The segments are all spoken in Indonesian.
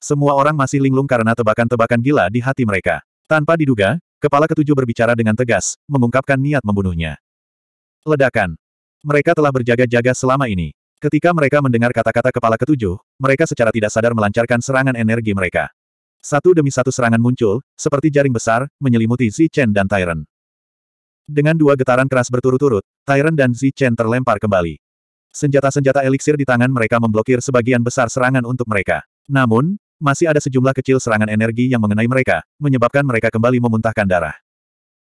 Semua orang masih linglung karena tebakan-tebakan gila di hati mereka. Tanpa diduga, kepala ketujuh berbicara dengan tegas, mengungkapkan niat membunuhnya. Ledakan. Mereka telah berjaga-jaga selama ini. Ketika mereka mendengar kata-kata kepala ketujuh, mereka secara tidak sadar melancarkan serangan energi mereka. Satu demi satu serangan muncul, seperti jaring besar, menyelimuti Zi Chen dan Tyrant. Dengan dua getaran keras berturut-turut, Tyrant dan Zi Chen terlempar kembali. Senjata-senjata eliksir di tangan mereka memblokir sebagian besar serangan untuk mereka. Namun, masih ada sejumlah kecil serangan energi yang mengenai mereka, menyebabkan mereka kembali memuntahkan darah.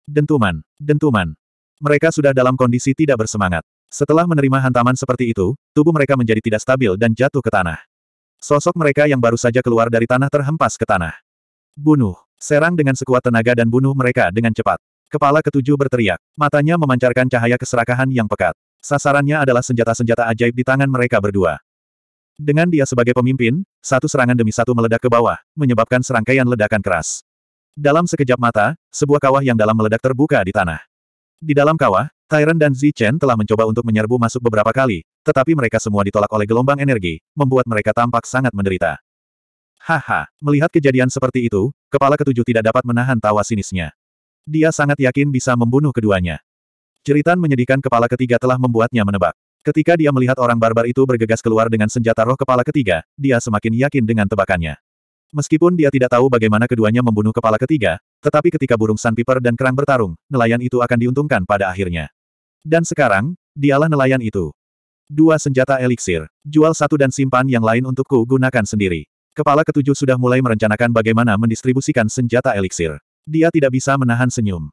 Dentuman, dentuman. Mereka sudah dalam kondisi tidak bersemangat. Setelah menerima hantaman seperti itu, tubuh mereka menjadi tidak stabil dan jatuh ke tanah. Sosok mereka yang baru saja keluar dari tanah terhempas ke tanah. Bunuh. Serang dengan sekuat tenaga dan bunuh mereka dengan cepat. Kepala ketujuh berteriak. Matanya memancarkan cahaya keserakahan yang pekat. Sasarannya adalah senjata-senjata ajaib di tangan mereka berdua. Dengan dia sebagai pemimpin, satu serangan demi satu meledak ke bawah, menyebabkan serangkaian ledakan keras. Dalam sekejap mata, sebuah kawah yang dalam meledak terbuka di tanah. Di dalam kawah, Tyrant dan Zichen telah mencoba untuk menyerbu masuk beberapa kali, tetapi mereka semua ditolak oleh gelombang energi, membuat mereka tampak sangat menderita. Haha, melihat kejadian seperti itu, kepala ketujuh tidak dapat menahan tawa sinisnya. Dia sangat yakin bisa membunuh keduanya. Jeritan menyedihkan kepala ketiga telah membuatnya menebak. Ketika dia melihat orang barbar itu bergegas keluar dengan senjata roh kepala ketiga, dia semakin yakin dengan tebakannya. Meskipun dia tidak tahu bagaimana keduanya membunuh kepala ketiga, tetapi ketika burung sandpiper dan kerang bertarung, nelayan itu akan diuntungkan pada akhirnya. Dan sekarang, dialah nelayan itu. Dua senjata eliksir, jual satu dan simpan yang lain untukku gunakan sendiri. Kepala ketujuh sudah mulai merencanakan bagaimana mendistribusikan senjata eliksir. Dia tidak bisa menahan senyum.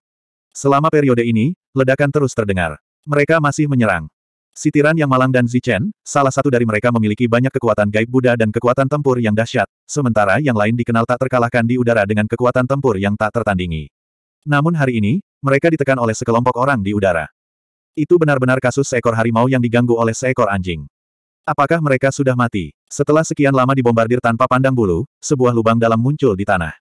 Selama periode ini, ledakan terus terdengar. Mereka masih menyerang. Sitiran yang malang dan Zichen, salah satu dari mereka memiliki banyak kekuatan gaib Buddha dan kekuatan tempur yang dahsyat, sementara yang lain dikenal tak terkalahkan di udara dengan kekuatan tempur yang tak tertandingi. Namun hari ini, mereka ditekan oleh sekelompok orang di udara. Itu benar-benar kasus seekor harimau yang diganggu oleh seekor anjing. Apakah mereka sudah mati? Setelah sekian lama dibombardir tanpa pandang bulu, sebuah lubang dalam muncul di tanah.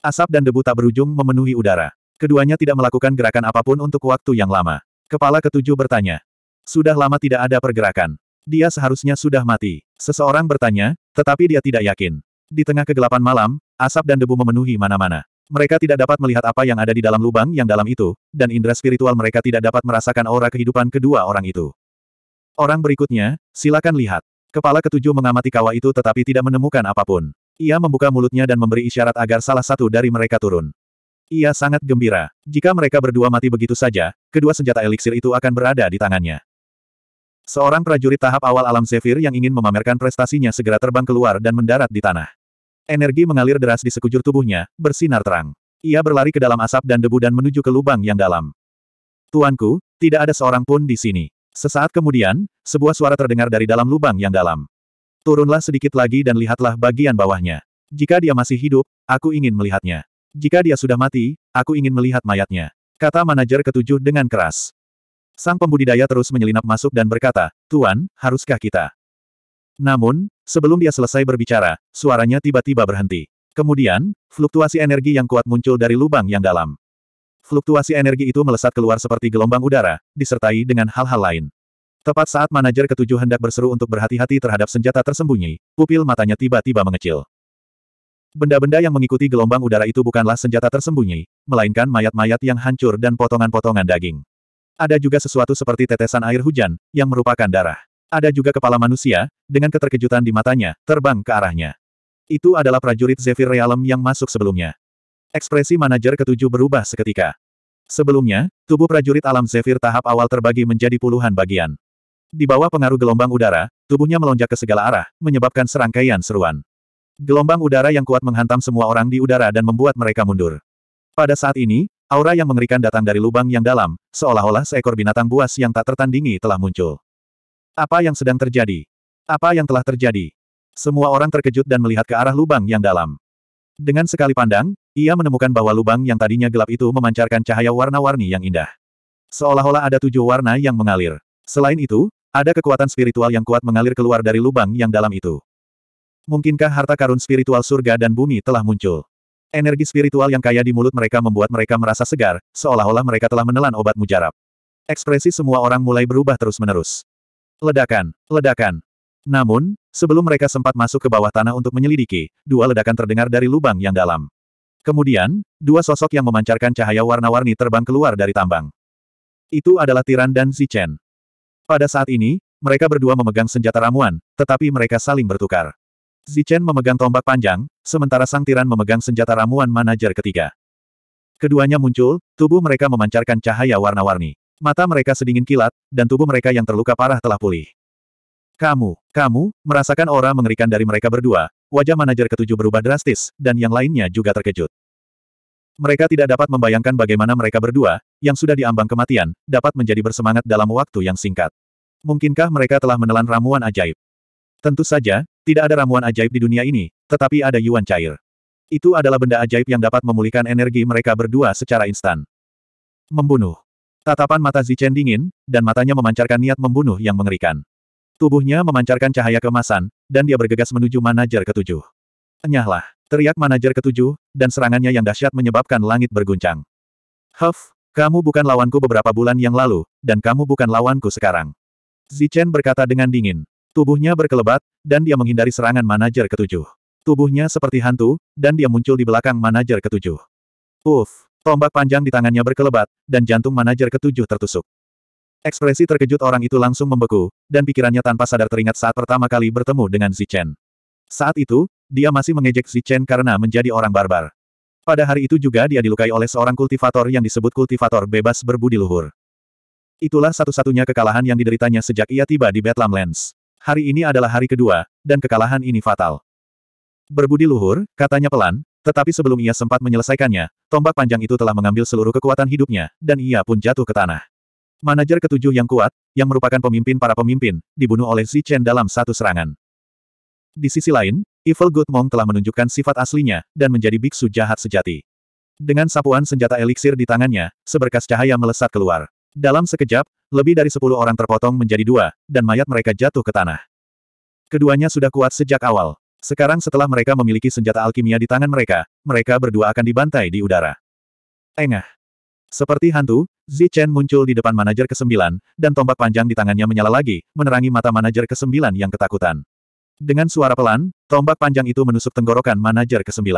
Asap dan debu tak berujung memenuhi udara. Keduanya tidak melakukan gerakan apapun untuk waktu yang lama. Kepala ketujuh bertanya, sudah lama tidak ada pergerakan. Dia seharusnya sudah mati. Seseorang bertanya, tetapi dia tidak yakin. Di tengah kegelapan malam, asap dan debu memenuhi mana-mana. Mereka tidak dapat melihat apa yang ada di dalam lubang yang dalam itu, dan indera spiritual mereka tidak dapat merasakan aura kehidupan kedua orang itu. Orang berikutnya, silakan lihat. Kepala ketujuh mengamati kawah itu tetapi tidak menemukan apapun. Ia membuka mulutnya dan memberi isyarat agar salah satu dari mereka turun. Ia sangat gembira. Jika mereka berdua mati begitu saja, kedua senjata eliksir itu akan berada di tangannya. Seorang prajurit tahap awal alam Zephyr yang ingin memamerkan prestasinya segera terbang keluar dan mendarat di tanah. Energi mengalir deras di sekujur tubuhnya, bersinar terang. Ia berlari ke dalam asap dan debu dan menuju ke lubang yang dalam. Tuanku, tidak ada seorang pun di sini. Sesaat kemudian, sebuah suara terdengar dari dalam lubang yang dalam. Turunlah sedikit lagi dan lihatlah bagian bawahnya. Jika dia masih hidup, aku ingin melihatnya. Jika dia sudah mati, aku ingin melihat mayatnya. Kata manajer ketujuh dengan keras. Sang pembudidaya terus menyelinap masuk dan berkata, Tuan, haruskah kita? Namun, sebelum dia selesai berbicara, suaranya tiba-tiba berhenti. Kemudian, fluktuasi energi yang kuat muncul dari lubang yang dalam. Fluktuasi energi itu melesat keluar seperti gelombang udara, disertai dengan hal-hal lain. Tepat saat manajer ketujuh hendak berseru untuk berhati-hati terhadap senjata tersembunyi, pupil matanya tiba-tiba mengecil. Benda-benda yang mengikuti gelombang udara itu bukanlah senjata tersembunyi, melainkan mayat-mayat yang hancur dan potongan-potongan daging. Ada juga sesuatu seperti tetesan air hujan, yang merupakan darah. Ada juga kepala manusia, dengan keterkejutan di matanya, terbang ke arahnya. Itu adalah prajurit Zephyr Realm yang masuk sebelumnya. Ekspresi manajer ketujuh berubah seketika. Sebelumnya, tubuh prajurit alam Zephyr tahap awal terbagi menjadi puluhan bagian. Di bawah pengaruh gelombang udara, tubuhnya melonjak ke segala arah, menyebabkan serangkaian seruan. Gelombang udara yang kuat menghantam semua orang di udara dan membuat mereka mundur. Pada saat ini, Aura yang mengerikan datang dari lubang yang dalam, seolah-olah seekor binatang buas yang tak tertandingi telah muncul. Apa yang sedang terjadi? Apa yang telah terjadi? Semua orang terkejut dan melihat ke arah lubang yang dalam. Dengan sekali pandang, ia menemukan bahwa lubang yang tadinya gelap itu memancarkan cahaya warna-warni yang indah. Seolah-olah ada tujuh warna yang mengalir. Selain itu, ada kekuatan spiritual yang kuat mengalir keluar dari lubang yang dalam itu. Mungkinkah harta karun spiritual surga dan bumi telah muncul? Energi spiritual yang kaya di mulut mereka membuat mereka merasa segar, seolah-olah mereka telah menelan obat mujarab. Ekspresi semua orang mulai berubah terus-menerus. Ledakan, ledakan. Namun, sebelum mereka sempat masuk ke bawah tanah untuk menyelidiki, dua ledakan terdengar dari lubang yang dalam. Kemudian, dua sosok yang memancarkan cahaya warna-warni terbang keluar dari tambang. Itu adalah Tiran dan Zichen. Pada saat ini, mereka berdua memegang senjata ramuan, tetapi mereka saling bertukar. Zichen memegang tombak panjang, sementara sang tiran memegang senjata ramuan manajer ketiga. Keduanya muncul, tubuh mereka memancarkan cahaya warna-warni. Mata mereka sedingin kilat, dan tubuh mereka yang terluka parah telah pulih. Kamu, kamu, merasakan aura mengerikan dari mereka berdua, wajah manajer ketujuh berubah drastis, dan yang lainnya juga terkejut. Mereka tidak dapat membayangkan bagaimana mereka berdua, yang sudah diambang kematian, dapat menjadi bersemangat dalam waktu yang singkat. Mungkinkah mereka telah menelan ramuan ajaib? Tentu saja, tidak ada ramuan ajaib di dunia ini, tetapi ada yuan cair. Itu adalah benda ajaib yang dapat memulihkan energi mereka berdua secara instan. Membunuh. Tatapan mata Zichen dingin, dan matanya memancarkan niat membunuh yang mengerikan. Tubuhnya memancarkan cahaya kemasan, dan dia bergegas menuju manajer ketujuh. Enyahlah, teriak manajer ketujuh, dan serangannya yang dahsyat menyebabkan langit berguncang. Huff, kamu bukan lawanku beberapa bulan yang lalu, dan kamu bukan lawanku sekarang. Zichen berkata dengan dingin. Tubuhnya berkelebat, dan dia menghindari serangan manajer ketujuh. Tubuhnya seperti hantu, dan dia muncul di belakang manajer ketujuh. Uff, tombak panjang di tangannya berkelebat, dan jantung manajer ketujuh tertusuk. Ekspresi terkejut orang itu langsung membeku, dan pikirannya tanpa sadar teringat saat pertama kali bertemu dengan Zichen. Saat itu, dia masih mengejek Zichen karena menjadi orang barbar. Pada hari itu juga dia dilukai oleh seorang kultivator yang disebut kultivator bebas berbudi luhur. Itulah satu-satunya kekalahan yang dideritanya sejak ia tiba di Bethlehem Lands hari ini adalah hari kedua, dan kekalahan ini fatal. Berbudi luhur, katanya pelan, tetapi sebelum ia sempat menyelesaikannya, tombak panjang itu telah mengambil seluruh kekuatan hidupnya, dan ia pun jatuh ke tanah. Manajer ketujuh yang kuat, yang merupakan pemimpin para pemimpin, dibunuh oleh Xi Chen dalam satu serangan. Di sisi lain, Evil Good Monk telah menunjukkan sifat aslinya, dan menjadi biksu jahat sejati. Dengan sapuan senjata eliksir di tangannya, seberkas cahaya melesat keluar. Dalam sekejap, lebih dari sepuluh orang terpotong menjadi dua, dan mayat mereka jatuh ke tanah. Keduanya sudah kuat sejak awal. Sekarang setelah mereka memiliki senjata alkimia di tangan mereka, mereka berdua akan dibantai di udara. Engah. Seperti hantu, Zi Chen muncul di depan manajer ke-9, dan tombak panjang di tangannya menyala lagi, menerangi mata manajer ke-9 yang ketakutan. Dengan suara pelan, tombak panjang itu menusuk tenggorokan manajer ke-9.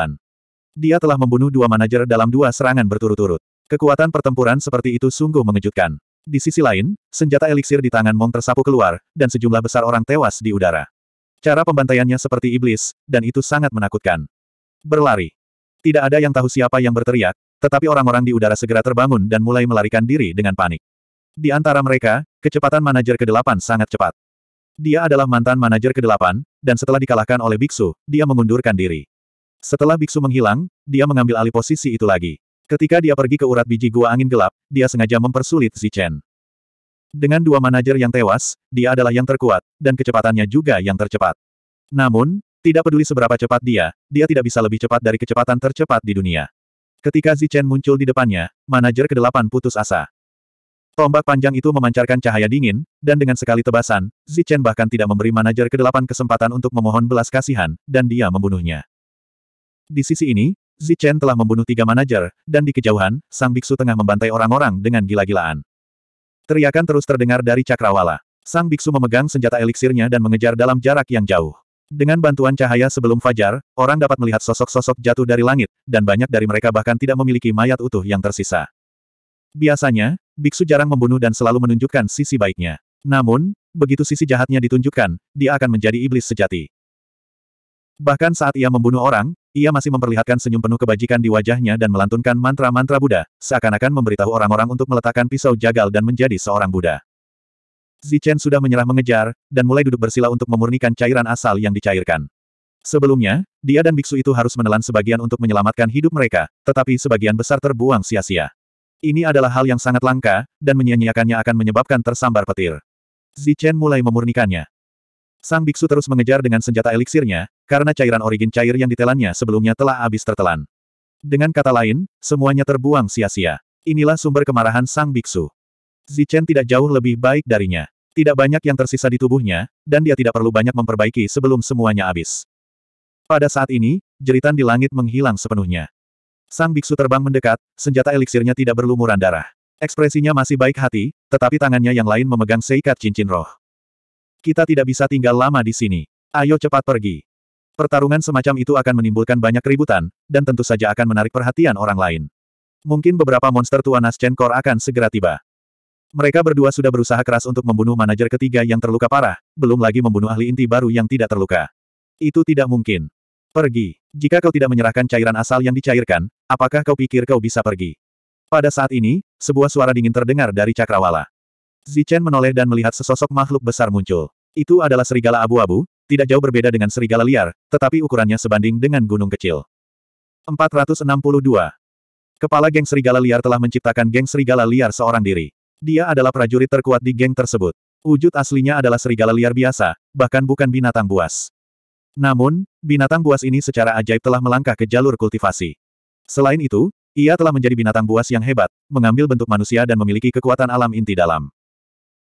Dia telah membunuh dua manajer dalam dua serangan berturut-turut. Kekuatan pertempuran seperti itu sungguh mengejutkan. Di sisi lain, senjata eliksir di tangan Mong tersapu keluar, dan sejumlah besar orang tewas di udara. Cara pembantaiannya seperti iblis, dan itu sangat menakutkan. Berlari. Tidak ada yang tahu siapa yang berteriak, tetapi orang-orang di udara segera terbangun dan mulai melarikan diri dengan panik. Di antara mereka, kecepatan manajer ke-8 sangat cepat. Dia adalah mantan manajer ke-8, dan setelah dikalahkan oleh Biksu, dia mengundurkan diri. Setelah Biksu menghilang, dia mengambil alih posisi itu lagi. Ketika dia pergi ke urat biji gua angin gelap, dia sengaja mempersulit Zichen. Dengan dua manajer yang tewas, dia adalah yang terkuat, dan kecepatannya juga yang tercepat. Namun, tidak peduli seberapa cepat dia, dia tidak bisa lebih cepat dari kecepatan tercepat di dunia. Ketika Zichen muncul di depannya, manajer ke kedelapan putus asa. Tombak panjang itu memancarkan cahaya dingin, dan dengan sekali tebasan, Zichen bahkan tidak memberi manajer ke delapan kesempatan untuk memohon belas kasihan, dan dia membunuhnya. Di sisi ini, Zichen telah membunuh tiga manajer, dan di kejauhan, sang biksu tengah membantai orang-orang dengan gila-gilaan. Teriakan terus terdengar dari cakrawala. Sang biksu memegang senjata eliksirnya dan mengejar dalam jarak yang jauh. Dengan bantuan cahaya sebelum fajar, orang dapat melihat sosok-sosok jatuh dari langit, dan banyak dari mereka bahkan tidak memiliki mayat utuh yang tersisa. Biasanya, biksu jarang membunuh dan selalu menunjukkan sisi baiknya. Namun, begitu sisi jahatnya ditunjukkan, dia akan menjadi iblis sejati. Bahkan saat ia membunuh orang, ia masih memperlihatkan senyum penuh kebajikan di wajahnya dan melantunkan mantra-mantra Buddha, seakan-akan memberitahu orang-orang untuk meletakkan pisau jagal dan menjadi seorang Buddha. Zichen sudah menyerah mengejar, dan mulai duduk bersila untuk memurnikan cairan asal yang dicairkan. Sebelumnya, dia dan biksu itu harus menelan sebagian untuk menyelamatkan hidup mereka, tetapi sebagian besar terbuang sia-sia. Ini adalah hal yang sangat langka, dan menyia-nyiakannya akan menyebabkan tersambar petir. Zichen mulai memurnikannya. Sang biksu terus mengejar dengan senjata eliksirnya, karena cairan origin cair yang ditelannya sebelumnya telah habis tertelan. Dengan kata lain, semuanya terbuang sia-sia. Inilah sumber kemarahan sang biksu. Zichen tidak jauh lebih baik darinya. Tidak banyak yang tersisa di tubuhnya, dan dia tidak perlu banyak memperbaiki sebelum semuanya habis. Pada saat ini, jeritan di langit menghilang sepenuhnya. Sang biksu terbang mendekat, senjata eliksirnya tidak berlumuran darah. Ekspresinya masih baik hati, tetapi tangannya yang lain memegang seikat cincin roh. Kita tidak bisa tinggal lama di sini. Ayo cepat pergi. Pertarungan semacam itu akan menimbulkan banyak keributan, dan tentu saja akan menarik perhatian orang lain. Mungkin beberapa monster tua naschenkor akan segera tiba. Mereka berdua sudah berusaha keras untuk membunuh manajer ketiga yang terluka parah, belum lagi membunuh ahli inti baru yang tidak terluka. Itu tidak mungkin. Pergi. Jika kau tidak menyerahkan cairan asal yang dicairkan, apakah kau pikir kau bisa pergi? Pada saat ini, sebuah suara dingin terdengar dari Cakrawala. Zichen menoleh dan melihat sesosok makhluk besar muncul. Itu adalah serigala abu-abu, tidak jauh berbeda dengan serigala liar, tetapi ukurannya sebanding dengan gunung kecil. 462. Kepala geng serigala liar telah menciptakan geng serigala liar seorang diri. Dia adalah prajurit terkuat di geng tersebut. Wujud aslinya adalah serigala liar biasa, bahkan bukan binatang buas. Namun, binatang buas ini secara ajaib telah melangkah ke jalur kultivasi. Selain itu, ia telah menjadi binatang buas yang hebat, mengambil bentuk manusia dan memiliki kekuatan alam inti dalam.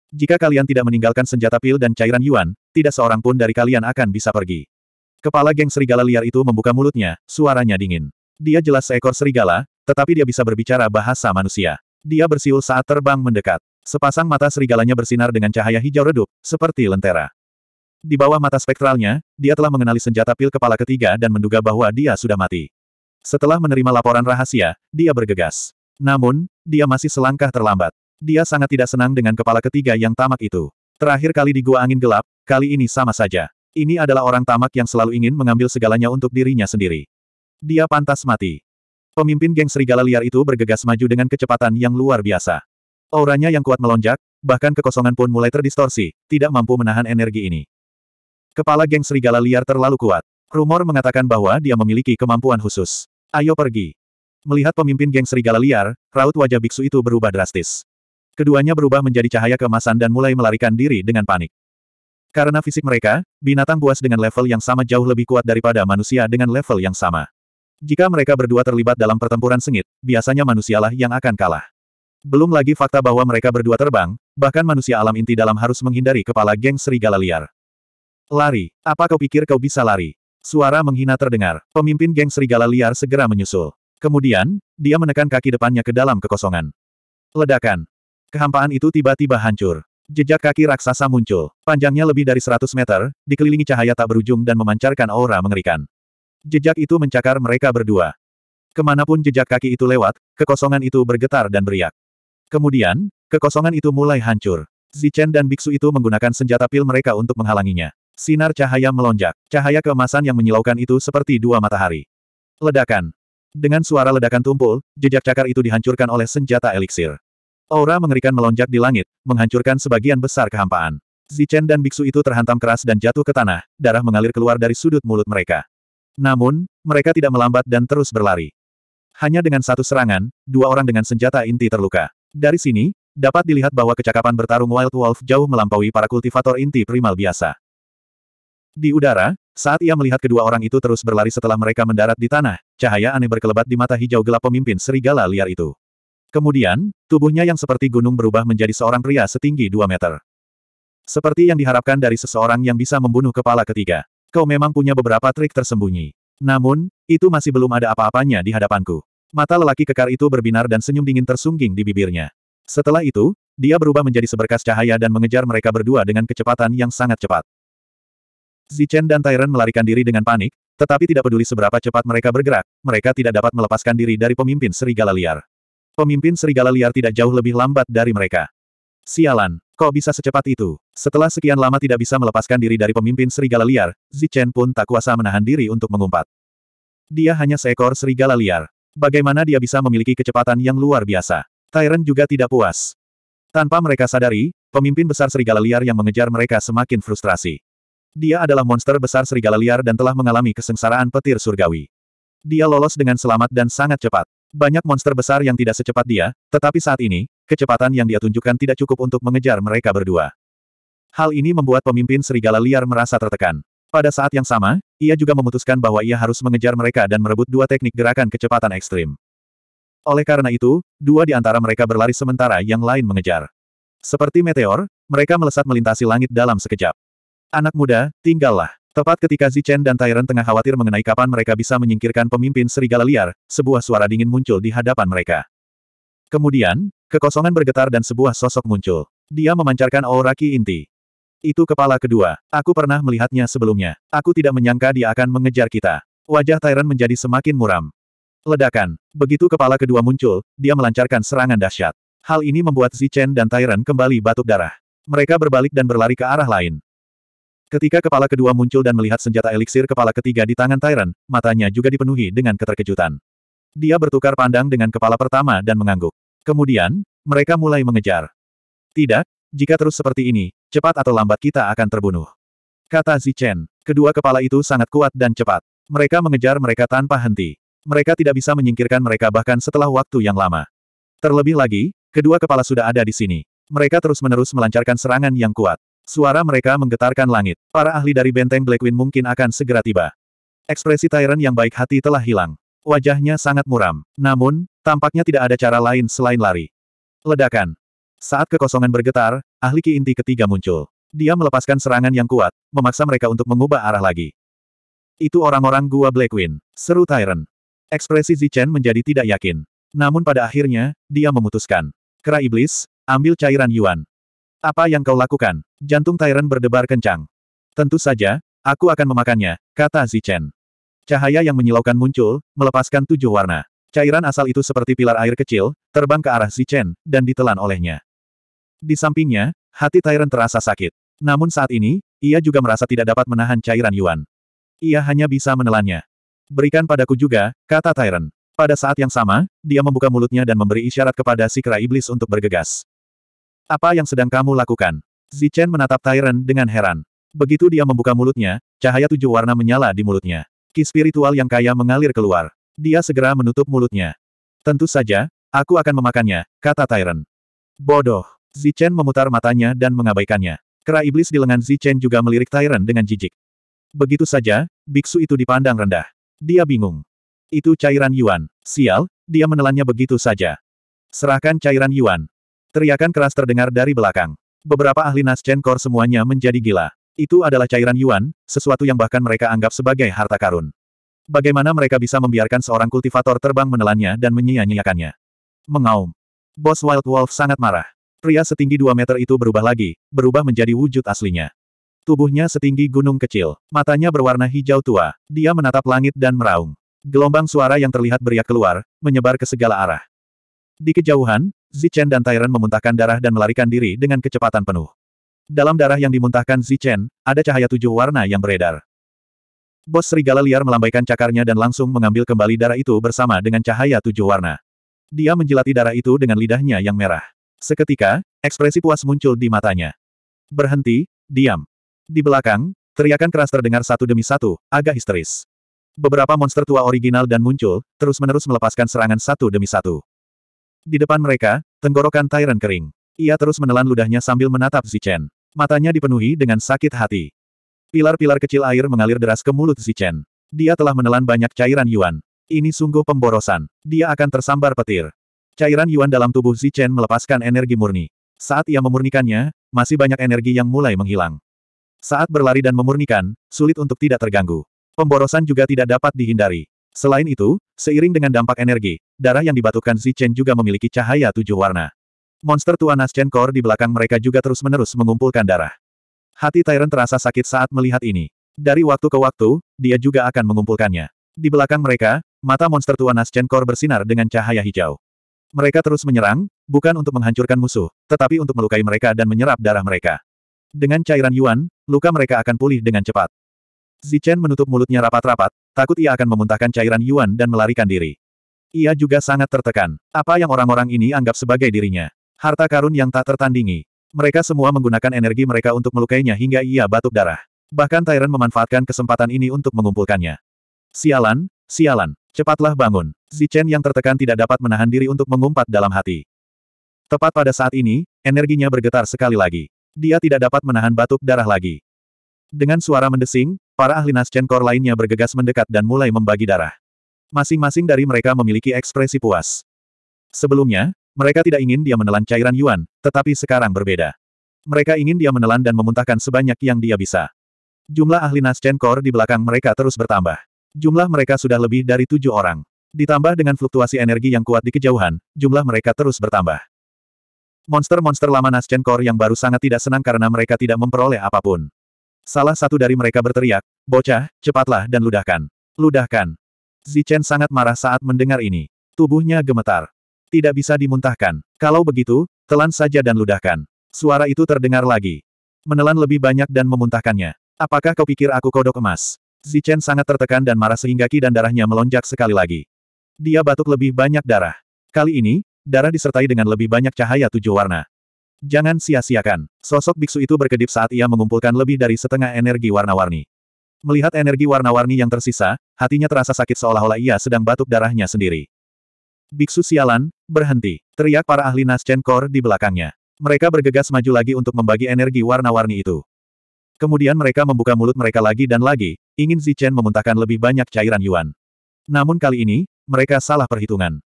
Jika kalian tidak meninggalkan senjata pil dan cairan yuan, tidak seorang pun dari kalian akan bisa pergi. Kepala geng serigala liar itu membuka mulutnya, suaranya dingin. Dia jelas seekor serigala, tetapi dia bisa berbicara bahasa manusia. Dia bersiul saat terbang mendekat. Sepasang mata serigalanya bersinar dengan cahaya hijau redup, seperti lentera. Di bawah mata spektralnya, dia telah mengenali senjata pil kepala ketiga dan menduga bahwa dia sudah mati. Setelah menerima laporan rahasia, dia bergegas. Namun, dia masih selangkah terlambat. Dia sangat tidak senang dengan kepala ketiga yang tamak itu. Terakhir kali di gua angin gelap, kali ini sama saja. Ini adalah orang tamak yang selalu ingin mengambil segalanya untuk dirinya sendiri. Dia pantas mati. Pemimpin geng serigala liar itu bergegas maju dengan kecepatan yang luar biasa. Auranya yang kuat melonjak, bahkan kekosongan pun mulai terdistorsi, tidak mampu menahan energi ini. Kepala geng serigala liar terlalu kuat. Rumor mengatakan bahwa dia memiliki kemampuan khusus. Ayo pergi. Melihat pemimpin geng serigala liar, raut wajah biksu itu berubah drastis. Keduanya berubah menjadi cahaya keemasan dan mulai melarikan diri dengan panik. Karena fisik mereka, binatang buas dengan level yang sama jauh lebih kuat daripada manusia dengan level yang sama. Jika mereka berdua terlibat dalam pertempuran sengit, biasanya manusialah yang akan kalah. Belum lagi fakta bahwa mereka berdua terbang, bahkan manusia alam inti dalam harus menghindari kepala geng serigala liar. Lari, apa kau pikir kau bisa lari? Suara menghina terdengar, pemimpin geng serigala liar segera menyusul. Kemudian, dia menekan kaki depannya ke dalam kekosongan. Ledakan, Kehampaan itu tiba-tiba hancur. Jejak kaki raksasa muncul. Panjangnya lebih dari 100 meter, dikelilingi cahaya tak berujung dan memancarkan aura mengerikan. Jejak itu mencakar mereka berdua. Kemanapun jejak kaki itu lewat, kekosongan itu bergetar dan beriak. Kemudian, kekosongan itu mulai hancur. Zichen dan biksu itu menggunakan senjata pil mereka untuk menghalanginya. Sinar cahaya melonjak. Cahaya keemasan yang menyilaukan itu seperti dua matahari. Ledakan. Dengan suara ledakan tumpul, jejak cakar itu dihancurkan oleh senjata eliksir. Aura mengerikan melonjak di langit, menghancurkan sebagian besar kehampaan. Zichen dan biksu itu terhantam keras dan jatuh ke tanah, darah mengalir keluar dari sudut mulut mereka. Namun, mereka tidak melambat dan terus berlari. Hanya dengan satu serangan, dua orang dengan senjata inti terluka. Dari sini, dapat dilihat bahwa kecakapan bertarung Wild Wolf jauh melampaui para kultivator inti primal biasa. Di udara, saat ia melihat kedua orang itu terus berlari setelah mereka mendarat di tanah, cahaya aneh berkelebat di mata hijau gelap pemimpin serigala liar itu. Kemudian, tubuhnya yang seperti gunung berubah menjadi seorang pria setinggi 2 meter. Seperti yang diharapkan dari seseorang yang bisa membunuh kepala ketiga. Kau memang punya beberapa trik tersembunyi. Namun, itu masih belum ada apa-apanya di hadapanku. Mata lelaki kekar itu berbinar dan senyum dingin tersungging di bibirnya. Setelah itu, dia berubah menjadi seberkas cahaya dan mengejar mereka berdua dengan kecepatan yang sangat cepat. Zichen dan Tyrant melarikan diri dengan panik, tetapi tidak peduli seberapa cepat mereka bergerak, mereka tidak dapat melepaskan diri dari pemimpin serigala liar. Pemimpin serigala liar tidak jauh lebih lambat dari mereka. Sialan, kok bisa secepat itu? Setelah sekian lama tidak bisa melepaskan diri dari pemimpin serigala liar, Zichen pun tak kuasa menahan diri untuk mengumpat. Dia hanya seekor serigala liar. Bagaimana dia bisa memiliki kecepatan yang luar biasa? Tyrant juga tidak puas. Tanpa mereka sadari, pemimpin besar serigala liar yang mengejar mereka semakin frustrasi. Dia adalah monster besar serigala liar dan telah mengalami kesengsaraan petir surgawi. Dia lolos dengan selamat dan sangat cepat. Banyak monster besar yang tidak secepat dia, tetapi saat ini, kecepatan yang dia tunjukkan tidak cukup untuk mengejar mereka berdua. Hal ini membuat pemimpin serigala liar merasa tertekan. Pada saat yang sama, ia juga memutuskan bahwa ia harus mengejar mereka dan merebut dua teknik gerakan kecepatan ekstrim. Oleh karena itu, dua di antara mereka berlari sementara yang lain mengejar. Seperti meteor, mereka melesat melintasi langit dalam sekejap. Anak muda, tinggallah. Tepat ketika Zichen dan Tyrant tengah khawatir mengenai kapan mereka bisa menyingkirkan pemimpin serigala liar, sebuah suara dingin muncul di hadapan mereka. Kemudian, kekosongan bergetar dan sebuah sosok muncul. Dia memancarkan aura ki inti. Itu kepala kedua. Aku pernah melihatnya sebelumnya. Aku tidak menyangka dia akan mengejar kita. Wajah Tyrant menjadi semakin muram. Ledakan. Begitu kepala kedua muncul, dia melancarkan serangan dahsyat. Hal ini membuat Zichen dan Tyrant kembali batuk darah. Mereka berbalik dan berlari ke arah lain. Ketika kepala kedua muncul dan melihat senjata eliksir kepala ketiga di tangan Tyrant, matanya juga dipenuhi dengan keterkejutan. Dia bertukar pandang dengan kepala pertama dan mengangguk. Kemudian, mereka mulai mengejar. Tidak, jika terus seperti ini, cepat atau lambat kita akan terbunuh. Kata Zichen. Kedua kepala itu sangat kuat dan cepat. Mereka mengejar mereka tanpa henti. Mereka tidak bisa menyingkirkan mereka bahkan setelah waktu yang lama. Terlebih lagi, kedua kepala sudah ada di sini. Mereka terus-menerus melancarkan serangan yang kuat. Suara mereka menggetarkan langit. Para ahli dari benteng Blackwing mungkin akan segera tiba. Ekspresi Tyrant yang baik hati telah hilang. Wajahnya sangat muram. Namun, tampaknya tidak ada cara lain selain lari. Ledakan. Saat kekosongan bergetar, ahli ki inti ketiga muncul. Dia melepaskan serangan yang kuat, memaksa mereka untuk mengubah arah lagi. Itu orang-orang gua Blackwing, seru Tyrant. Ekspresi Zichen menjadi tidak yakin. Namun pada akhirnya, dia memutuskan. Kera iblis, ambil cairan Yuan. Apa yang kau lakukan? Jantung Tyrant berdebar kencang. Tentu saja, aku akan memakannya, kata Zichen. Cahaya yang menyilaukan muncul, melepaskan tujuh warna. Cairan asal itu seperti pilar air kecil, terbang ke arah Zichen, dan ditelan olehnya. Di sampingnya, hati Tyrant terasa sakit. Namun saat ini, ia juga merasa tidak dapat menahan cairan Yuan. Ia hanya bisa menelannya. Berikan padaku juga, kata Tyrant. Pada saat yang sama, dia membuka mulutnya dan memberi isyarat kepada si kera iblis untuk bergegas. Apa yang sedang kamu lakukan? Zichen menatap Tyren dengan heran. Begitu dia membuka mulutnya, cahaya tujuh warna menyala di mulutnya. Ki spiritual yang kaya mengalir keluar. Dia segera menutup mulutnya. Tentu saja, aku akan memakannya, kata Tyren. Bodoh. Zichen memutar matanya dan mengabaikannya. Kera iblis di lengan Zichen juga melirik Tyren dengan jijik. Begitu saja, biksu itu dipandang rendah. Dia bingung. Itu cairan Yuan. Sial, dia menelannya begitu saja. Serahkan cairan Yuan. Teriakan keras terdengar dari belakang. Beberapa ahli Chen Core semuanya menjadi gila. Itu adalah cairan Yuan, sesuatu yang bahkan mereka anggap sebagai harta karun. Bagaimana mereka bisa membiarkan seorang kultivator terbang menelannya dan menyia-nyiakannya? Mengaum. Bos Wild Wolf sangat marah. Pria setinggi 2 meter itu berubah lagi, berubah menjadi wujud aslinya. Tubuhnya setinggi gunung kecil, matanya berwarna hijau tua, dia menatap langit dan meraung. Gelombang suara yang terlihat beriak keluar, menyebar ke segala arah. Di kejauhan, Zichen dan Tyrant memuntahkan darah dan melarikan diri dengan kecepatan penuh. Dalam darah yang dimuntahkan Zichen, ada cahaya tujuh warna yang beredar. Bos serigala liar melambaikan cakarnya dan langsung mengambil kembali darah itu bersama dengan cahaya tujuh warna. Dia menjilati darah itu dengan lidahnya yang merah. Seketika, ekspresi puas muncul di matanya. Berhenti, diam. Di belakang, teriakan keras terdengar satu demi satu, agak histeris. Beberapa monster tua original dan muncul, terus-menerus melepaskan serangan satu demi satu. Di depan mereka, tenggorokan Tyrant kering. Ia terus menelan ludahnya sambil menatap Zichen. Matanya dipenuhi dengan sakit hati. Pilar-pilar kecil air mengalir deras ke mulut Zichen. Dia telah menelan banyak cairan Yuan. Ini sungguh pemborosan. Dia akan tersambar petir. Cairan Yuan dalam tubuh Zichen melepaskan energi murni. Saat ia memurnikannya, masih banyak energi yang mulai menghilang. Saat berlari dan memurnikan, sulit untuk tidak terganggu. Pemborosan juga tidak dapat dihindari. Selain itu, seiring dengan dampak energi, darah yang dibatukkan Zichen juga memiliki cahaya tujuh warna. Monster tua Naschen Core di belakang mereka juga terus-menerus mengumpulkan darah. Hati Tyrant terasa sakit saat melihat ini. Dari waktu ke waktu, dia juga akan mengumpulkannya. Di belakang mereka, mata monster tua Naschen Core bersinar dengan cahaya hijau. Mereka terus menyerang, bukan untuk menghancurkan musuh, tetapi untuk melukai mereka dan menyerap darah mereka. Dengan cairan Yuan, luka mereka akan pulih dengan cepat. Zichen menutup mulutnya rapat-rapat, Takut ia akan memuntahkan cairan Yuan dan melarikan diri. Ia juga sangat tertekan. Apa yang orang-orang ini anggap sebagai dirinya? Harta karun yang tak tertandingi. Mereka semua menggunakan energi mereka untuk melukainya hingga ia batuk darah. Bahkan Tyrant memanfaatkan kesempatan ini untuk mengumpulkannya. Sialan, sialan, cepatlah bangun. Zichen yang tertekan tidak dapat menahan diri untuk mengumpat dalam hati. Tepat pada saat ini, energinya bergetar sekali lagi. Dia tidak dapat menahan batuk darah lagi. Dengan suara mendesing, Para ahli Nascen Core lainnya bergegas mendekat dan mulai membagi darah. Masing-masing dari mereka memiliki ekspresi puas. Sebelumnya, mereka tidak ingin dia menelan cairan Yuan, tetapi sekarang berbeda. Mereka ingin dia menelan dan memuntahkan sebanyak yang dia bisa. Jumlah ahli Nascen Core di belakang mereka terus bertambah. Jumlah mereka sudah lebih dari tujuh orang. Ditambah dengan fluktuasi energi yang kuat di kejauhan, jumlah mereka terus bertambah. Monster-monster lama Nascen Core yang baru sangat tidak senang karena mereka tidak memperoleh apapun. Salah satu dari mereka berteriak, Bocah, cepatlah dan ludahkan. Ludahkan. Zichen sangat marah saat mendengar ini. Tubuhnya gemetar. Tidak bisa dimuntahkan. Kalau begitu, telan saja dan ludahkan. Suara itu terdengar lagi. Menelan lebih banyak dan memuntahkannya. Apakah kau pikir aku kodok emas? Zichen sangat tertekan dan marah sehingga ki dan darahnya melonjak sekali lagi. Dia batuk lebih banyak darah. Kali ini, darah disertai dengan lebih banyak cahaya tujuh warna. Jangan sia-siakan. Sosok biksu itu berkedip saat ia mengumpulkan lebih dari setengah energi warna-warni. Melihat energi warna-warni yang tersisa, hatinya terasa sakit seolah-olah ia sedang batuk darahnya sendiri. Biksu sialan, berhenti. Teriak para ahli Nascen Core di belakangnya. Mereka bergegas maju lagi untuk membagi energi warna-warni itu. Kemudian mereka membuka mulut mereka lagi dan lagi, ingin Zichen memuntahkan lebih banyak cairan Yuan. Namun kali ini, mereka salah perhitungan.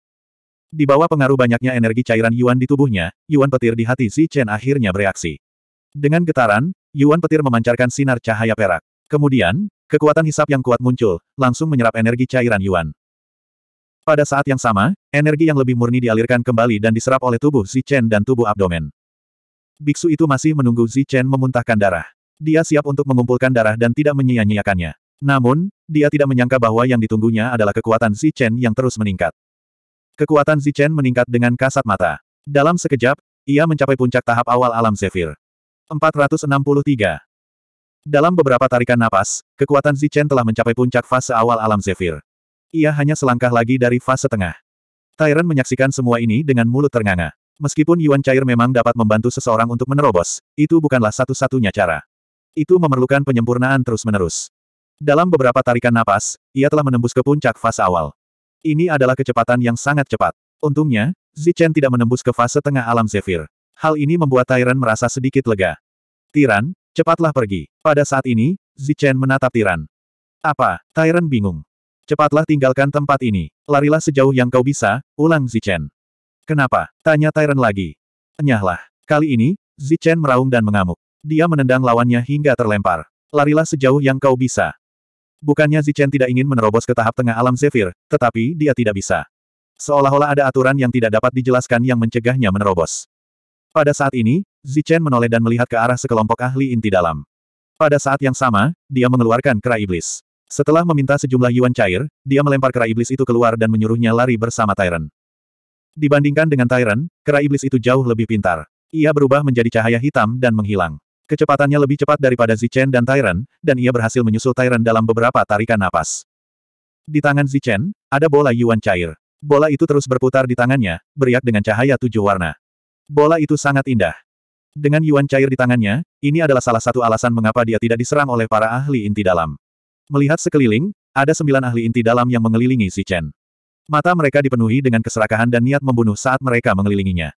Di bawah pengaruh banyaknya energi cairan Yuan di tubuhnya, Yuan petir di hati Zi Chen akhirnya bereaksi. Dengan getaran, Yuan petir memancarkan sinar cahaya perak. Kemudian, kekuatan hisap yang kuat muncul, langsung menyerap energi cairan Yuan. Pada saat yang sama, energi yang lebih murni dialirkan kembali dan diserap oleh tubuh Zi Chen dan tubuh abdomen. Biksu itu masih menunggu Zi Chen memuntahkan darah. Dia siap untuk mengumpulkan darah dan tidak menyia-nyiakannya. Namun, dia tidak menyangka bahwa yang ditunggunya adalah kekuatan Zi Chen yang terus meningkat. Kekuatan Zichen meningkat dengan kasat mata. Dalam sekejap, ia mencapai puncak tahap awal alam Zephyr. 463. Dalam beberapa tarikan napas, kekuatan Zichen telah mencapai puncak fase awal alam Zephyr. Ia hanya selangkah lagi dari fase tengah. Tyrant menyaksikan semua ini dengan mulut ternganga. Meskipun Yuan Cair memang dapat membantu seseorang untuk menerobos, itu bukanlah satu-satunya cara. Itu memerlukan penyempurnaan terus-menerus. Dalam beberapa tarikan napas, ia telah menembus ke puncak fase awal. Ini adalah kecepatan yang sangat cepat. Untungnya, Zichen tidak menembus ke fase tengah alam Zephyr. Hal ini membuat Tyran merasa sedikit lega. Tiran, cepatlah pergi. Pada saat ini, Zichen menatap Tiran. Apa? Tyran bingung. Cepatlah tinggalkan tempat ini. Larilah sejauh yang kau bisa, ulang Zichen. Kenapa? Tanya Tyran lagi. Enyahlah. Kali ini, Zichen meraung dan mengamuk. Dia menendang lawannya hingga terlempar. Larilah sejauh yang kau bisa. Bukannya Zichen tidak ingin menerobos ke tahap tengah alam Zephyr, tetapi dia tidak bisa. Seolah-olah ada aturan yang tidak dapat dijelaskan yang mencegahnya menerobos. Pada saat ini, Zichen menoleh dan melihat ke arah sekelompok ahli inti dalam. Pada saat yang sama, dia mengeluarkan kera iblis. Setelah meminta sejumlah yuan cair, dia melempar kera iblis itu keluar dan menyuruhnya lari bersama Tyrant. Dibandingkan dengan Tyrant, kera iblis itu jauh lebih pintar. Ia berubah menjadi cahaya hitam dan menghilang. Kecepatannya lebih cepat daripada Zichen dan Tyrant, dan ia berhasil menyusul Tyrant dalam beberapa tarikan napas. Di tangan Zichen, ada bola Yuan cair. Bola itu terus berputar di tangannya, beriak dengan cahaya tujuh warna. Bola itu sangat indah. Dengan Yuan cair di tangannya, ini adalah salah satu alasan mengapa dia tidak diserang oleh para ahli inti dalam. Melihat sekeliling, ada sembilan ahli inti dalam yang mengelilingi Zichen. Mata mereka dipenuhi dengan keserakahan dan niat membunuh saat mereka mengelilinginya.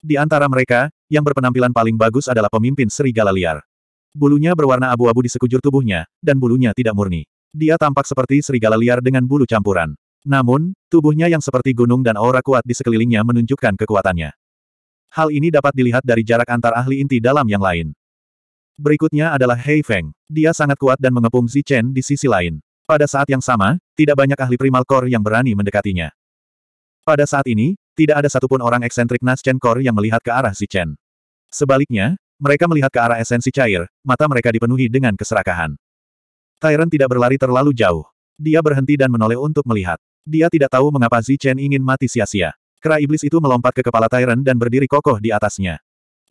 Di antara mereka, yang berpenampilan paling bagus adalah pemimpin serigala liar. Bulunya berwarna abu-abu di sekujur tubuhnya, dan bulunya tidak murni. Dia tampak seperti serigala liar dengan bulu campuran. Namun, tubuhnya yang seperti gunung dan aura kuat di sekelilingnya menunjukkan kekuatannya. Hal ini dapat dilihat dari jarak antar ahli inti dalam yang lain. Berikutnya adalah Hei Feng. Dia sangat kuat dan mengepung Zi Chen di sisi lain. Pada saat yang sama, tidak banyak ahli primal core yang berani mendekatinya. Pada saat ini, tidak ada satupun orang eksentrik Naschen Core yang melihat ke arah Zichen. Sebaliknya, mereka melihat ke arah esensi cair, mata mereka dipenuhi dengan keserakahan. Tyron tidak berlari terlalu jauh. Dia berhenti dan menoleh untuk melihat. Dia tidak tahu mengapa Zichen ingin mati sia-sia. Kera iblis itu melompat ke kepala Tyron dan berdiri kokoh di atasnya.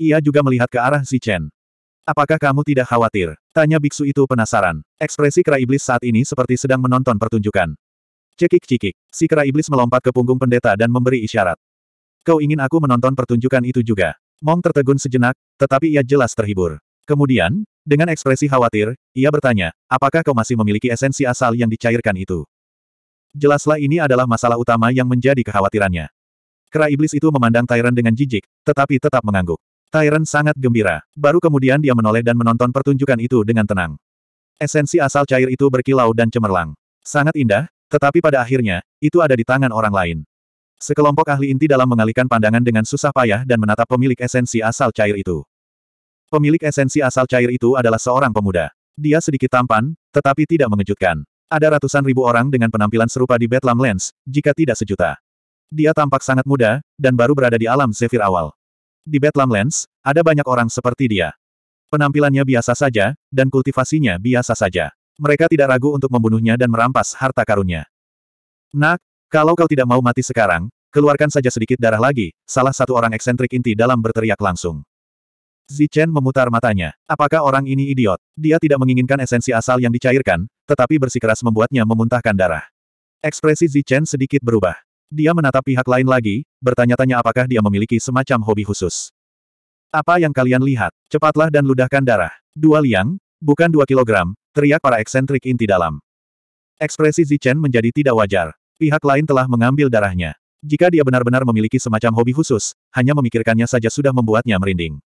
Ia juga melihat ke arah Zichen. Apakah kamu tidak khawatir? Tanya biksu itu penasaran. Ekspresi kera iblis saat ini seperti sedang menonton pertunjukan. Cekik-cikik. Si kera iblis melompat ke punggung pendeta dan memberi isyarat. Kau ingin aku menonton pertunjukan itu juga? Mong tertegun sejenak, tetapi ia jelas terhibur. Kemudian, dengan ekspresi khawatir, ia bertanya, apakah kau masih memiliki esensi asal yang dicairkan itu? Jelaslah ini adalah masalah utama yang menjadi kekhawatirannya. Kera iblis itu memandang Tyrant dengan jijik, tetapi tetap mengangguk. Tyrant sangat gembira. Baru kemudian dia menoleh dan menonton pertunjukan itu dengan tenang. Esensi asal cair itu berkilau dan cemerlang. Sangat indah, tetapi pada akhirnya, itu ada di tangan orang lain. Sekelompok ahli inti dalam mengalihkan pandangan dengan susah payah dan menatap pemilik esensi asal cair itu. Pemilik esensi asal cair itu adalah seorang pemuda. Dia sedikit tampan, tetapi tidak mengejutkan. Ada ratusan ribu orang dengan penampilan serupa di Betlam Lens, jika tidak sejuta. Dia tampak sangat muda, dan baru berada di alam Zephyr awal. Di Betlam Lens, ada banyak orang seperti dia. Penampilannya biasa saja, dan kultivasinya biasa saja mereka tidak ragu untuk membunuhnya dan merampas harta karunnya. Nak, kalau kau tidak mau mati sekarang, keluarkan saja sedikit darah lagi, salah satu orang eksentrik inti dalam berteriak langsung. Zichen memutar matanya. Apakah orang ini idiot? Dia tidak menginginkan esensi asal yang dicairkan, tetapi bersikeras membuatnya memuntahkan darah. Ekspresi Zichen sedikit berubah. Dia menatap pihak lain lagi, bertanya-tanya apakah dia memiliki semacam hobi khusus. Apa yang kalian lihat? Cepatlah dan ludahkan darah. Dua liang, bukan dua kilogram, Teriak para eksentrik inti dalam. Ekspresi Zichen menjadi tidak wajar. Pihak lain telah mengambil darahnya. Jika dia benar-benar memiliki semacam hobi khusus, hanya memikirkannya saja sudah membuatnya merinding.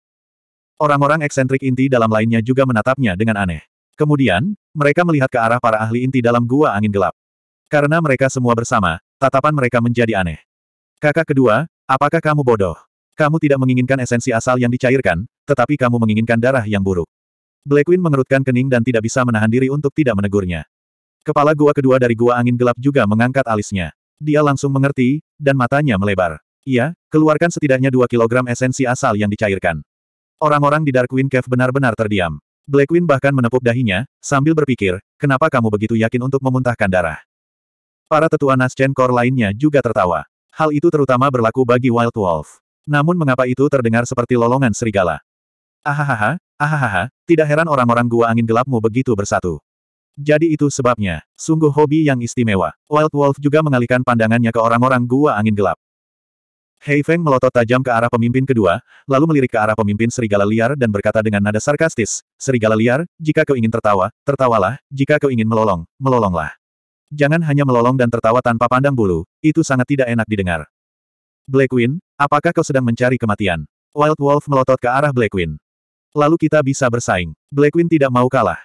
Orang-orang eksentrik inti dalam lainnya juga menatapnya dengan aneh. Kemudian, mereka melihat ke arah para ahli inti dalam gua angin gelap. Karena mereka semua bersama, tatapan mereka menjadi aneh. Kakak kedua, apakah kamu bodoh? Kamu tidak menginginkan esensi asal yang dicairkan, tetapi kamu menginginkan darah yang buruk. Black Queen mengerutkan kening dan tidak bisa menahan diri untuk tidak menegurnya. Kepala gua kedua dari gua angin gelap juga mengangkat alisnya. Dia langsung mengerti, dan matanya melebar. Ia, keluarkan setidaknya 2 kilogram esensi asal yang dicairkan. Orang-orang di Dark Queen Cave benar-benar terdiam. Black Queen bahkan menepuk dahinya, sambil berpikir, kenapa kamu begitu yakin untuk memuntahkan darah? Para tetua Naschen Core lainnya juga tertawa. Hal itu terutama berlaku bagi Wild Wolf. Namun mengapa itu terdengar seperti lolongan serigala? Ahahaha, ahahaha, tidak heran orang-orang gua angin gelapmu begitu bersatu. Jadi itu sebabnya, sungguh hobi yang istimewa. Wild Wolf juga mengalihkan pandangannya ke orang-orang gua angin gelap. Hei Feng melotot tajam ke arah pemimpin kedua, lalu melirik ke arah pemimpin serigala liar dan berkata dengan nada sarkastis, Serigala liar, jika kau ingin tertawa, tertawalah, jika kau ingin melolong, melolonglah. Jangan hanya melolong dan tertawa tanpa pandang bulu, itu sangat tidak enak didengar. Blackwin, apakah kau sedang mencari kematian? Wild Wolf melotot ke arah Blackwin. Lalu kita bisa bersaing. Blackwing tidak mau kalah.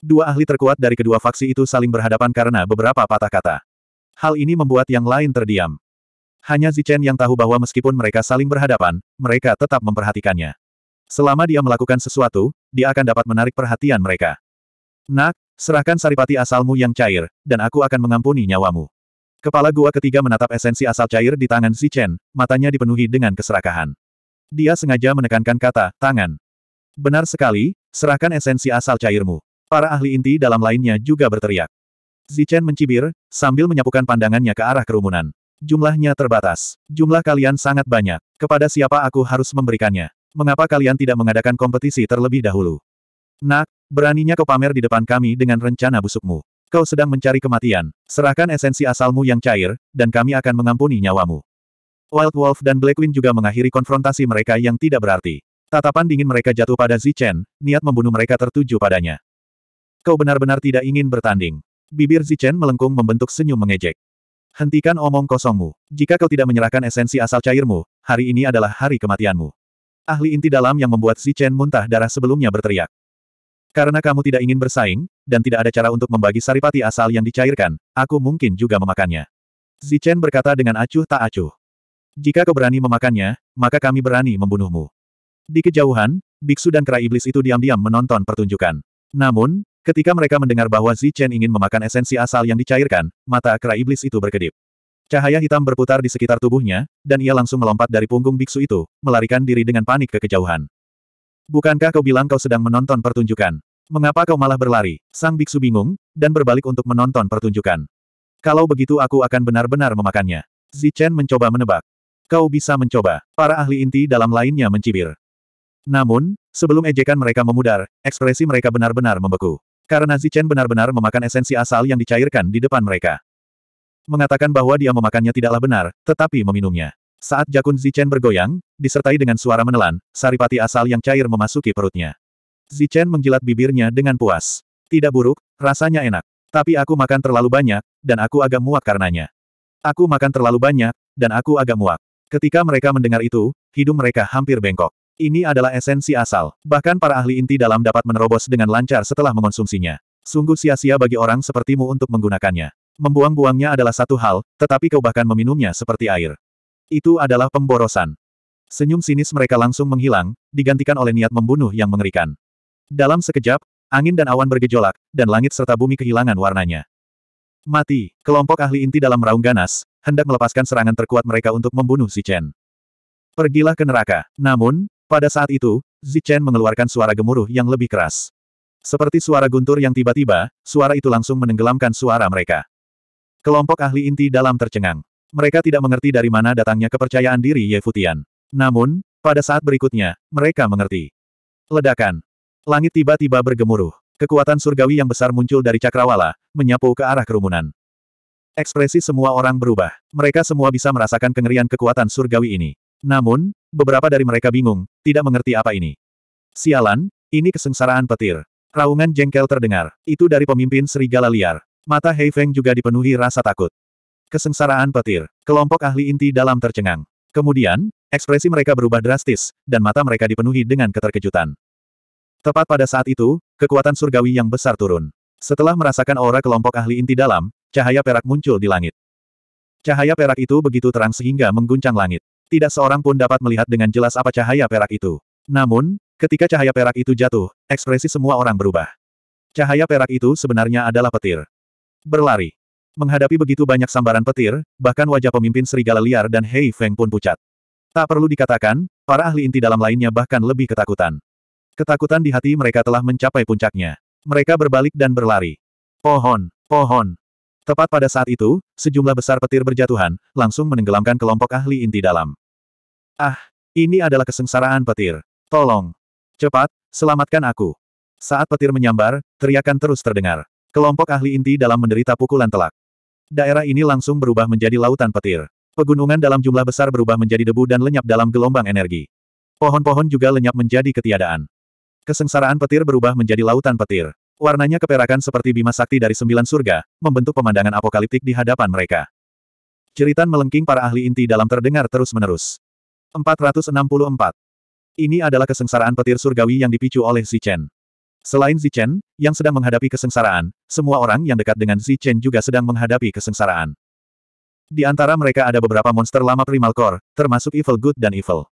Dua ahli terkuat dari kedua faksi itu saling berhadapan karena beberapa patah kata. Hal ini membuat yang lain terdiam. Hanya Zichen yang tahu bahwa meskipun mereka saling berhadapan, mereka tetap memperhatikannya. Selama dia melakukan sesuatu, dia akan dapat menarik perhatian mereka. Nak, serahkan saripati asalmu yang cair, dan aku akan mengampuni nyawamu. Kepala gua ketiga menatap esensi asal cair di tangan Zichen, matanya dipenuhi dengan keserakahan. Dia sengaja menekankan kata, tangan. Benar sekali, serahkan esensi asal cairmu. Para ahli inti dalam lainnya juga berteriak. Zichen mencibir, sambil menyapukan pandangannya ke arah kerumunan. Jumlahnya terbatas. Jumlah kalian sangat banyak. Kepada siapa aku harus memberikannya? Mengapa kalian tidak mengadakan kompetisi terlebih dahulu? Nak, beraninya kau pamer di depan kami dengan rencana busukmu. Kau sedang mencari kematian. Serahkan esensi asalmu yang cair, dan kami akan mengampuni nyawamu. Wild Wolf dan Black Queen juga mengakhiri konfrontasi mereka yang tidak berarti. Tatapan dingin mereka jatuh pada Zichen, niat membunuh mereka tertuju padanya. Kau benar-benar tidak ingin bertanding. Bibir Zichen melengkung membentuk senyum mengejek. Hentikan omong kosongmu. Jika kau tidak menyerahkan esensi asal cairmu, hari ini adalah hari kematianmu. Ahli inti dalam yang membuat Zichen muntah darah sebelumnya berteriak. Karena kamu tidak ingin bersaing, dan tidak ada cara untuk membagi saripati asal yang dicairkan, aku mungkin juga memakannya. Zichen berkata dengan acuh tak acuh. Jika kau berani memakannya, maka kami berani membunuhmu. Di kejauhan, biksu dan kera iblis itu diam-diam menonton pertunjukan. Namun, ketika mereka mendengar bahwa Zichen ingin memakan esensi asal yang dicairkan, mata kera iblis itu berkedip. Cahaya hitam berputar di sekitar tubuhnya, dan ia langsung melompat dari punggung biksu itu, melarikan diri dengan panik ke kejauhan. Bukankah kau bilang kau sedang menonton pertunjukan? Mengapa kau malah berlari? Sang biksu bingung, dan berbalik untuk menonton pertunjukan. Kalau begitu aku akan benar-benar memakannya. Zichen mencoba menebak. Kau bisa mencoba. Para ahli inti dalam lainnya mencibir. Namun, sebelum ejekan mereka memudar, ekspresi mereka benar-benar membeku. Karena Zichen benar-benar memakan esensi asal yang dicairkan di depan mereka. Mengatakan bahwa dia memakannya tidaklah benar, tetapi meminumnya. Saat jakun Zichen bergoyang, disertai dengan suara menelan, saripati asal yang cair memasuki perutnya. Zichen menjilat bibirnya dengan puas. Tidak buruk, rasanya enak. Tapi aku makan terlalu banyak, dan aku agak muak karenanya. Aku makan terlalu banyak, dan aku agak muak. Ketika mereka mendengar itu, hidung mereka hampir bengkok. Ini adalah esensi asal, bahkan para ahli inti dalam dapat menerobos dengan lancar setelah mengonsumsinya. Sungguh sia-sia bagi orang sepertimu untuk menggunakannya. Membuang-buangnya adalah satu hal, tetapi kau bahkan meminumnya seperti air. Itu adalah pemborosan. Senyum sinis mereka langsung menghilang, digantikan oleh niat membunuh yang mengerikan. Dalam sekejap, angin dan awan bergejolak, dan langit serta bumi kehilangan warnanya. Mati, kelompok ahli inti dalam meraung ganas, hendak melepaskan serangan terkuat mereka untuk membunuh si Chen. Pergilah ke neraka. Namun, pada saat itu, Zichen mengeluarkan suara gemuruh yang lebih keras. Seperti suara guntur yang tiba-tiba, suara itu langsung menenggelamkan suara mereka. Kelompok ahli inti dalam tercengang. Mereka tidak mengerti dari mana datangnya kepercayaan diri Ye Futian. Namun, pada saat berikutnya, mereka mengerti. Ledakan. Langit tiba-tiba bergemuruh. Kekuatan surgawi yang besar muncul dari cakrawala, menyapu ke arah kerumunan. Ekspresi semua orang berubah. Mereka semua bisa merasakan kengerian kekuatan surgawi ini. Namun, beberapa dari mereka bingung, tidak mengerti apa ini. Sialan, ini kesengsaraan petir. Raungan jengkel terdengar, itu dari pemimpin serigala liar. Mata Hei Feng juga dipenuhi rasa takut. Kesengsaraan petir, kelompok ahli inti dalam tercengang. Kemudian, ekspresi mereka berubah drastis, dan mata mereka dipenuhi dengan keterkejutan. Tepat pada saat itu, kekuatan surgawi yang besar turun. Setelah merasakan aura kelompok ahli inti dalam, cahaya perak muncul di langit. Cahaya perak itu begitu terang sehingga mengguncang langit. Tidak seorang pun dapat melihat dengan jelas apa cahaya perak itu. Namun, ketika cahaya perak itu jatuh, ekspresi semua orang berubah. Cahaya perak itu sebenarnya adalah petir. Berlari. Menghadapi begitu banyak sambaran petir, bahkan wajah pemimpin serigala liar dan Hei Feng pun pucat. Tak perlu dikatakan, para ahli inti dalam lainnya bahkan lebih ketakutan. Ketakutan di hati mereka telah mencapai puncaknya. Mereka berbalik dan berlari. Pohon, pohon, Tepat pada saat itu, sejumlah besar petir berjatuhan, langsung menenggelamkan kelompok ahli inti dalam. Ah, ini adalah kesengsaraan petir. Tolong. Cepat, selamatkan aku. Saat petir menyambar, teriakan terus terdengar. Kelompok ahli inti dalam menderita pukulan telak. Daerah ini langsung berubah menjadi lautan petir. Pegunungan dalam jumlah besar berubah menjadi debu dan lenyap dalam gelombang energi. Pohon-pohon juga lenyap menjadi ketiadaan. Kesengsaraan petir berubah menjadi lautan petir. Warnanya keperakan seperti bima sakti dari sembilan surga, membentuk pemandangan apokaliptik di hadapan mereka. Ceritan melengking para ahli inti dalam terdengar terus-menerus. 464. Ini adalah kesengsaraan petir surgawi yang dipicu oleh Zichen. Selain Zichen, yang sedang menghadapi kesengsaraan, semua orang yang dekat dengan Zichen juga sedang menghadapi kesengsaraan. Di antara mereka ada beberapa monster lama primal core, termasuk Evil Good dan Evil.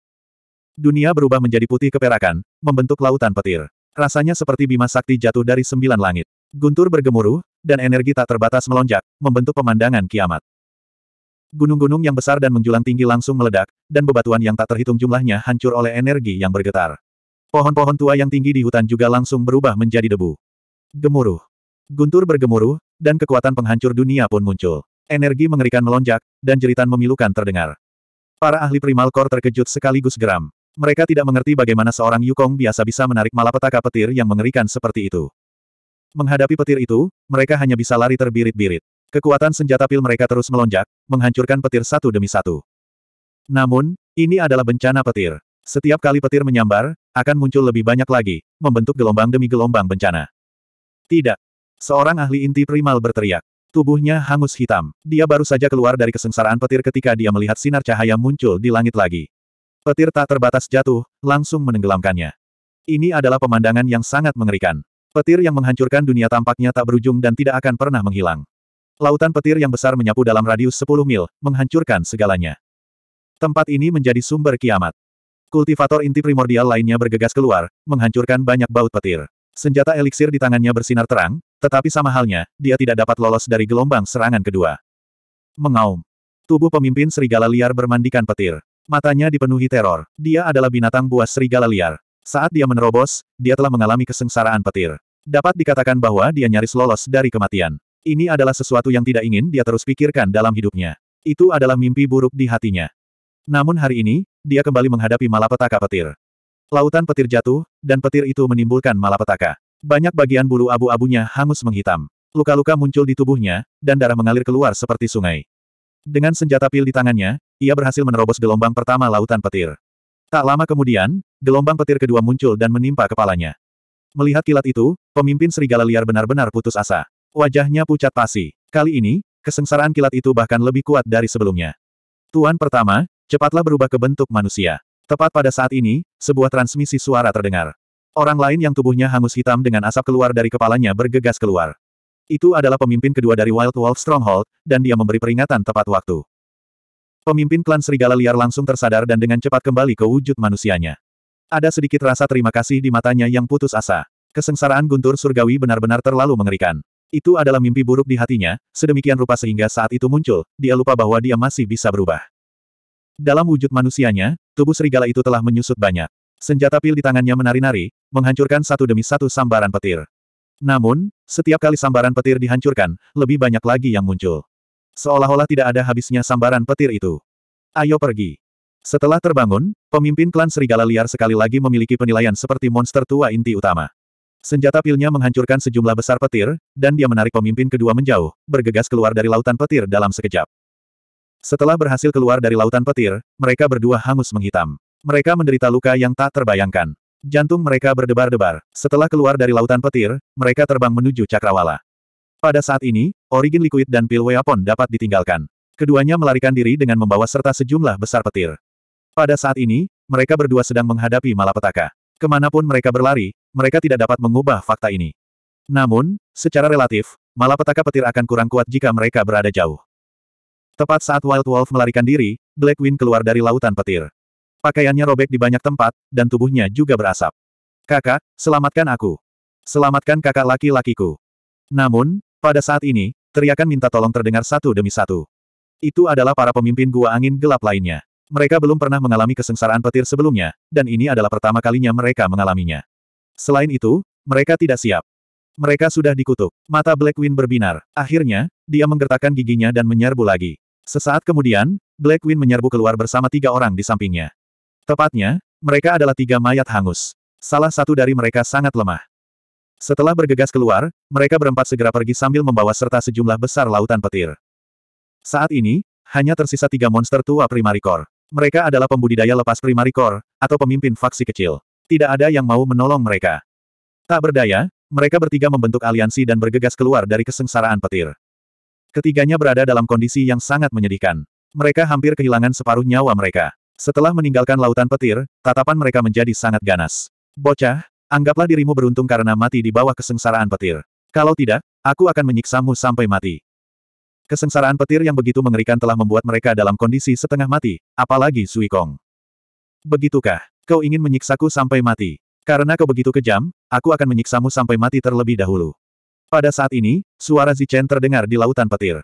Dunia berubah menjadi putih keperakan, membentuk lautan petir. Rasanya seperti bima sakti jatuh dari sembilan langit. Guntur bergemuruh, dan energi tak terbatas melonjak, membentuk pemandangan kiamat. Gunung-gunung yang besar dan menjulang tinggi langsung meledak, dan bebatuan yang tak terhitung jumlahnya hancur oleh energi yang bergetar. Pohon-pohon tua yang tinggi di hutan juga langsung berubah menjadi debu. Gemuruh. Guntur bergemuruh, dan kekuatan penghancur dunia pun muncul. Energi mengerikan melonjak, dan jeritan memilukan terdengar. Para ahli primal kor terkejut sekaligus geram. Mereka tidak mengerti bagaimana seorang Yukong biasa bisa menarik malapetaka petir yang mengerikan seperti itu. Menghadapi petir itu, mereka hanya bisa lari terbirit-birit. Kekuatan senjata pil mereka terus melonjak, menghancurkan petir satu demi satu. Namun, ini adalah bencana petir. Setiap kali petir menyambar, akan muncul lebih banyak lagi, membentuk gelombang demi gelombang bencana. Tidak. Seorang ahli inti primal berteriak. Tubuhnya hangus hitam. Dia baru saja keluar dari kesengsaraan petir ketika dia melihat sinar cahaya muncul di langit lagi. Petir tak terbatas jatuh, langsung menenggelamkannya. Ini adalah pemandangan yang sangat mengerikan. Petir yang menghancurkan dunia tampaknya tak berujung dan tidak akan pernah menghilang. Lautan petir yang besar menyapu dalam radius 10 mil, menghancurkan segalanya. Tempat ini menjadi sumber kiamat. Kultivator inti primordial lainnya bergegas keluar, menghancurkan banyak baut petir. Senjata eliksir di tangannya bersinar terang, tetapi sama halnya, dia tidak dapat lolos dari gelombang serangan kedua. Mengaum. Tubuh pemimpin serigala liar bermandikan petir. Matanya dipenuhi teror. Dia adalah binatang buas serigala liar. Saat dia menerobos, dia telah mengalami kesengsaraan petir. Dapat dikatakan bahwa dia nyaris lolos dari kematian. Ini adalah sesuatu yang tidak ingin dia terus pikirkan dalam hidupnya. Itu adalah mimpi buruk di hatinya. Namun hari ini, dia kembali menghadapi malapetaka petir. Lautan petir jatuh, dan petir itu menimbulkan malapetaka. Banyak bagian bulu abu-abunya hangus menghitam. Luka-luka muncul di tubuhnya, dan darah mengalir keluar seperti sungai. Dengan senjata pil di tangannya, ia berhasil menerobos gelombang pertama lautan petir. Tak lama kemudian, gelombang petir kedua muncul dan menimpa kepalanya. Melihat kilat itu, pemimpin serigala liar benar-benar putus asa. Wajahnya pucat pasi. Kali ini, kesengsaraan kilat itu bahkan lebih kuat dari sebelumnya. Tuan pertama, cepatlah berubah ke bentuk manusia. Tepat pada saat ini, sebuah transmisi suara terdengar. Orang lain yang tubuhnya hangus hitam dengan asap keluar dari kepalanya bergegas keluar. Itu adalah pemimpin kedua dari Wild Wolf Stronghold, dan dia memberi peringatan tepat waktu. Pemimpin klan serigala liar langsung tersadar dan dengan cepat kembali ke wujud manusianya. Ada sedikit rasa terima kasih di matanya yang putus asa. Kesengsaraan guntur surgawi benar-benar terlalu mengerikan. Itu adalah mimpi buruk di hatinya, sedemikian rupa sehingga saat itu muncul, dia lupa bahwa dia masih bisa berubah. Dalam wujud manusianya, tubuh serigala itu telah menyusut banyak. Senjata pil di tangannya menari-nari, menghancurkan satu demi satu sambaran petir. Namun, setiap kali sambaran petir dihancurkan, lebih banyak lagi yang muncul. Seolah-olah tidak ada habisnya sambaran petir itu. Ayo pergi. Setelah terbangun, pemimpin klan Serigala Liar sekali lagi memiliki penilaian seperti monster tua inti utama. Senjata pilnya menghancurkan sejumlah besar petir, dan dia menarik pemimpin kedua menjauh, bergegas keluar dari lautan petir dalam sekejap. Setelah berhasil keluar dari lautan petir, mereka berdua hangus menghitam. Mereka menderita luka yang tak terbayangkan. Jantung mereka berdebar-debar. Setelah keluar dari lautan petir, mereka terbang menuju cakrawala. Pada saat ini, origin liquid dan pil weapon dapat ditinggalkan. Keduanya melarikan diri dengan membawa serta sejumlah besar petir. Pada saat ini, mereka berdua sedang menghadapi malapetaka. Kemanapun mereka berlari, mereka tidak dapat mengubah fakta ini. Namun, secara relatif, malapetaka petir akan kurang kuat jika mereka berada jauh. Tepat saat Wild Wolf melarikan diri, Black Wind keluar dari lautan petir. Pakaiannya robek di banyak tempat, dan tubuhnya juga berasap. Kakak, selamatkan aku. Selamatkan kakak laki-lakiku. Namun, pada saat ini, teriakan minta tolong terdengar satu demi satu. Itu adalah para pemimpin gua angin gelap lainnya. Mereka belum pernah mengalami kesengsaraan petir sebelumnya, dan ini adalah pertama kalinya mereka mengalaminya. Selain itu, mereka tidak siap. Mereka sudah dikutuk. Mata Blackwing berbinar. Akhirnya, dia menggertakkan giginya dan menyerbu lagi. Sesaat kemudian, Blackwing menyerbu keluar bersama tiga orang di sampingnya. Tepatnya, mereka adalah tiga mayat hangus. Salah satu dari mereka sangat lemah. Setelah bergegas keluar, mereka berempat segera pergi sambil membawa serta sejumlah besar lautan petir. Saat ini, hanya tersisa tiga monster tua Primarikor. Mereka adalah pembudidaya lepas Primarikor, atau pemimpin faksi kecil. Tidak ada yang mau menolong mereka. Tak berdaya, mereka bertiga membentuk aliansi dan bergegas keluar dari kesengsaraan petir. Ketiganya berada dalam kondisi yang sangat menyedihkan. Mereka hampir kehilangan separuh nyawa mereka. Setelah meninggalkan lautan petir, tatapan mereka menjadi sangat ganas. Bocah, anggaplah dirimu beruntung karena mati di bawah kesengsaraan petir. Kalau tidak, aku akan menyiksamu sampai mati. Kesengsaraan petir yang begitu mengerikan telah membuat mereka dalam kondisi setengah mati, apalagi Sui Kong. Begitukah, kau ingin menyiksaku sampai mati? Karena kau begitu kejam, aku akan menyiksamu sampai mati terlebih dahulu. Pada saat ini, suara Zichen terdengar di lautan petir.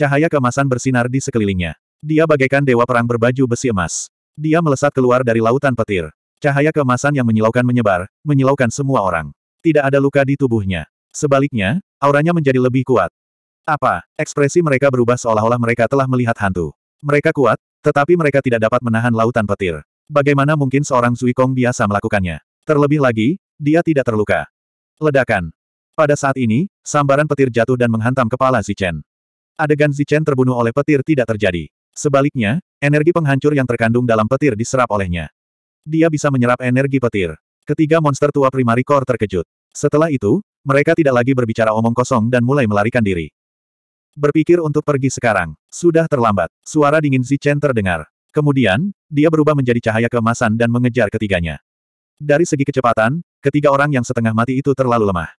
Cahaya kemasan bersinar di sekelilingnya. Dia bagaikan dewa perang berbaju besi emas. Dia melesat keluar dari lautan petir. Cahaya keemasan yang menyilaukan menyebar, menyilaukan semua orang. Tidak ada luka di tubuhnya. Sebaliknya, auranya menjadi lebih kuat. Apa? Ekspresi mereka berubah seolah-olah mereka telah melihat hantu. Mereka kuat, tetapi mereka tidak dapat menahan lautan petir. Bagaimana mungkin seorang Zui Kong biasa melakukannya? Terlebih lagi, dia tidak terluka. Ledakan. Pada saat ini, sambaran petir jatuh dan menghantam kepala Zichen. Adegan Zichen terbunuh oleh petir tidak terjadi. Sebaliknya, energi penghancur yang terkandung dalam petir diserap olehnya. Dia bisa menyerap energi petir. Ketiga monster tua primari core terkejut. Setelah itu, mereka tidak lagi berbicara omong kosong dan mulai melarikan diri. Berpikir untuk pergi sekarang. Sudah terlambat. Suara dingin Zichen terdengar. Kemudian, dia berubah menjadi cahaya keemasan dan mengejar ketiganya. Dari segi kecepatan, ketiga orang yang setengah mati itu terlalu lemah.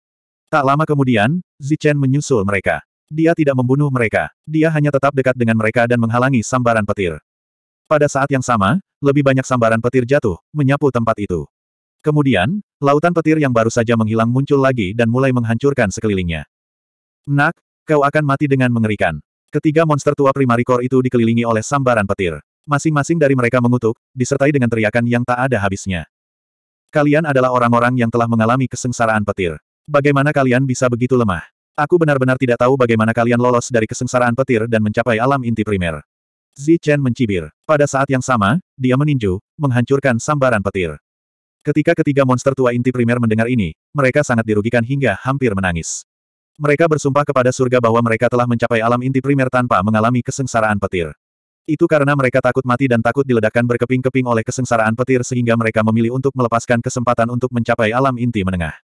Tak lama kemudian, Zichen menyusul mereka. Dia tidak membunuh mereka. Dia hanya tetap dekat dengan mereka dan menghalangi sambaran petir. Pada saat yang sama, lebih banyak sambaran petir jatuh, menyapu tempat itu. Kemudian, lautan petir yang baru saja menghilang muncul lagi dan mulai menghancurkan sekelilingnya. Nak, kau akan mati dengan mengerikan. Ketiga monster tua Primarikor itu dikelilingi oleh sambaran petir. Masing-masing dari mereka mengutuk, disertai dengan teriakan yang tak ada habisnya. Kalian adalah orang-orang yang telah mengalami kesengsaraan petir. Bagaimana kalian bisa begitu lemah? Aku benar-benar tidak tahu bagaimana kalian lolos dari kesengsaraan petir dan mencapai alam inti primer. Zi Chen mencibir. Pada saat yang sama, dia meninju, menghancurkan sambaran petir. Ketika ketiga monster tua inti primer mendengar ini, mereka sangat dirugikan hingga hampir menangis. Mereka bersumpah kepada surga bahwa mereka telah mencapai alam inti primer tanpa mengalami kesengsaraan petir. Itu karena mereka takut mati dan takut diledakkan berkeping-keping oleh kesengsaraan petir sehingga mereka memilih untuk melepaskan kesempatan untuk mencapai alam inti menengah.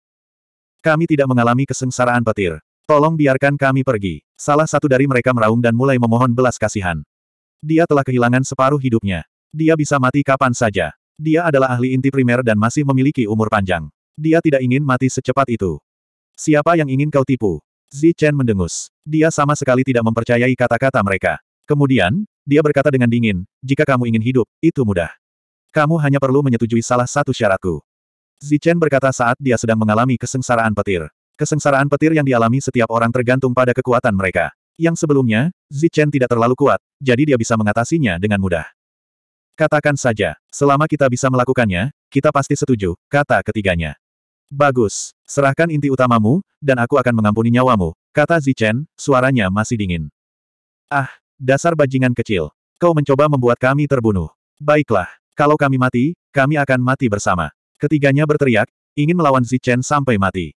Kami tidak mengalami kesengsaraan petir. Tolong biarkan kami pergi. Salah satu dari mereka meraung dan mulai memohon belas kasihan. Dia telah kehilangan separuh hidupnya. Dia bisa mati kapan saja. Dia adalah ahli inti primer dan masih memiliki umur panjang. Dia tidak ingin mati secepat itu. Siapa yang ingin kau tipu? Zi Chen mendengus. Dia sama sekali tidak mempercayai kata-kata mereka. Kemudian, dia berkata dengan dingin, jika kamu ingin hidup, itu mudah. Kamu hanya perlu menyetujui salah satu syaratku. Zi Chen berkata saat dia sedang mengalami kesengsaraan petir. Kesengsaraan petir yang dialami setiap orang tergantung pada kekuatan mereka. Yang sebelumnya, Zichen tidak terlalu kuat, jadi dia bisa mengatasinya dengan mudah. Katakan saja, selama kita bisa melakukannya, kita pasti setuju, kata ketiganya. Bagus, serahkan inti utamamu, dan aku akan mengampuni nyawamu, kata Zichen, suaranya masih dingin. Ah, dasar bajingan kecil. Kau mencoba membuat kami terbunuh. Baiklah, kalau kami mati, kami akan mati bersama. Ketiganya berteriak, ingin melawan Zichen sampai mati.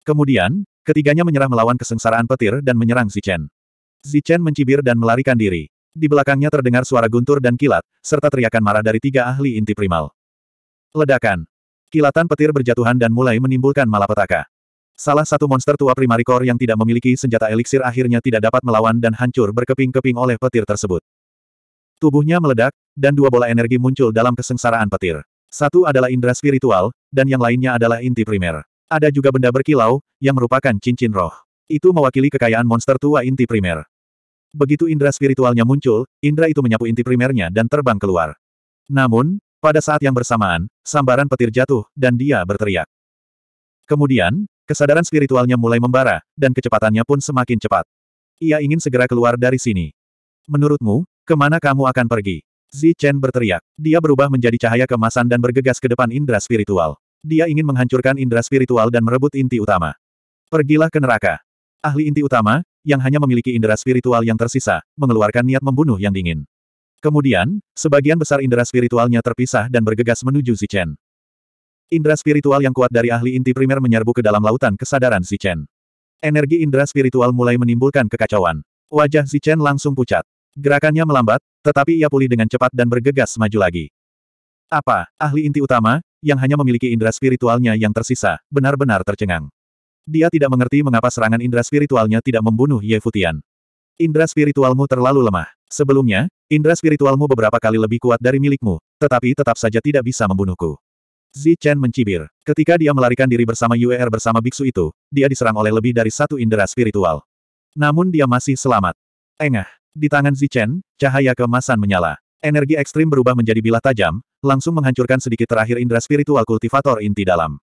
Kemudian, ketiganya menyerah melawan kesengsaraan petir dan menyerang Zichen. Zichen mencibir dan melarikan diri. Di belakangnya terdengar suara guntur dan kilat, serta teriakan marah dari tiga ahli inti primal. Ledakan. Kilatan petir berjatuhan dan mulai menimbulkan malapetaka. Salah satu monster tua Primarikor yang tidak memiliki senjata eliksir akhirnya tidak dapat melawan dan hancur berkeping-keping oleh petir tersebut. Tubuhnya meledak, dan dua bola energi muncul dalam kesengsaraan petir. Satu adalah indera spiritual, dan yang lainnya adalah inti primer. Ada juga benda berkilau, yang merupakan cincin roh. Itu mewakili kekayaan monster tua inti primer. Begitu indra spiritualnya muncul, indra itu menyapu inti primernya dan terbang keluar. Namun, pada saat yang bersamaan, sambaran petir jatuh, dan dia berteriak. Kemudian, kesadaran spiritualnya mulai membara, dan kecepatannya pun semakin cepat. Ia ingin segera keluar dari sini. Menurutmu, kemana kamu akan pergi? Zi Chen berteriak. Dia berubah menjadi cahaya kemasan dan bergegas ke depan indra spiritual. Dia ingin menghancurkan indera spiritual dan merebut inti utama. Pergilah ke neraka. Ahli inti utama, yang hanya memiliki indera spiritual yang tersisa, mengeluarkan niat membunuh yang dingin. Kemudian, sebagian besar indera spiritualnya terpisah dan bergegas menuju Zichen. Indra spiritual yang kuat dari ahli inti primer menyerbu ke dalam lautan kesadaran Zichen. Energi indera spiritual mulai menimbulkan kekacauan. Wajah Zichen langsung pucat. Gerakannya melambat, tetapi ia pulih dengan cepat dan bergegas maju lagi. Apa, ahli inti utama, yang hanya memiliki indera spiritualnya yang tersisa, benar-benar tercengang. Dia tidak mengerti mengapa serangan indera spiritualnya tidak membunuh Ye Futian. Indra spiritualmu terlalu lemah. Sebelumnya, indera spiritualmu beberapa kali lebih kuat dari milikmu, tetapi tetap saja tidak bisa membunuhku. Zi Chen mencibir. Ketika dia melarikan diri bersama UER bersama biksu itu, dia diserang oleh lebih dari satu indera spiritual. Namun dia masih selamat. Engah. Di tangan Zi Chen, cahaya kemasan menyala. Energi ekstrim berubah menjadi bilah tajam, langsung menghancurkan sedikit terakhir indera spiritual kultivator inti dalam.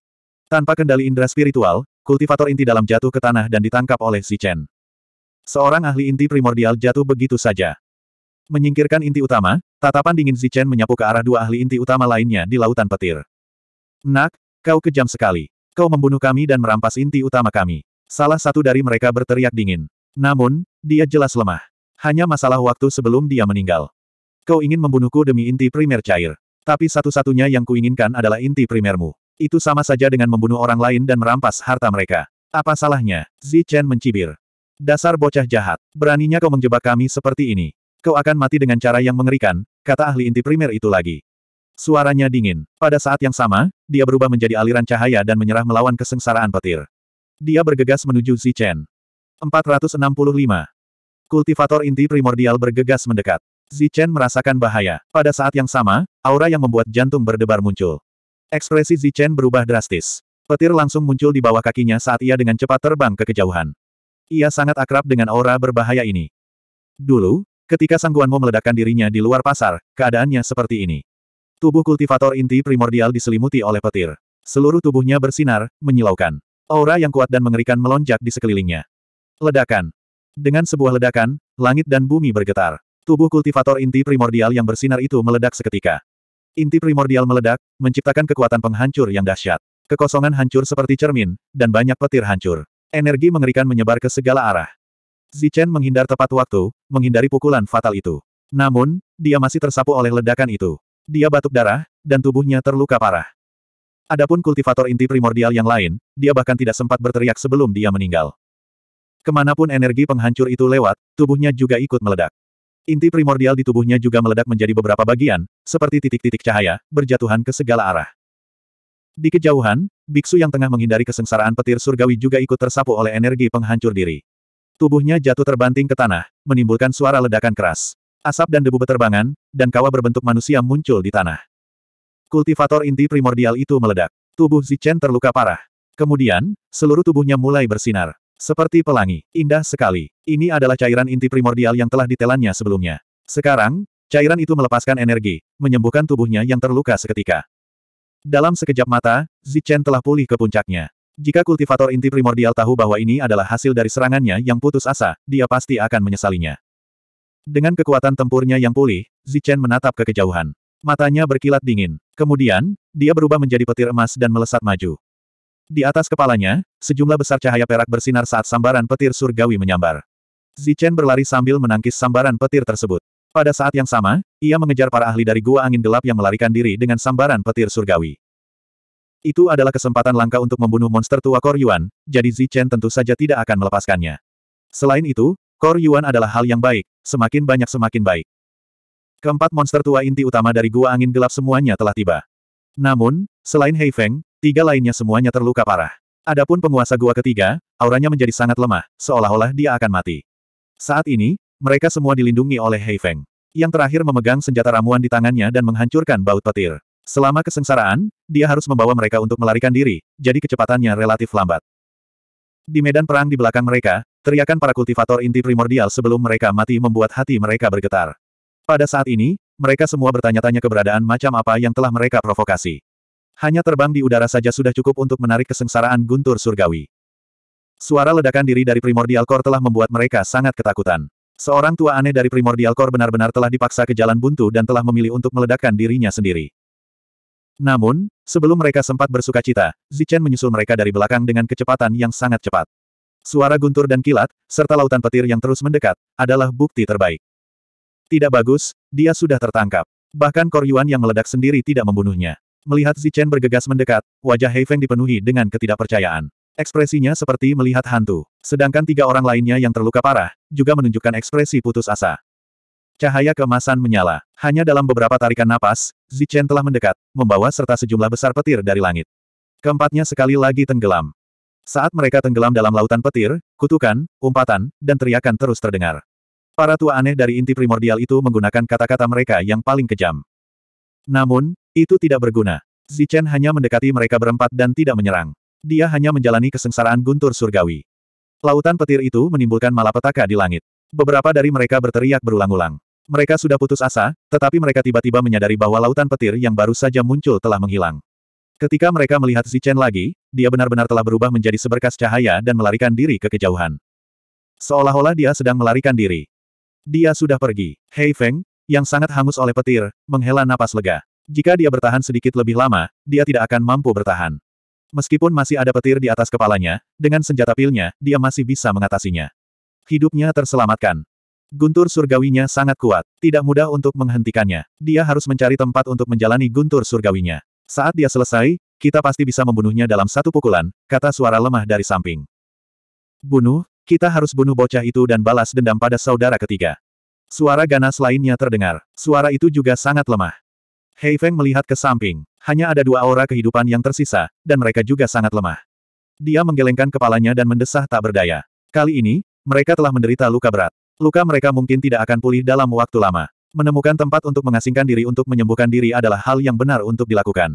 Tanpa kendali indera spiritual, kultivator inti dalam jatuh ke tanah dan ditangkap oleh Si Chen. Seorang ahli inti primordial jatuh begitu saja. Menyingkirkan inti utama, tatapan dingin Si Chen menyapu ke arah dua ahli inti utama lainnya di lautan petir. Nak, kau kejam sekali. Kau membunuh kami dan merampas inti utama kami. Salah satu dari mereka berteriak dingin. Namun, dia jelas lemah. Hanya masalah waktu sebelum dia meninggal. Kau ingin membunuhku demi inti primer cair. Tapi satu-satunya yang kuinginkan adalah inti primermu. Itu sama saja dengan membunuh orang lain dan merampas harta mereka. Apa salahnya? Zi Chen mencibir. Dasar bocah jahat. Beraninya kau menjebak kami seperti ini. Kau akan mati dengan cara yang mengerikan, kata ahli inti primer itu lagi. Suaranya dingin. Pada saat yang sama, dia berubah menjadi aliran cahaya dan menyerah melawan kesengsaraan petir. Dia bergegas menuju Zi Chen. 465. Kultivator inti primordial bergegas mendekat. Zichen merasakan bahaya. Pada saat yang sama, aura yang membuat jantung berdebar muncul. Ekspresi Zichen berubah drastis. Petir langsung muncul di bawah kakinya saat ia dengan cepat terbang ke kejauhan. Ia sangat akrab dengan aura berbahaya ini. Dulu, ketika Sangguanmu meledakkan dirinya di luar pasar, keadaannya seperti ini. Tubuh kultivator inti primordial diselimuti oleh petir. Seluruh tubuhnya bersinar, menyilaukan. Aura yang kuat dan mengerikan melonjak di sekelilingnya. Ledakan. Dengan sebuah ledakan, langit dan bumi bergetar. Tubuh kultivator inti primordial yang bersinar itu meledak seketika. Inti primordial meledak, menciptakan kekuatan penghancur yang dahsyat. Kekosongan hancur seperti cermin, dan banyak petir hancur. Energi mengerikan menyebar ke segala arah. Zichen menghindar tepat waktu, menghindari pukulan fatal itu. Namun, dia masih tersapu oleh ledakan itu. Dia batuk darah, dan tubuhnya terluka parah. Adapun kultivator inti primordial yang lain, dia bahkan tidak sempat berteriak sebelum dia meninggal. Kemanapun energi penghancur itu lewat, tubuhnya juga ikut meledak. Inti primordial di tubuhnya juga meledak menjadi beberapa bagian, seperti titik-titik cahaya, berjatuhan ke segala arah. Di kejauhan, biksu yang tengah menghindari kesengsaraan petir surgawi juga ikut tersapu oleh energi penghancur diri. Tubuhnya jatuh terbanting ke tanah, menimbulkan suara ledakan keras. Asap dan debu beterbangan, dan kawah berbentuk manusia muncul di tanah. Kultivator inti primordial itu meledak. Tubuh Zichen terluka parah. Kemudian, seluruh tubuhnya mulai bersinar. Seperti pelangi, indah sekali. Ini adalah cairan inti primordial yang telah ditelannya sebelumnya. Sekarang, cairan itu melepaskan energi, menyembuhkan tubuhnya yang terluka seketika. Dalam sekejap mata, Zichen telah pulih ke puncaknya. Jika kultivator inti primordial tahu bahwa ini adalah hasil dari serangannya yang putus asa, dia pasti akan menyesalinya. Dengan kekuatan tempurnya yang pulih, Zichen menatap ke kejauhan. Matanya berkilat dingin. Kemudian, dia berubah menjadi petir emas dan melesat maju. Di atas kepalanya, sejumlah besar cahaya perak bersinar saat sambaran petir surgawi menyambar. Zichen berlari sambil menangkis sambaran petir tersebut. Pada saat yang sama, ia mengejar para ahli dari gua angin gelap yang melarikan diri dengan sambaran petir surgawi. Itu adalah kesempatan langka untuk membunuh monster tua Kor Yuan, jadi Zichen tentu saja tidak akan melepaskannya. Selain itu, Kor Yuan adalah hal yang baik, semakin banyak semakin baik. Keempat monster tua inti utama dari gua angin gelap semuanya telah tiba. Namun, selain Hei Feng, Tiga lainnya semuanya terluka parah. Adapun penguasa gua ketiga, auranya menjadi sangat lemah, seolah-olah dia akan mati. Saat ini, mereka semua dilindungi oleh Hei Feng, Yang terakhir memegang senjata ramuan di tangannya dan menghancurkan baut petir. Selama kesengsaraan, dia harus membawa mereka untuk melarikan diri, jadi kecepatannya relatif lambat. Di medan perang di belakang mereka, teriakan para kultivator inti primordial sebelum mereka mati membuat hati mereka bergetar. Pada saat ini, mereka semua bertanya-tanya keberadaan macam apa yang telah mereka provokasi. Hanya terbang di udara saja sudah cukup untuk menarik kesengsaraan guntur surgawi. Suara ledakan diri dari primordial core telah membuat mereka sangat ketakutan. Seorang tua aneh dari primordial core benar-benar telah dipaksa ke jalan buntu dan telah memilih untuk meledakkan dirinya sendiri. Namun, sebelum mereka sempat bersuka cita, Zichen menyusul mereka dari belakang dengan kecepatan yang sangat cepat. Suara guntur dan kilat, serta lautan petir yang terus mendekat, adalah bukti terbaik. Tidak bagus, dia sudah tertangkap. Bahkan Koryuan yang meledak sendiri tidak membunuhnya. Melihat Zichen bergegas mendekat, wajah Heifeng dipenuhi dengan ketidakpercayaan. Ekspresinya seperti melihat hantu. Sedangkan tiga orang lainnya yang terluka parah, juga menunjukkan ekspresi putus asa. Cahaya kemasan menyala. Hanya dalam beberapa tarikan napas, Zichen telah mendekat, membawa serta sejumlah besar petir dari langit. Keempatnya sekali lagi tenggelam. Saat mereka tenggelam dalam lautan petir, kutukan, umpatan, dan teriakan terus terdengar. Para tua aneh dari inti primordial itu menggunakan kata-kata mereka yang paling kejam. Namun, itu tidak berguna. Zichen hanya mendekati mereka berempat dan tidak menyerang. Dia hanya menjalani kesengsaraan guntur surgawi. Lautan petir itu menimbulkan malapetaka di langit. Beberapa dari mereka berteriak berulang-ulang. Mereka sudah putus asa, tetapi mereka tiba-tiba menyadari bahwa lautan petir yang baru saja muncul telah menghilang. Ketika mereka melihat Zichen lagi, dia benar-benar telah berubah menjadi seberkas cahaya dan melarikan diri ke kejauhan. Seolah-olah dia sedang melarikan diri. Dia sudah pergi. Hei Feng, yang sangat hangus oleh petir, menghela napas lega. Jika dia bertahan sedikit lebih lama, dia tidak akan mampu bertahan. Meskipun masih ada petir di atas kepalanya, dengan senjata pilnya, dia masih bisa mengatasinya. Hidupnya terselamatkan. Guntur surgawinya sangat kuat, tidak mudah untuk menghentikannya. Dia harus mencari tempat untuk menjalani guntur surgawinya. Saat dia selesai, kita pasti bisa membunuhnya dalam satu pukulan, kata suara lemah dari samping. Bunuh, kita harus bunuh bocah itu dan balas dendam pada saudara ketiga. Suara ganas lainnya terdengar. Suara itu juga sangat lemah. Hei Feng melihat ke samping. Hanya ada dua aura kehidupan yang tersisa, dan mereka juga sangat lemah. Dia menggelengkan kepalanya dan mendesah tak berdaya. Kali ini, mereka telah menderita luka berat. Luka mereka mungkin tidak akan pulih dalam waktu lama. Menemukan tempat untuk mengasingkan diri untuk menyembuhkan diri adalah hal yang benar untuk dilakukan.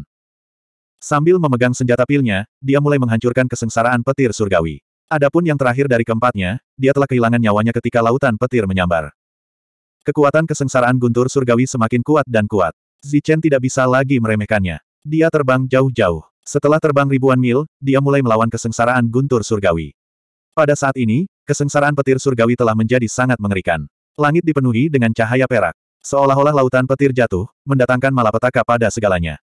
Sambil memegang senjata pilnya, dia mulai menghancurkan kesengsaraan petir surgawi. Adapun yang terakhir dari keempatnya, dia telah kehilangan nyawanya ketika lautan petir menyambar. Kekuatan kesengsaraan guntur surgawi semakin kuat dan kuat. Zichen tidak bisa lagi meremehkannya. Dia terbang jauh-jauh. Setelah terbang ribuan mil, dia mulai melawan kesengsaraan guntur surgawi. Pada saat ini, kesengsaraan petir surgawi telah menjadi sangat mengerikan. Langit dipenuhi dengan cahaya perak. Seolah-olah lautan petir jatuh, mendatangkan malapetaka pada segalanya.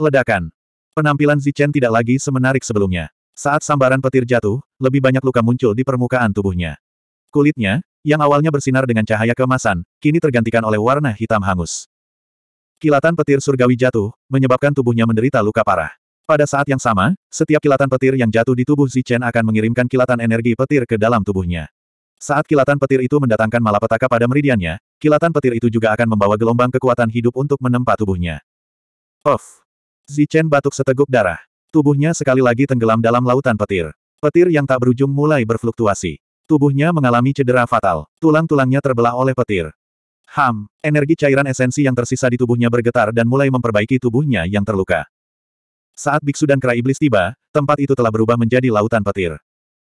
Ledakan. Penampilan Zichen tidak lagi semenarik sebelumnya. Saat sambaran petir jatuh, lebih banyak luka muncul di permukaan tubuhnya. Kulitnya, yang awalnya bersinar dengan cahaya kemasan, kini tergantikan oleh warna hitam hangus. Kilatan petir surgawi jatuh, menyebabkan tubuhnya menderita luka parah. Pada saat yang sama, setiap kilatan petir yang jatuh di tubuh Zichen akan mengirimkan kilatan energi petir ke dalam tubuhnya. Saat kilatan petir itu mendatangkan malapetaka pada meridiannya, kilatan petir itu juga akan membawa gelombang kekuatan hidup untuk menempa tubuhnya. Of! Zichen batuk seteguk darah. Tubuhnya sekali lagi tenggelam dalam lautan petir. Petir yang tak berujung mulai berfluktuasi. Tubuhnya mengalami cedera fatal. Tulang-tulangnya terbelah oleh petir. Ham, energi cairan esensi yang tersisa di tubuhnya bergetar dan mulai memperbaiki tubuhnya yang terluka. Saat biksu dan kera iblis tiba, tempat itu telah berubah menjadi lautan petir.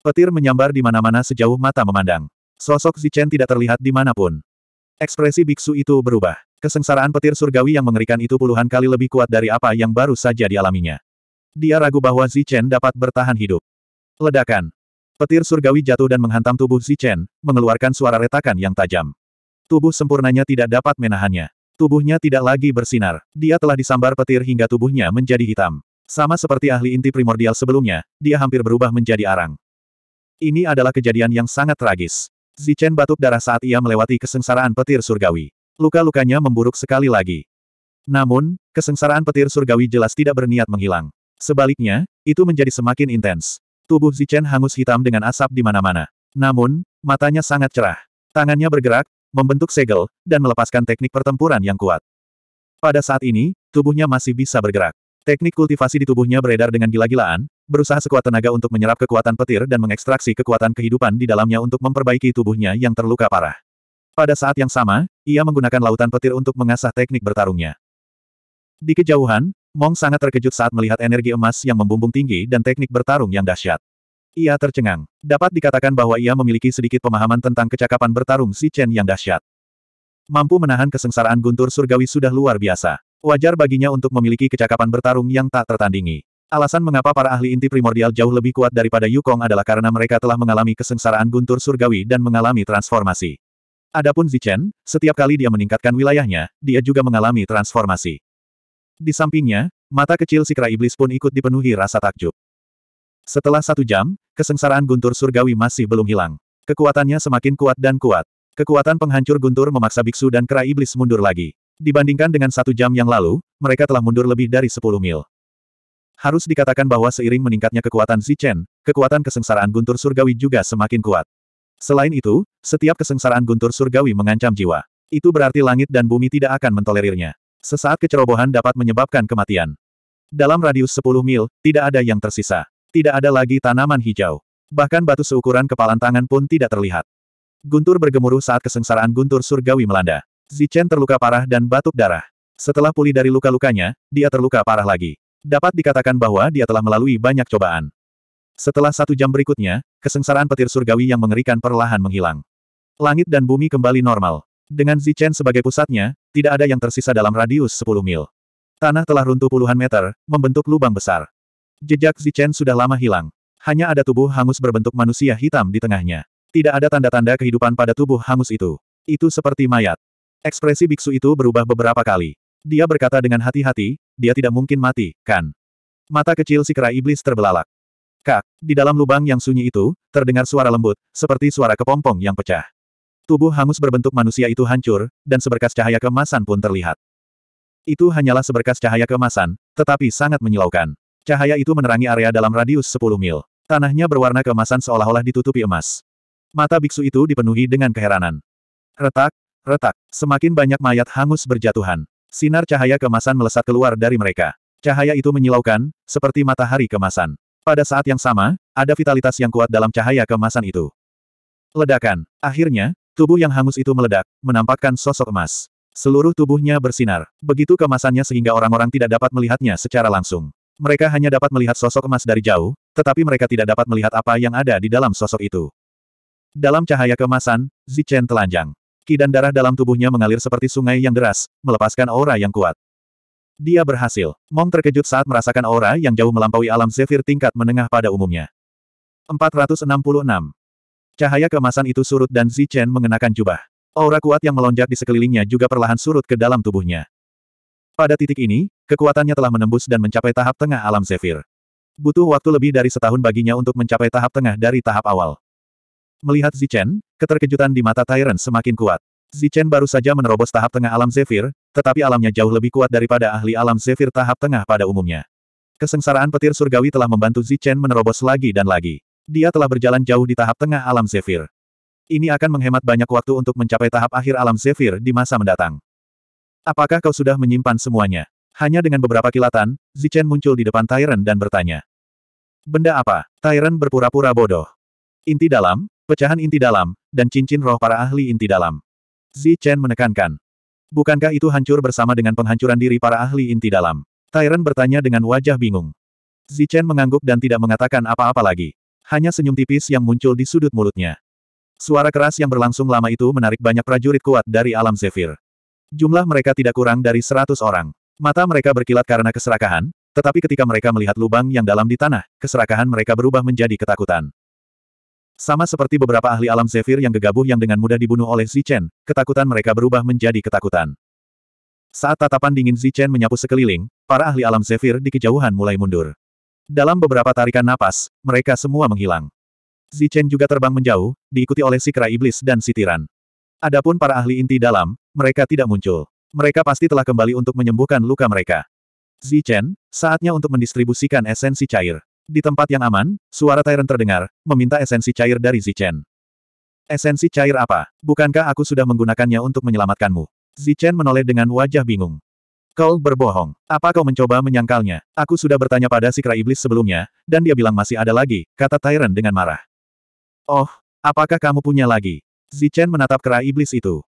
Petir menyambar di mana-mana sejauh mata memandang. Sosok Zichen tidak terlihat di manapun. Ekspresi biksu itu berubah. Kesengsaraan petir surgawi yang mengerikan itu puluhan kali lebih kuat dari apa yang baru saja dialaminya. Dia ragu bahwa Zichen dapat bertahan hidup. Ledakan. Petir surgawi jatuh dan menghantam tubuh Zichen, mengeluarkan suara retakan yang tajam. Tubuh sempurnanya tidak dapat menahannya. Tubuhnya tidak lagi bersinar. Dia telah disambar petir hingga tubuhnya menjadi hitam. Sama seperti ahli inti primordial sebelumnya, dia hampir berubah menjadi arang. Ini adalah kejadian yang sangat tragis. Zichen batuk darah saat ia melewati kesengsaraan petir surgawi. Luka-lukanya memburuk sekali lagi. Namun, kesengsaraan petir surgawi jelas tidak berniat menghilang. Sebaliknya, itu menjadi semakin intens. Tubuh Zichen hangus hitam dengan asap di mana-mana. Namun, matanya sangat cerah. Tangannya bergerak, membentuk segel, dan melepaskan teknik pertempuran yang kuat. Pada saat ini, tubuhnya masih bisa bergerak. Teknik kultivasi di tubuhnya beredar dengan gila-gilaan, berusaha sekuat tenaga untuk menyerap kekuatan petir dan mengekstraksi kekuatan kehidupan di dalamnya untuk memperbaiki tubuhnya yang terluka parah. Pada saat yang sama, ia menggunakan lautan petir untuk mengasah teknik bertarungnya. Di kejauhan, Mong sangat terkejut saat melihat energi emas yang membumbung tinggi dan teknik bertarung yang dahsyat. Ia tercengang. Dapat dikatakan bahwa ia memiliki sedikit pemahaman tentang kecakapan bertarung si Chen yang dahsyat. Mampu menahan kesengsaraan guntur surgawi sudah luar biasa. Wajar baginya untuk memiliki kecakapan bertarung yang tak tertandingi. Alasan mengapa para ahli inti primordial jauh lebih kuat daripada Yukong adalah karena mereka telah mengalami kesengsaraan guntur surgawi dan mengalami transformasi. Adapun Zichen, setiap kali dia meningkatkan wilayahnya, dia juga mengalami transformasi. Di sampingnya, mata kecil si kera iblis pun ikut dipenuhi rasa takjub. Setelah satu jam, kesengsaraan guntur surgawi masih belum hilang. Kekuatannya semakin kuat dan kuat. Kekuatan penghancur guntur memaksa biksu dan kera iblis mundur lagi. Dibandingkan dengan satu jam yang lalu, mereka telah mundur lebih dari 10 mil. Harus dikatakan bahwa seiring meningkatnya kekuatan Zichen, kekuatan kesengsaraan guntur surgawi juga semakin kuat. Selain itu, setiap kesengsaraan guntur surgawi mengancam jiwa. Itu berarti langit dan bumi tidak akan mentolerirnya. Sesaat kecerobohan dapat menyebabkan kematian. Dalam radius 10 mil, tidak ada yang tersisa. Tidak ada lagi tanaman hijau. Bahkan batu seukuran kepalan tangan pun tidak terlihat. Guntur bergemuruh saat kesengsaraan guntur surgawi melanda. Zichen terluka parah dan batuk darah. Setelah pulih dari luka-lukanya, dia terluka parah lagi. Dapat dikatakan bahwa dia telah melalui banyak cobaan. Setelah satu jam berikutnya, kesengsaraan petir surgawi yang mengerikan perlahan menghilang. Langit dan bumi kembali normal. Dengan Zichen sebagai pusatnya, tidak ada yang tersisa dalam radius 10 mil. Tanah telah runtuh puluhan meter, membentuk lubang besar. Jejak Zichen sudah lama hilang. Hanya ada tubuh hangus berbentuk manusia hitam di tengahnya. Tidak ada tanda-tanda kehidupan pada tubuh hangus itu. Itu seperti mayat. Ekspresi biksu itu berubah beberapa kali. Dia berkata dengan hati-hati, dia tidak mungkin mati, kan? Mata kecil si kera iblis terbelalak. Kak, di dalam lubang yang sunyi itu, terdengar suara lembut, seperti suara kepompong yang pecah. Tubuh hangus berbentuk manusia itu hancur, dan seberkas cahaya kemasan pun terlihat. Itu hanyalah seberkas cahaya kemasan, tetapi sangat menyilaukan. Cahaya itu menerangi area dalam radius 10 mil. Tanahnya berwarna keemasan seolah-olah ditutupi emas. Mata biksu itu dipenuhi dengan keheranan. Retak, retak, semakin banyak mayat hangus berjatuhan. Sinar cahaya kemasan melesat keluar dari mereka. Cahaya itu menyilaukan, seperti matahari kemasan. Pada saat yang sama, ada vitalitas yang kuat dalam cahaya kemasan itu. Ledakan. Akhirnya, tubuh yang hangus itu meledak, menampakkan sosok emas. Seluruh tubuhnya bersinar. Begitu kemasannya sehingga orang-orang tidak dapat melihatnya secara langsung. Mereka hanya dapat melihat sosok emas dari jauh, tetapi mereka tidak dapat melihat apa yang ada di dalam sosok itu. Dalam cahaya kemasan, Zichen telanjang. Ki dan darah dalam tubuhnya mengalir seperti sungai yang deras, melepaskan aura yang kuat. Dia berhasil. Mong terkejut saat merasakan aura yang jauh melampaui alam zephyr tingkat menengah pada umumnya. 466. Cahaya kemasan itu surut dan Zichen mengenakan jubah. Aura kuat yang melonjak di sekelilingnya juga perlahan surut ke dalam tubuhnya. Pada titik ini, kekuatannya telah menembus dan mencapai tahap tengah alam Zephyr. Butuh waktu lebih dari setahun baginya untuk mencapai tahap tengah dari tahap awal. Melihat Zichen, keterkejutan di mata Tyrant semakin kuat. Zichen baru saja menerobos tahap tengah alam Zephyr, tetapi alamnya jauh lebih kuat daripada ahli alam Zephyr tahap tengah pada umumnya. Kesengsaraan petir surgawi telah membantu Zichen menerobos lagi dan lagi. Dia telah berjalan jauh di tahap tengah alam Zephyr. Ini akan menghemat banyak waktu untuk mencapai tahap akhir alam Zephyr di masa mendatang. Apakah kau sudah menyimpan semuanya? Hanya dengan beberapa kilatan, Zichen muncul di depan Tyrant dan bertanya. Benda apa? Tyrant berpura-pura bodoh. Inti dalam, pecahan inti dalam, dan cincin roh para ahli inti dalam. Zichen menekankan. Bukankah itu hancur bersama dengan penghancuran diri para ahli inti dalam? Tyrant bertanya dengan wajah bingung. Zichen mengangguk dan tidak mengatakan apa-apa lagi. Hanya senyum tipis yang muncul di sudut mulutnya. Suara keras yang berlangsung lama itu menarik banyak prajurit kuat dari alam Zephyr. Jumlah mereka tidak kurang dari seratus orang. Mata mereka berkilat karena keserakahan, tetapi ketika mereka melihat lubang yang dalam di tanah, keserakahan mereka berubah menjadi ketakutan. Sama seperti beberapa ahli alam Zephyr yang gegabah yang dengan mudah dibunuh oleh Zichen, ketakutan mereka berubah menjadi ketakutan. Saat tatapan dingin Zichen menyapu sekeliling, para ahli alam Zephyr di kejauhan mulai mundur. Dalam beberapa tarikan napas, mereka semua menghilang. Zichen juga terbang menjauh, diikuti oleh si kera iblis dan si tiran. Adapun para ahli inti dalam, mereka tidak muncul. Mereka pasti telah kembali untuk menyembuhkan luka mereka. Zichen, saatnya untuk mendistribusikan esensi cair. Di tempat yang aman, suara Tyrant terdengar, meminta esensi cair dari Zichen. Esensi cair apa? Bukankah aku sudah menggunakannya untuk menyelamatkanmu? Zichen menoleh dengan wajah bingung. Kau berbohong. Apa kau mencoba menyangkalnya? Aku sudah bertanya pada si kera iblis sebelumnya, dan dia bilang masih ada lagi, kata Tyrant dengan marah. Oh, apakah kamu punya lagi? Zichen menatap kera iblis itu.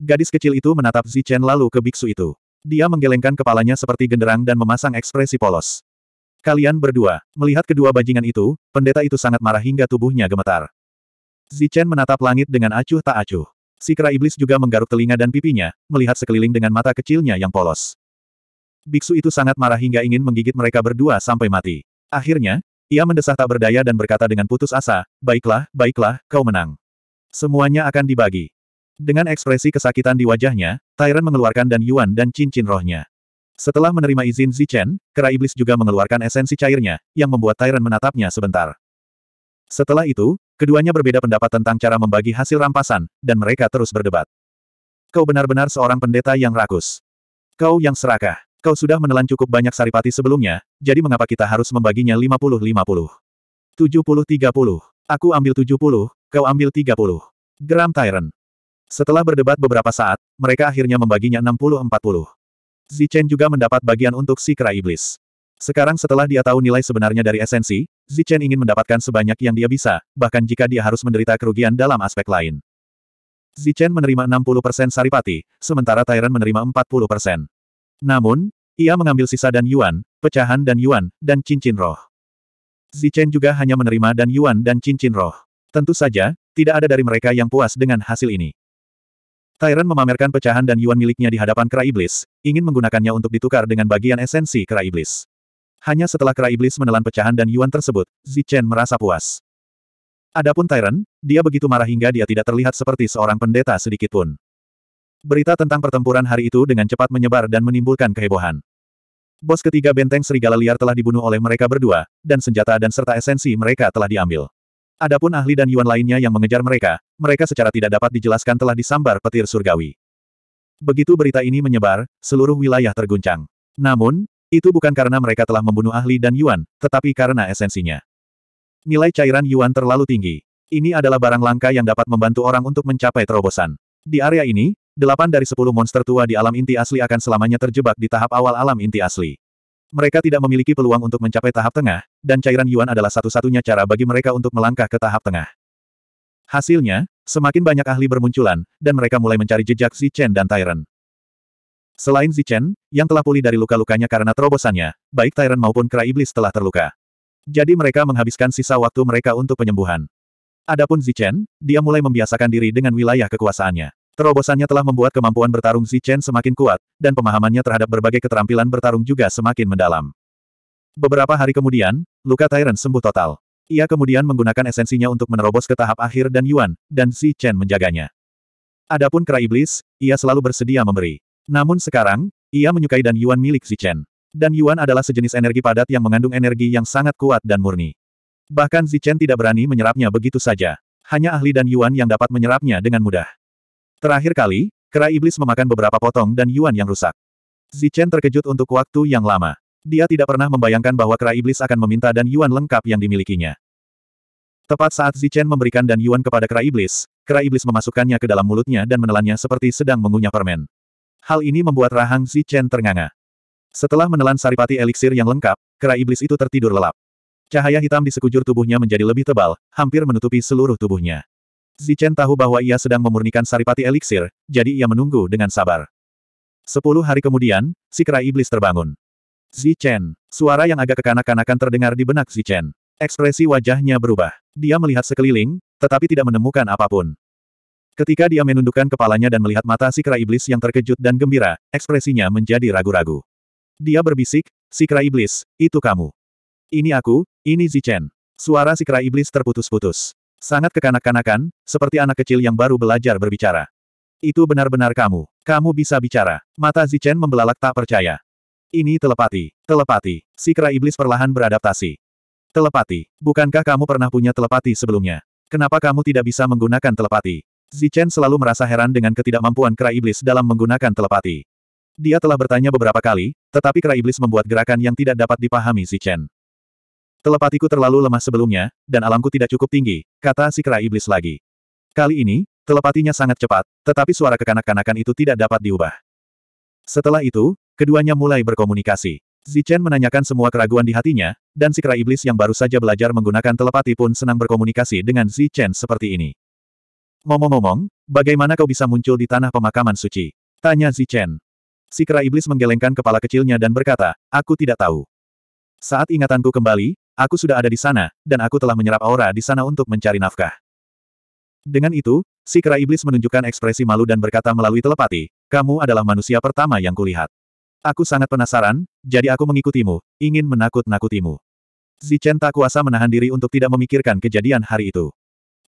Gadis kecil itu menatap Zichen lalu ke biksu itu. Dia menggelengkan kepalanya seperti genderang dan memasang ekspresi polos. Kalian berdua, melihat kedua bajingan itu, pendeta itu sangat marah hingga tubuhnya gemetar. Zichen menatap langit dengan acuh tak acuh. Si kera iblis juga menggaruk telinga dan pipinya, melihat sekeliling dengan mata kecilnya yang polos. Biksu itu sangat marah hingga ingin menggigit mereka berdua sampai mati. Akhirnya, ia mendesah tak berdaya dan berkata dengan putus asa, Baiklah, baiklah, kau menang. Semuanya akan dibagi. Dengan ekspresi kesakitan di wajahnya, Tyrant mengeluarkan dan Yuan dan cincin rohnya. Setelah menerima izin Zichen, kera iblis juga mengeluarkan esensi cairnya, yang membuat Tyrant menatapnya sebentar. Setelah itu, keduanya berbeda pendapat tentang cara membagi hasil rampasan, dan mereka terus berdebat. Kau benar-benar seorang pendeta yang rakus. Kau yang serakah. Kau sudah menelan cukup banyak saripati sebelumnya, jadi mengapa kita harus membaginya 50-50? 70-30. Aku ambil 70, Kau ambil 30. gram Tyrant. Setelah berdebat beberapa saat, mereka akhirnya membaginya 60-40. Zichen juga mendapat bagian untuk si kera iblis. Sekarang setelah dia tahu nilai sebenarnya dari esensi, Zichen ingin mendapatkan sebanyak yang dia bisa, bahkan jika dia harus menderita kerugian dalam aspek lain. Zichen menerima 60% saripati, sementara Tyrant menerima 40%. Namun, ia mengambil sisa dan yuan, pecahan dan yuan, dan cincin roh. Zichen juga hanya menerima dan yuan dan cincin roh. Tentu saja, tidak ada dari mereka yang puas dengan hasil ini. Tyrant memamerkan pecahan dan yuan miliknya di hadapan kera iblis, ingin menggunakannya untuk ditukar dengan bagian esensi kera iblis. Hanya setelah kera iblis menelan pecahan dan yuan tersebut, Zichen merasa puas. Adapun Tyrant, dia begitu marah hingga dia tidak terlihat seperti seorang pendeta sedikitpun. Berita tentang pertempuran hari itu dengan cepat menyebar dan menimbulkan kehebohan. Bos ketiga benteng serigala liar telah dibunuh oleh mereka berdua, dan senjata dan serta esensi mereka telah diambil. Adapun ahli dan Yuan lainnya yang mengejar mereka, mereka secara tidak dapat dijelaskan telah disambar petir surgawi. Begitu berita ini menyebar, seluruh wilayah terguncang. Namun, itu bukan karena mereka telah membunuh ahli dan Yuan, tetapi karena esensinya. Nilai cairan Yuan terlalu tinggi. Ini adalah barang langka yang dapat membantu orang untuk mencapai terobosan. Di area ini, 8 dari 10 monster tua di alam inti asli akan selamanya terjebak di tahap awal alam inti asli. Mereka tidak memiliki peluang untuk mencapai tahap tengah, dan cairan yuan adalah satu-satunya cara bagi mereka untuk melangkah ke tahap tengah. Hasilnya, semakin banyak ahli bermunculan, dan mereka mulai mencari jejak Chen dan Tyrant. Selain Chen, yang telah pulih dari luka-lukanya karena terobosannya, baik Tyrant maupun Kera Iblis telah terluka. Jadi mereka menghabiskan sisa waktu mereka untuk penyembuhan. Adapun Zichen, dia mulai membiasakan diri dengan wilayah kekuasaannya. Terobosannya telah membuat kemampuan bertarung Chen semakin kuat, dan pemahamannya terhadap berbagai keterampilan bertarung juga semakin mendalam. Beberapa hari kemudian, luka Tyrant sembuh total. Ia kemudian menggunakan esensinya untuk menerobos ke tahap akhir dan Yuan, dan Chen menjaganya. Adapun kera iblis, ia selalu bersedia memberi. Namun sekarang, ia menyukai dan Yuan milik Chen, Dan Yuan adalah sejenis energi padat yang mengandung energi yang sangat kuat dan murni. Bahkan Chen tidak berani menyerapnya begitu saja. Hanya ahli dan Yuan yang dapat menyerapnya dengan mudah. Terakhir kali, kera iblis memakan beberapa potong dan Yuan yang rusak. Zichen terkejut untuk waktu yang lama. Dia tidak pernah membayangkan bahwa kera iblis akan meminta dan Yuan lengkap yang dimilikinya. Tepat saat Zichen memberikan dan Yuan kepada kera iblis, kera iblis memasukkannya ke dalam mulutnya dan menelannya seperti sedang mengunyah permen. Hal ini membuat rahang Zichen ternganga. Setelah menelan saripati eliksir yang lengkap, kera iblis itu tertidur lelap. Cahaya hitam di sekujur tubuhnya menjadi lebih tebal, hampir menutupi seluruh tubuhnya. Zichen tahu bahwa ia sedang memurnikan saripati eliksir, jadi ia menunggu dengan sabar. Sepuluh hari kemudian, si kera iblis terbangun. Zichen, suara yang agak kekanak-kanakan terdengar di benak Zichen. Ekspresi wajahnya berubah. Dia melihat sekeliling, tetapi tidak menemukan apapun. Ketika dia menundukkan kepalanya dan melihat mata si kera iblis yang terkejut dan gembira, ekspresinya menjadi ragu-ragu. Dia berbisik, si kera iblis, itu kamu. Ini aku, ini Zichen. Suara si kera iblis terputus-putus. Sangat kekanak-kanakan, seperti anak kecil yang baru belajar berbicara. Itu benar-benar kamu. Kamu bisa bicara. Mata Zichen membelalak tak percaya. Ini telepati. Telepati. Si kera iblis perlahan beradaptasi. Telepati. Bukankah kamu pernah punya telepati sebelumnya? Kenapa kamu tidak bisa menggunakan telepati? Zichen selalu merasa heran dengan ketidakmampuan kera iblis dalam menggunakan telepati. Dia telah bertanya beberapa kali, tetapi kera iblis membuat gerakan yang tidak dapat dipahami Zichen. Telepatiku terlalu lemah sebelumnya, dan alamku tidak cukup tinggi, kata si kera iblis lagi. Kali ini, telepatinya sangat cepat, tetapi suara kekanak-kanakan itu tidak dapat diubah. Setelah itu, keduanya mulai berkomunikasi. Zichen menanyakan semua keraguan di hatinya, dan si kera iblis yang baru saja belajar menggunakan telepati pun senang berkomunikasi dengan Zichen seperti ini. Ngomong-ngomong, bagaimana kau bisa muncul di tanah pemakaman suci? Tanya Zichen. Si kera iblis menggelengkan kepala kecilnya dan berkata, aku tidak tahu. Saat ingatanku kembali, Aku sudah ada di sana, dan aku telah menyerap aura di sana untuk mencari nafkah. Dengan itu, si kera iblis menunjukkan ekspresi malu dan berkata melalui telepati, kamu adalah manusia pertama yang kulihat. Aku sangat penasaran, jadi aku mengikutimu, ingin menakut-nakutimu. Zichen tak kuasa menahan diri untuk tidak memikirkan kejadian hari itu.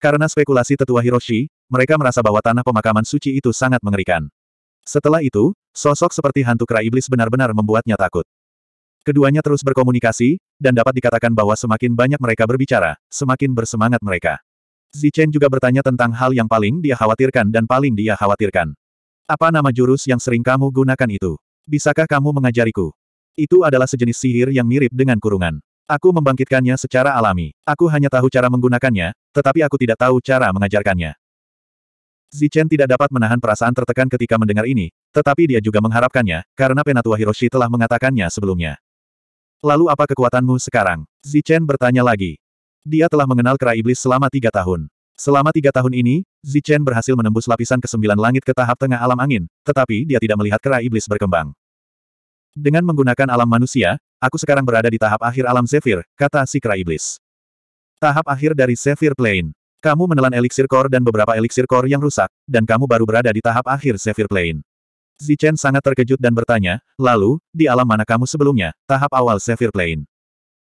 Karena spekulasi tetua Hiroshi, mereka merasa bahwa tanah pemakaman suci itu sangat mengerikan. Setelah itu, sosok seperti hantu kera iblis benar-benar membuatnya takut. Keduanya terus berkomunikasi, dan dapat dikatakan bahwa semakin banyak mereka berbicara, semakin bersemangat mereka. Zichen juga bertanya tentang hal yang paling dia khawatirkan dan paling dia khawatirkan. Apa nama jurus yang sering kamu gunakan itu? Bisakah kamu mengajariku? Itu adalah sejenis sihir yang mirip dengan kurungan. Aku membangkitkannya secara alami. Aku hanya tahu cara menggunakannya, tetapi aku tidak tahu cara mengajarkannya. Zichen tidak dapat menahan perasaan tertekan ketika mendengar ini, tetapi dia juga mengharapkannya, karena Penatua Hiroshi telah mengatakannya sebelumnya. Lalu apa kekuatanmu sekarang? Zichen bertanya lagi. Dia telah mengenal kera iblis selama tiga tahun. Selama tiga tahun ini, Zichen berhasil menembus lapisan kesembilan langit ke tahap tengah alam angin, tetapi dia tidak melihat kera iblis berkembang. Dengan menggunakan alam manusia, aku sekarang berada di tahap akhir alam Zephyr, kata si kera iblis. Tahap akhir dari Zephyr Plane. Kamu menelan eliksir core dan beberapa eliksir core yang rusak, dan kamu baru berada di tahap akhir Zephyr Plane. Zichen sangat terkejut dan bertanya, lalu, di alam mana kamu sebelumnya, tahap awal Sephir Plain.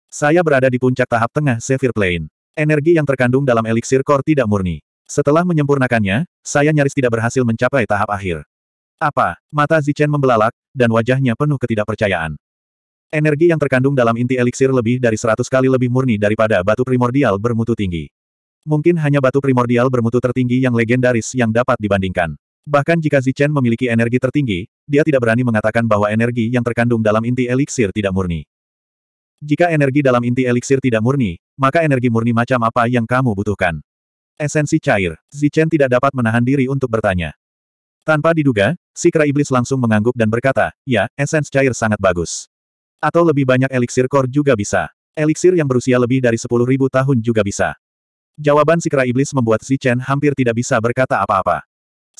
Saya berada di puncak tahap tengah Sephir Plain. Energi yang terkandung dalam eliksir core tidak murni. Setelah menyempurnakannya, saya nyaris tidak berhasil mencapai tahap akhir. Apa? Mata Zichen membelalak, dan wajahnya penuh ketidakpercayaan. Energi yang terkandung dalam inti eliksir lebih dari seratus kali lebih murni daripada batu primordial bermutu tinggi. Mungkin hanya batu primordial bermutu tertinggi yang legendaris yang dapat dibandingkan. Bahkan jika Zichen memiliki energi tertinggi, dia tidak berani mengatakan bahwa energi yang terkandung dalam inti eliksir tidak murni. Jika energi dalam inti eliksir tidak murni, maka energi murni macam apa yang kamu butuhkan? Esensi cair. Zichen tidak dapat menahan diri untuk bertanya. Tanpa diduga, si kera iblis langsung mengangguk dan berkata, ya, esens cair sangat bagus. Atau lebih banyak eliksir kor juga bisa. Eliksir yang berusia lebih dari 10.000 tahun juga bisa. Jawaban si kera iblis membuat Zichen hampir tidak bisa berkata apa-apa.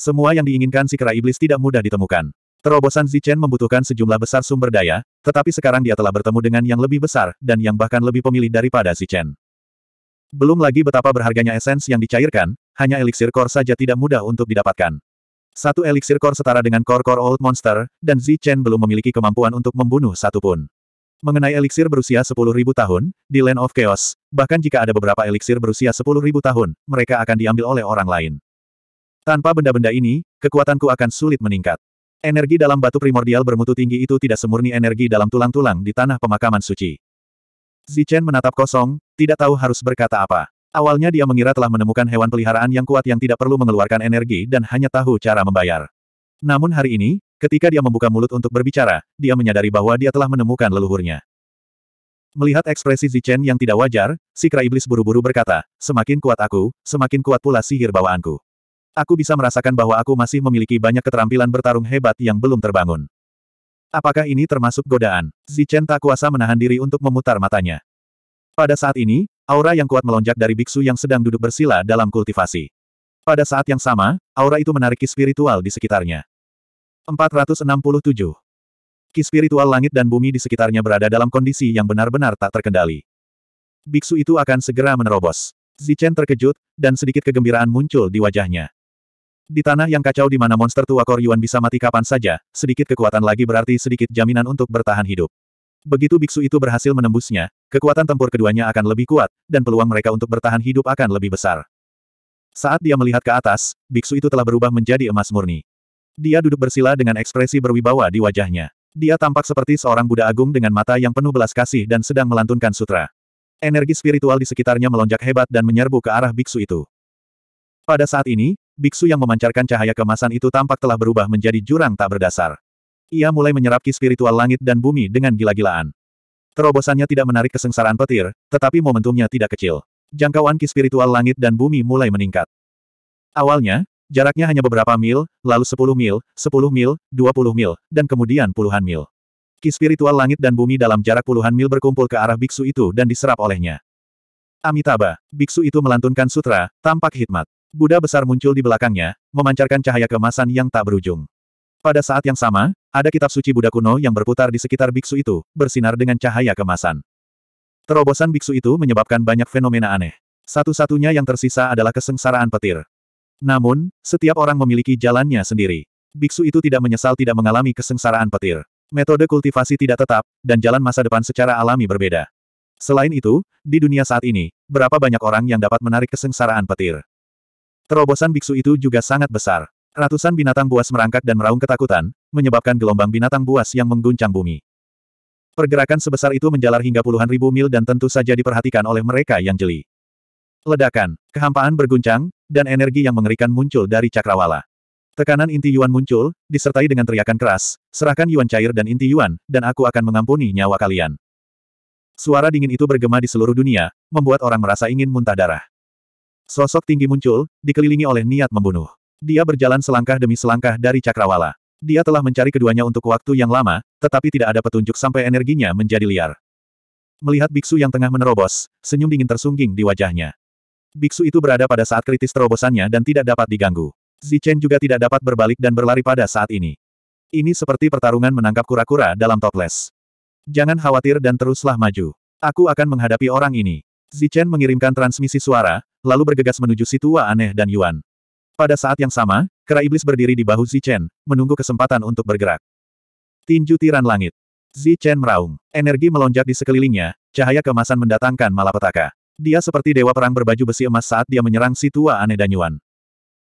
Semua yang diinginkan si kera iblis tidak mudah ditemukan. Terobosan Zichen membutuhkan sejumlah besar sumber daya, tetapi sekarang dia telah bertemu dengan yang lebih besar, dan yang bahkan lebih pemilih daripada Zichen. Belum lagi betapa berharganya esens yang dicairkan, hanya eliksir core saja tidak mudah untuk didapatkan. Satu eliksir core setara dengan core-core old monster, dan Zichen belum memiliki kemampuan untuk membunuh satupun. Mengenai eliksir berusia 10.000 tahun, di Land of Chaos, bahkan jika ada beberapa eliksir berusia 10.000 tahun, mereka akan diambil oleh orang lain. Tanpa benda-benda ini, kekuatanku akan sulit meningkat. Energi dalam batu primordial bermutu tinggi itu tidak semurni energi dalam tulang-tulang di tanah pemakaman suci. Zichen menatap kosong, tidak tahu harus berkata apa. Awalnya dia mengira telah menemukan hewan peliharaan yang kuat yang tidak perlu mengeluarkan energi dan hanya tahu cara membayar. Namun hari ini, ketika dia membuka mulut untuk berbicara, dia menyadari bahwa dia telah menemukan leluhurnya. Melihat ekspresi Zichen yang tidak wajar, si kera iblis buru-buru berkata, semakin kuat aku, semakin kuat pula sihir bawaanku. Aku bisa merasakan bahwa aku masih memiliki banyak keterampilan bertarung hebat yang belum terbangun. Apakah ini termasuk godaan? Zichen tak kuasa menahan diri untuk memutar matanya. Pada saat ini, aura yang kuat melonjak dari biksu yang sedang duduk bersila dalam kultivasi. Pada saat yang sama, aura itu menarik spiritual di sekitarnya. 467. Ki spiritual langit dan bumi di sekitarnya berada dalam kondisi yang benar-benar tak terkendali. Biksu itu akan segera menerobos. Zichen terkejut, dan sedikit kegembiraan muncul di wajahnya. Di tanah yang kacau di mana monster tua Kor bisa mati kapan saja, sedikit kekuatan lagi berarti sedikit jaminan untuk bertahan hidup. Begitu biksu itu berhasil menembusnya, kekuatan tempur keduanya akan lebih kuat, dan peluang mereka untuk bertahan hidup akan lebih besar. Saat dia melihat ke atas, biksu itu telah berubah menjadi emas murni. Dia duduk bersila dengan ekspresi berwibawa di wajahnya. Dia tampak seperti seorang Buddha agung dengan mata yang penuh belas kasih dan sedang melantunkan sutra. Energi spiritual di sekitarnya melonjak hebat dan menyerbu ke arah biksu itu. Pada saat ini, biksu yang memancarkan cahaya kemasan itu tampak telah berubah menjadi jurang tak berdasar. Ia mulai menyerap ki spiritual langit dan bumi dengan gila-gilaan. Terobosannya tidak menarik kesengsaraan petir, tetapi momentumnya tidak kecil. Jangkauan ki spiritual langit dan bumi mulai meningkat. Awalnya, jaraknya hanya beberapa mil, lalu 10 mil, 10 mil, 20 mil, dan kemudian puluhan mil. Ki spiritual langit dan bumi dalam jarak puluhan mil berkumpul ke arah biksu itu dan diserap olehnya. Amitabha, biksu itu melantunkan sutra, tampak hikmat. Buddha besar muncul di belakangnya, memancarkan cahaya kemasan yang tak berujung. Pada saat yang sama, ada kitab suci Buddha kuno yang berputar di sekitar biksu itu, bersinar dengan cahaya kemasan. Terobosan biksu itu menyebabkan banyak fenomena aneh. Satu-satunya yang tersisa adalah kesengsaraan petir. Namun, setiap orang memiliki jalannya sendiri. Biksu itu tidak menyesal tidak mengalami kesengsaraan petir. Metode kultivasi tidak tetap, dan jalan masa depan secara alami berbeda. Selain itu, di dunia saat ini, berapa banyak orang yang dapat menarik kesengsaraan petir? Terobosan biksu itu juga sangat besar. Ratusan binatang buas merangkak dan meraung ketakutan, menyebabkan gelombang binatang buas yang mengguncang bumi. Pergerakan sebesar itu menjalar hingga puluhan ribu mil dan tentu saja diperhatikan oleh mereka yang jeli. Ledakan, kehampaan berguncang, dan energi yang mengerikan muncul dari cakrawala. Tekanan inti Yuan muncul, disertai dengan teriakan keras, serahkan Yuan cair dan inti Yuan, dan aku akan mengampuni nyawa kalian. Suara dingin itu bergema di seluruh dunia, membuat orang merasa ingin muntah darah. Sosok tinggi muncul, dikelilingi oleh niat membunuh. Dia berjalan selangkah demi selangkah dari cakrawala. Dia telah mencari keduanya untuk waktu yang lama, tetapi tidak ada petunjuk sampai energinya menjadi liar. Melihat biksu yang tengah menerobos, senyum dingin tersungging di wajahnya. Biksu itu berada pada saat kritis terobosannya dan tidak dapat diganggu. Zichen juga tidak dapat berbalik dan berlari pada saat ini. Ini seperti pertarungan menangkap kura-kura dalam toples. Jangan khawatir dan teruslah maju. Aku akan menghadapi orang ini. Zichen mengirimkan transmisi suara, lalu bergegas menuju si tua aneh dan Yuan. Pada saat yang sama, kera iblis berdiri di bahu Zichen, menunggu kesempatan untuk bergerak. Tinju tiran langit. Zichen meraung. Energi melonjak di sekelilingnya, cahaya kemasan mendatangkan malapetaka. Dia seperti dewa perang berbaju besi emas saat dia menyerang si tua aneh dan Yuan.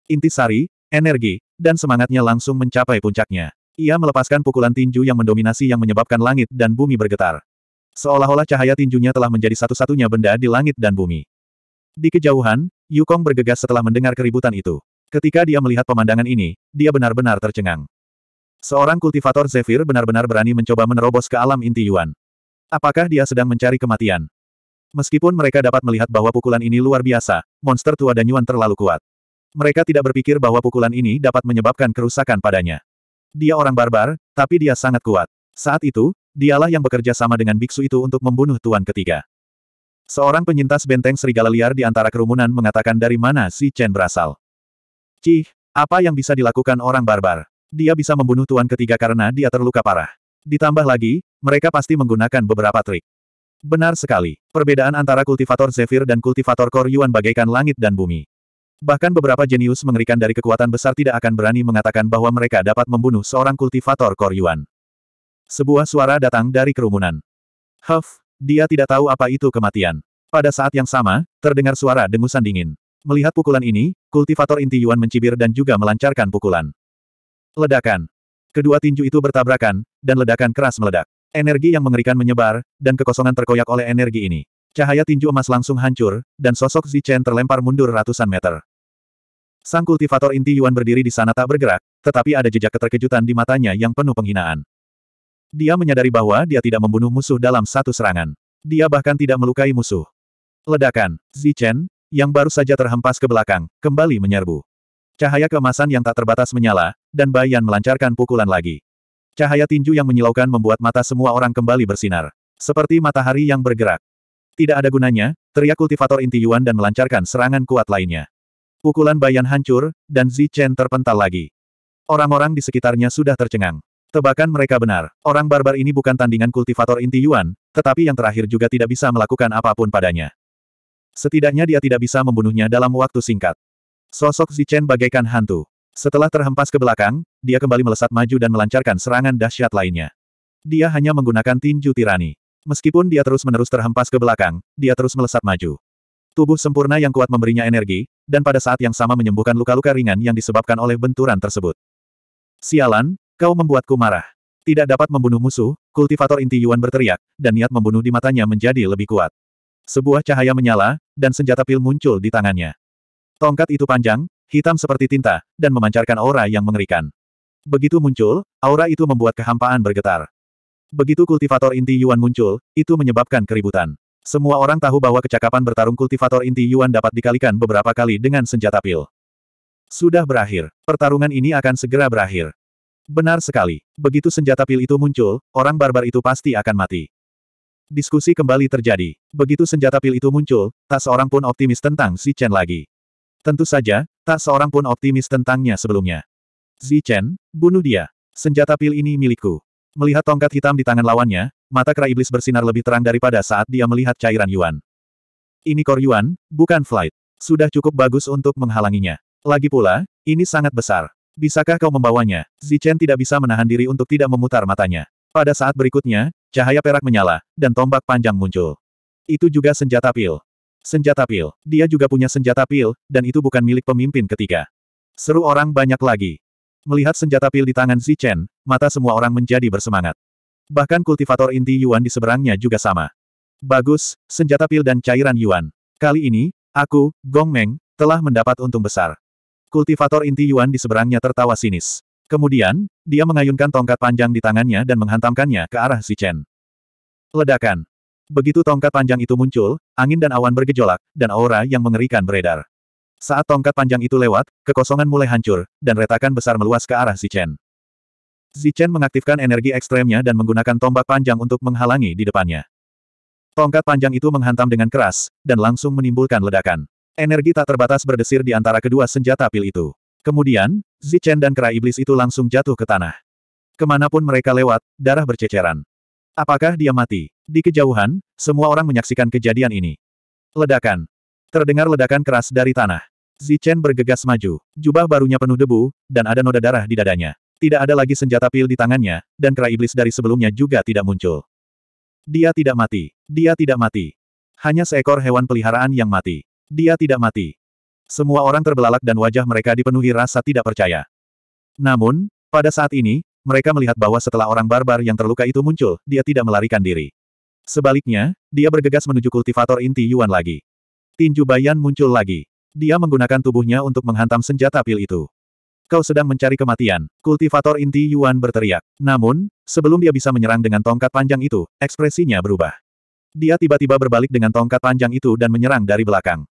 Intisari, energi, dan semangatnya langsung mencapai puncaknya. Ia melepaskan pukulan tinju yang mendominasi yang menyebabkan langit dan bumi bergetar. Seolah-olah cahaya tinjunya telah menjadi satu-satunya benda di langit dan bumi. Di kejauhan, Yukong bergegas setelah mendengar keributan itu. Ketika dia melihat pemandangan ini, dia benar-benar tercengang. Seorang kultivator Zephyr benar-benar berani mencoba menerobos ke alam inti Yuan. Apakah dia sedang mencari kematian? Meskipun mereka dapat melihat bahwa pukulan ini luar biasa, monster tua dan Yuan terlalu kuat. Mereka tidak berpikir bahwa pukulan ini dapat menyebabkan kerusakan padanya. Dia orang barbar, tapi dia sangat kuat. Saat itu, dialah yang bekerja sama dengan biksu itu untuk membunuh tuan ketiga. Seorang penyintas benteng serigala liar di antara kerumunan mengatakan dari mana si Chen berasal. Cih, apa yang bisa dilakukan orang barbar? Dia bisa membunuh tuan ketiga karena dia terluka parah. Ditambah lagi, mereka pasti menggunakan beberapa trik. Benar sekali, perbedaan antara kultivator Zephyr dan kultivator Kor Yuan bagaikan langit dan bumi. Bahkan beberapa jenius mengerikan dari kekuatan besar tidak akan berani mengatakan bahwa mereka dapat membunuh seorang kultivator Kor Yuan. Sebuah suara datang dari kerumunan. Huff, dia tidak tahu apa itu kematian. Pada saat yang sama, terdengar suara dengusan dingin. Melihat pukulan ini, kultivator inti Yuan mencibir dan juga melancarkan pukulan. Ledakan. Kedua tinju itu bertabrakan, dan ledakan keras meledak. Energi yang mengerikan menyebar, dan kekosongan terkoyak oleh energi ini. Cahaya tinju emas langsung hancur, dan sosok Zichen terlempar mundur ratusan meter. Sang kultivator inti Yuan berdiri di sana tak bergerak, tetapi ada jejak keterkejutan di matanya yang penuh penghinaan. Dia menyadari bahwa dia tidak membunuh musuh dalam satu serangan. Dia bahkan tidak melukai musuh. Ledakan, Zichen, yang baru saja terhempas ke belakang, kembali menyerbu. Cahaya kemasan yang tak terbatas menyala, dan Bayan melancarkan pukulan lagi. Cahaya tinju yang menyilaukan membuat mata semua orang kembali bersinar. Seperti matahari yang bergerak. Tidak ada gunanya, teriak kultivator inti Yuan dan melancarkan serangan kuat lainnya. Pukulan Bayan hancur, dan Zichen terpental lagi. Orang-orang di sekitarnya sudah tercengang. Tebakan mereka benar, orang barbar ini bukan tandingan kultivator inti Yuan, tetapi yang terakhir juga tidak bisa melakukan apapun padanya. Setidaknya dia tidak bisa membunuhnya dalam waktu singkat. Sosok Zichen bagaikan hantu. Setelah terhempas ke belakang, dia kembali melesat maju dan melancarkan serangan dahsyat lainnya. Dia hanya menggunakan tinju tirani. Meskipun dia terus-menerus terhempas ke belakang, dia terus melesat maju. Tubuh sempurna yang kuat memberinya energi, dan pada saat yang sama menyembuhkan luka-luka ringan yang disebabkan oleh benturan tersebut. Sialan, Kau membuatku marah. Tidak dapat membunuh musuh, kultivator inti Yuan berteriak, dan niat membunuh di matanya menjadi lebih kuat. Sebuah cahaya menyala, dan senjata pil muncul di tangannya. Tongkat itu panjang, hitam seperti tinta, dan memancarkan aura yang mengerikan. Begitu muncul, aura itu membuat kehampaan bergetar. Begitu kultivator inti Yuan muncul, itu menyebabkan keributan. Semua orang tahu bahwa kecakapan bertarung kultivator inti Yuan dapat dikalikan beberapa kali dengan senjata pil. Sudah berakhir. Pertarungan ini akan segera berakhir. Benar sekali. Begitu senjata pil itu muncul, orang barbar itu pasti akan mati. Diskusi kembali terjadi. Begitu senjata pil itu muncul, tak seorang pun optimis tentang Xi Chen lagi. Tentu saja, tak seorang pun optimis tentangnya sebelumnya. Xi Chen, bunuh dia. Senjata pil ini milikku. Melihat tongkat hitam di tangan lawannya, mata kera iblis bersinar lebih terang daripada saat dia melihat cairan Yuan. Ini Kor Yuan, bukan Flight. Sudah cukup bagus untuk menghalanginya. Lagi pula, ini sangat besar. Bisakah kau membawanya? Zichen tidak bisa menahan diri untuk tidak memutar matanya. Pada saat berikutnya, cahaya perak menyala, dan tombak panjang muncul. Itu juga senjata pil. Senjata pil. Dia juga punya senjata pil, dan itu bukan milik pemimpin ketiga. Seru orang banyak lagi. Melihat senjata pil di tangan Zichen, mata semua orang menjadi bersemangat. Bahkan kultivator inti Yuan di seberangnya juga sama. Bagus, senjata pil dan cairan Yuan. Kali ini, aku, Gong Meng, telah mendapat untung besar. Kultivator inti Yuan di seberangnya tertawa sinis. Kemudian, dia mengayunkan tongkat panjang di tangannya dan menghantamkannya ke arah si Chen. Ledakan. Begitu tongkat panjang itu muncul, angin dan awan bergejolak, dan aura yang mengerikan beredar. Saat tongkat panjang itu lewat, kekosongan mulai hancur, dan retakan besar meluas ke arah si Chen. Si Chen mengaktifkan energi ekstremnya dan menggunakan tombak panjang untuk menghalangi di depannya. Tongkat panjang itu menghantam dengan keras, dan langsung menimbulkan ledakan. Energi tak terbatas berdesir di antara kedua senjata pil itu. Kemudian, Zichen dan kera iblis itu langsung jatuh ke tanah. Kemanapun mereka lewat, darah berceceran. Apakah dia mati? Di kejauhan, semua orang menyaksikan kejadian ini. Ledakan. Terdengar ledakan keras dari tanah. Zichen bergegas maju. Jubah barunya penuh debu, dan ada noda darah di dadanya. Tidak ada lagi senjata pil di tangannya, dan kera iblis dari sebelumnya juga tidak muncul. Dia tidak mati. Dia tidak mati. Hanya seekor hewan peliharaan yang mati. Dia tidak mati. Semua orang terbelalak dan wajah mereka dipenuhi rasa tidak percaya. Namun, pada saat ini, mereka melihat bahwa setelah orang barbar yang terluka itu muncul, dia tidak melarikan diri. Sebaliknya, dia bergegas menuju kultivator inti Yuan lagi. Tinju Bayan muncul lagi. Dia menggunakan tubuhnya untuk menghantam senjata pil itu. Kau sedang mencari kematian, kultivator inti Yuan berteriak. Namun, sebelum dia bisa menyerang dengan tongkat panjang itu, ekspresinya berubah. Dia tiba-tiba berbalik dengan tongkat panjang itu dan menyerang dari belakang.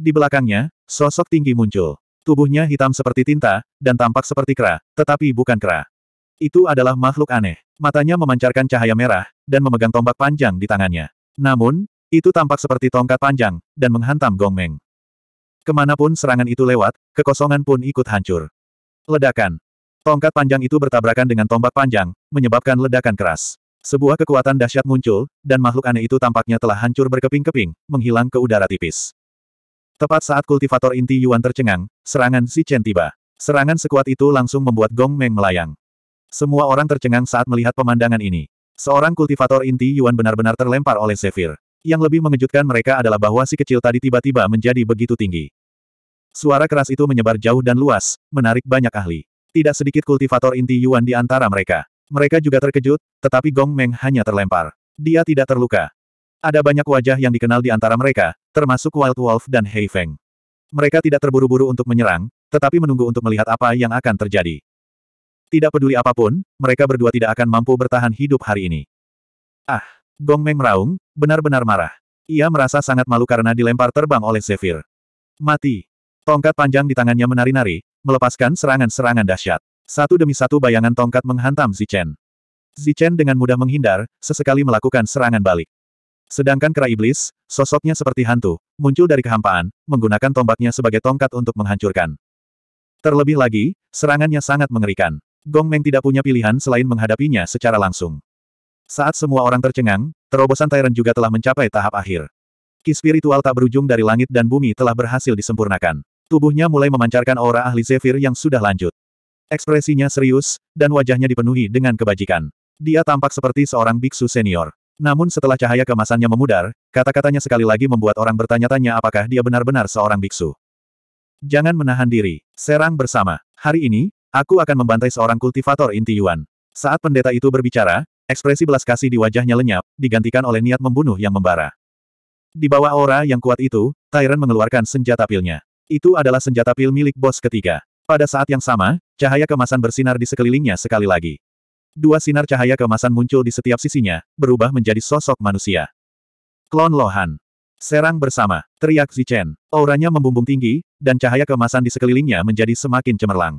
Di belakangnya, sosok tinggi muncul. Tubuhnya hitam seperti tinta, dan tampak seperti kera, tetapi bukan kera. Itu adalah makhluk aneh. Matanya memancarkan cahaya merah, dan memegang tombak panjang di tangannya. Namun, itu tampak seperti tongkat panjang, dan menghantam Gong Meng. Kemanapun serangan itu lewat, kekosongan pun ikut hancur. Ledakan. Tongkat panjang itu bertabrakan dengan tombak panjang, menyebabkan ledakan keras. Sebuah kekuatan dahsyat muncul, dan makhluk aneh itu tampaknya telah hancur berkeping-keping, menghilang ke udara tipis. Tepat saat kultivator inti Yuan tercengang, serangan Si Chen tiba. Serangan sekuat itu langsung membuat Gong Meng melayang. Semua orang tercengang saat melihat pemandangan ini. Seorang kultivator inti Yuan benar-benar terlempar oleh Zephyr. Yang lebih mengejutkan mereka adalah bahwa si kecil tadi tiba-tiba menjadi begitu tinggi. Suara keras itu menyebar jauh dan luas, menarik banyak ahli. Tidak sedikit kultivator inti Yuan di antara mereka. Mereka juga terkejut, tetapi Gong Meng hanya terlempar. Dia tidak terluka. Ada banyak wajah yang dikenal di antara mereka, termasuk Wild Wolf dan Hei Feng. Mereka tidak terburu-buru untuk menyerang, tetapi menunggu untuk melihat apa yang akan terjadi. Tidak peduli apapun, mereka berdua tidak akan mampu bertahan hidup hari ini. Ah, Gong Meng meraung, benar-benar marah. Ia merasa sangat malu karena dilempar terbang oleh Zephyr. Mati. Tongkat panjang di tangannya menari-nari, melepaskan serangan-serangan dahsyat. Satu demi satu bayangan tongkat menghantam Zichen. Zichen dengan mudah menghindar, sesekali melakukan serangan balik. Sedangkan kera iblis, sosoknya seperti hantu, muncul dari kehampaan, menggunakan tombaknya sebagai tongkat untuk menghancurkan. Terlebih lagi, serangannya sangat mengerikan. Gong Meng tidak punya pilihan selain menghadapinya secara langsung. Saat semua orang tercengang, terobosan Tyrant juga telah mencapai tahap akhir. Ki spiritual tak berujung dari langit dan bumi telah berhasil disempurnakan. Tubuhnya mulai memancarkan aura ahli Zephyr yang sudah lanjut. Ekspresinya serius, dan wajahnya dipenuhi dengan kebajikan. Dia tampak seperti seorang biksu senior. Namun setelah cahaya kemasannya memudar, kata-katanya sekali lagi membuat orang bertanya-tanya apakah dia benar-benar seorang biksu. Jangan menahan diri. Serang bersama. Hari ini, aku akan membantai seorang kultivator inti Yuan. Saat pendeta itu berbicara, ekspresi belas kasih di wajahnya lenyap, digantikan oleh niat membunuh yang membara. Di bawah aura yang kuat itu, Tyron mengeluarkan senjata pilnya. Itu adalah senjata pil milik bos ketiga. Pada saat yang sama, cahaya kemasan bersinar di sekelilingnya sekali lagi. Dua sinar cahaya kemasan muncul di setiap sisinya, berubah menjadi sosok manusia. Klon Lohan. Serang bersama, teriak Zichen. Auranya membumbung tinggi, dan cahaya kemasan di sekelilingnya menjadi semakin cemerlang.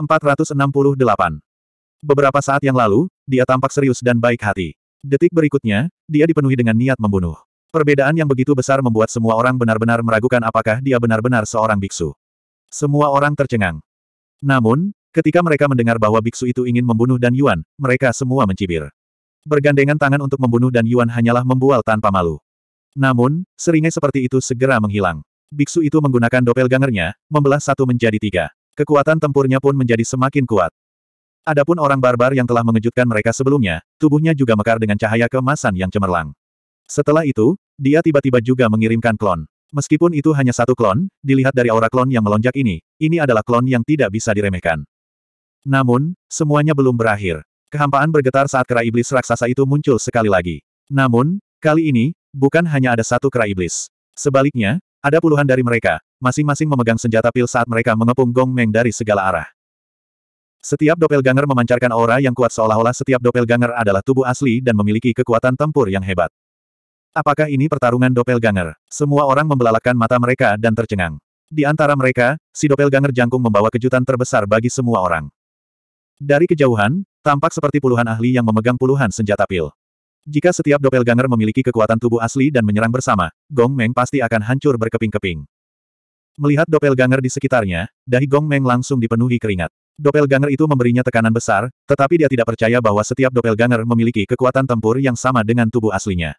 468. Beberapa saat yang lalu, dia tampak serius dan baik hati. Detik berikutnya, dia dipenuhi dengan niat membunuh. Perbedaan yang begitu besar membuat semua orang benar-benar meragukan apakah dia benar-benar seorang biksu. Semua orang tercengang. Namun, Ketika mereka mendengar bahwa biksu itu ingin membunuh Dan Yuan, mereka semua mencibir. Bergandengan tangan untuk membunuh Dan Yuan hanyalah membual tanpa malu. Namun, seringai seperti itu segera menghilang. Biksu itu menggunakan doppelgangernya, membelah satu menjadi tiga. Kekuatan tempurnya pun menjadi semakin kuat. Adapun orang barbar yang telah mengejutkan mereka sebelumnya, tubuhnya juga mekar dengan cahaya kemasan yang cemerlang. Setelah itu, dia tiba-tiba juga mengirimkan klon. Meskipun itu hanya satu klon, dilihat dari aura klon yang melonjak ini, ini adalah klon yang tidak bisa diremehkan. Namun, semuanya belum berakhir. Kehampaan bergetar saat kera iblis raksasa itu muncul sekali lagi. Namun, kali ini, bukan hanya ada satu kera iblis. Sebaliknya, ada puluhan dari mereka, masing-masing memegang senjata pil saat mereka mengepung Gong Meng dari segala arah. Setiap doppelganger memancarkan aura yang kuat seolah-olah setiap doppelganger adalah tubuh asli dan memiliki kekuatan tempur yang hebat. Apakah ini pertarungan doppelganger? Semua orang membelalakan mata mereka dan tercengang. Di antara mereka, si doppelganger jangkung membawa kejutan terbesar bagi semua orang. Dari kejauhan, tampak seperti puluhan ahli yang memegang puluhan senjata pil. Jika setiap doppelganger memiliki kekuatan tubuh asli dan menyerang bersama, Gong Meng pasti akan hancur berkeping-keping. Melihat doppelganger di sekitarnya, dahi Gong Meng langsung dipenuhi keringat. Doppelganger itu memberinya tekanan besar, tetapi dia tidak percaya bahwa setiap doppelganger memiliki kekuatan tempur yang sama dengan tubuh aslinya.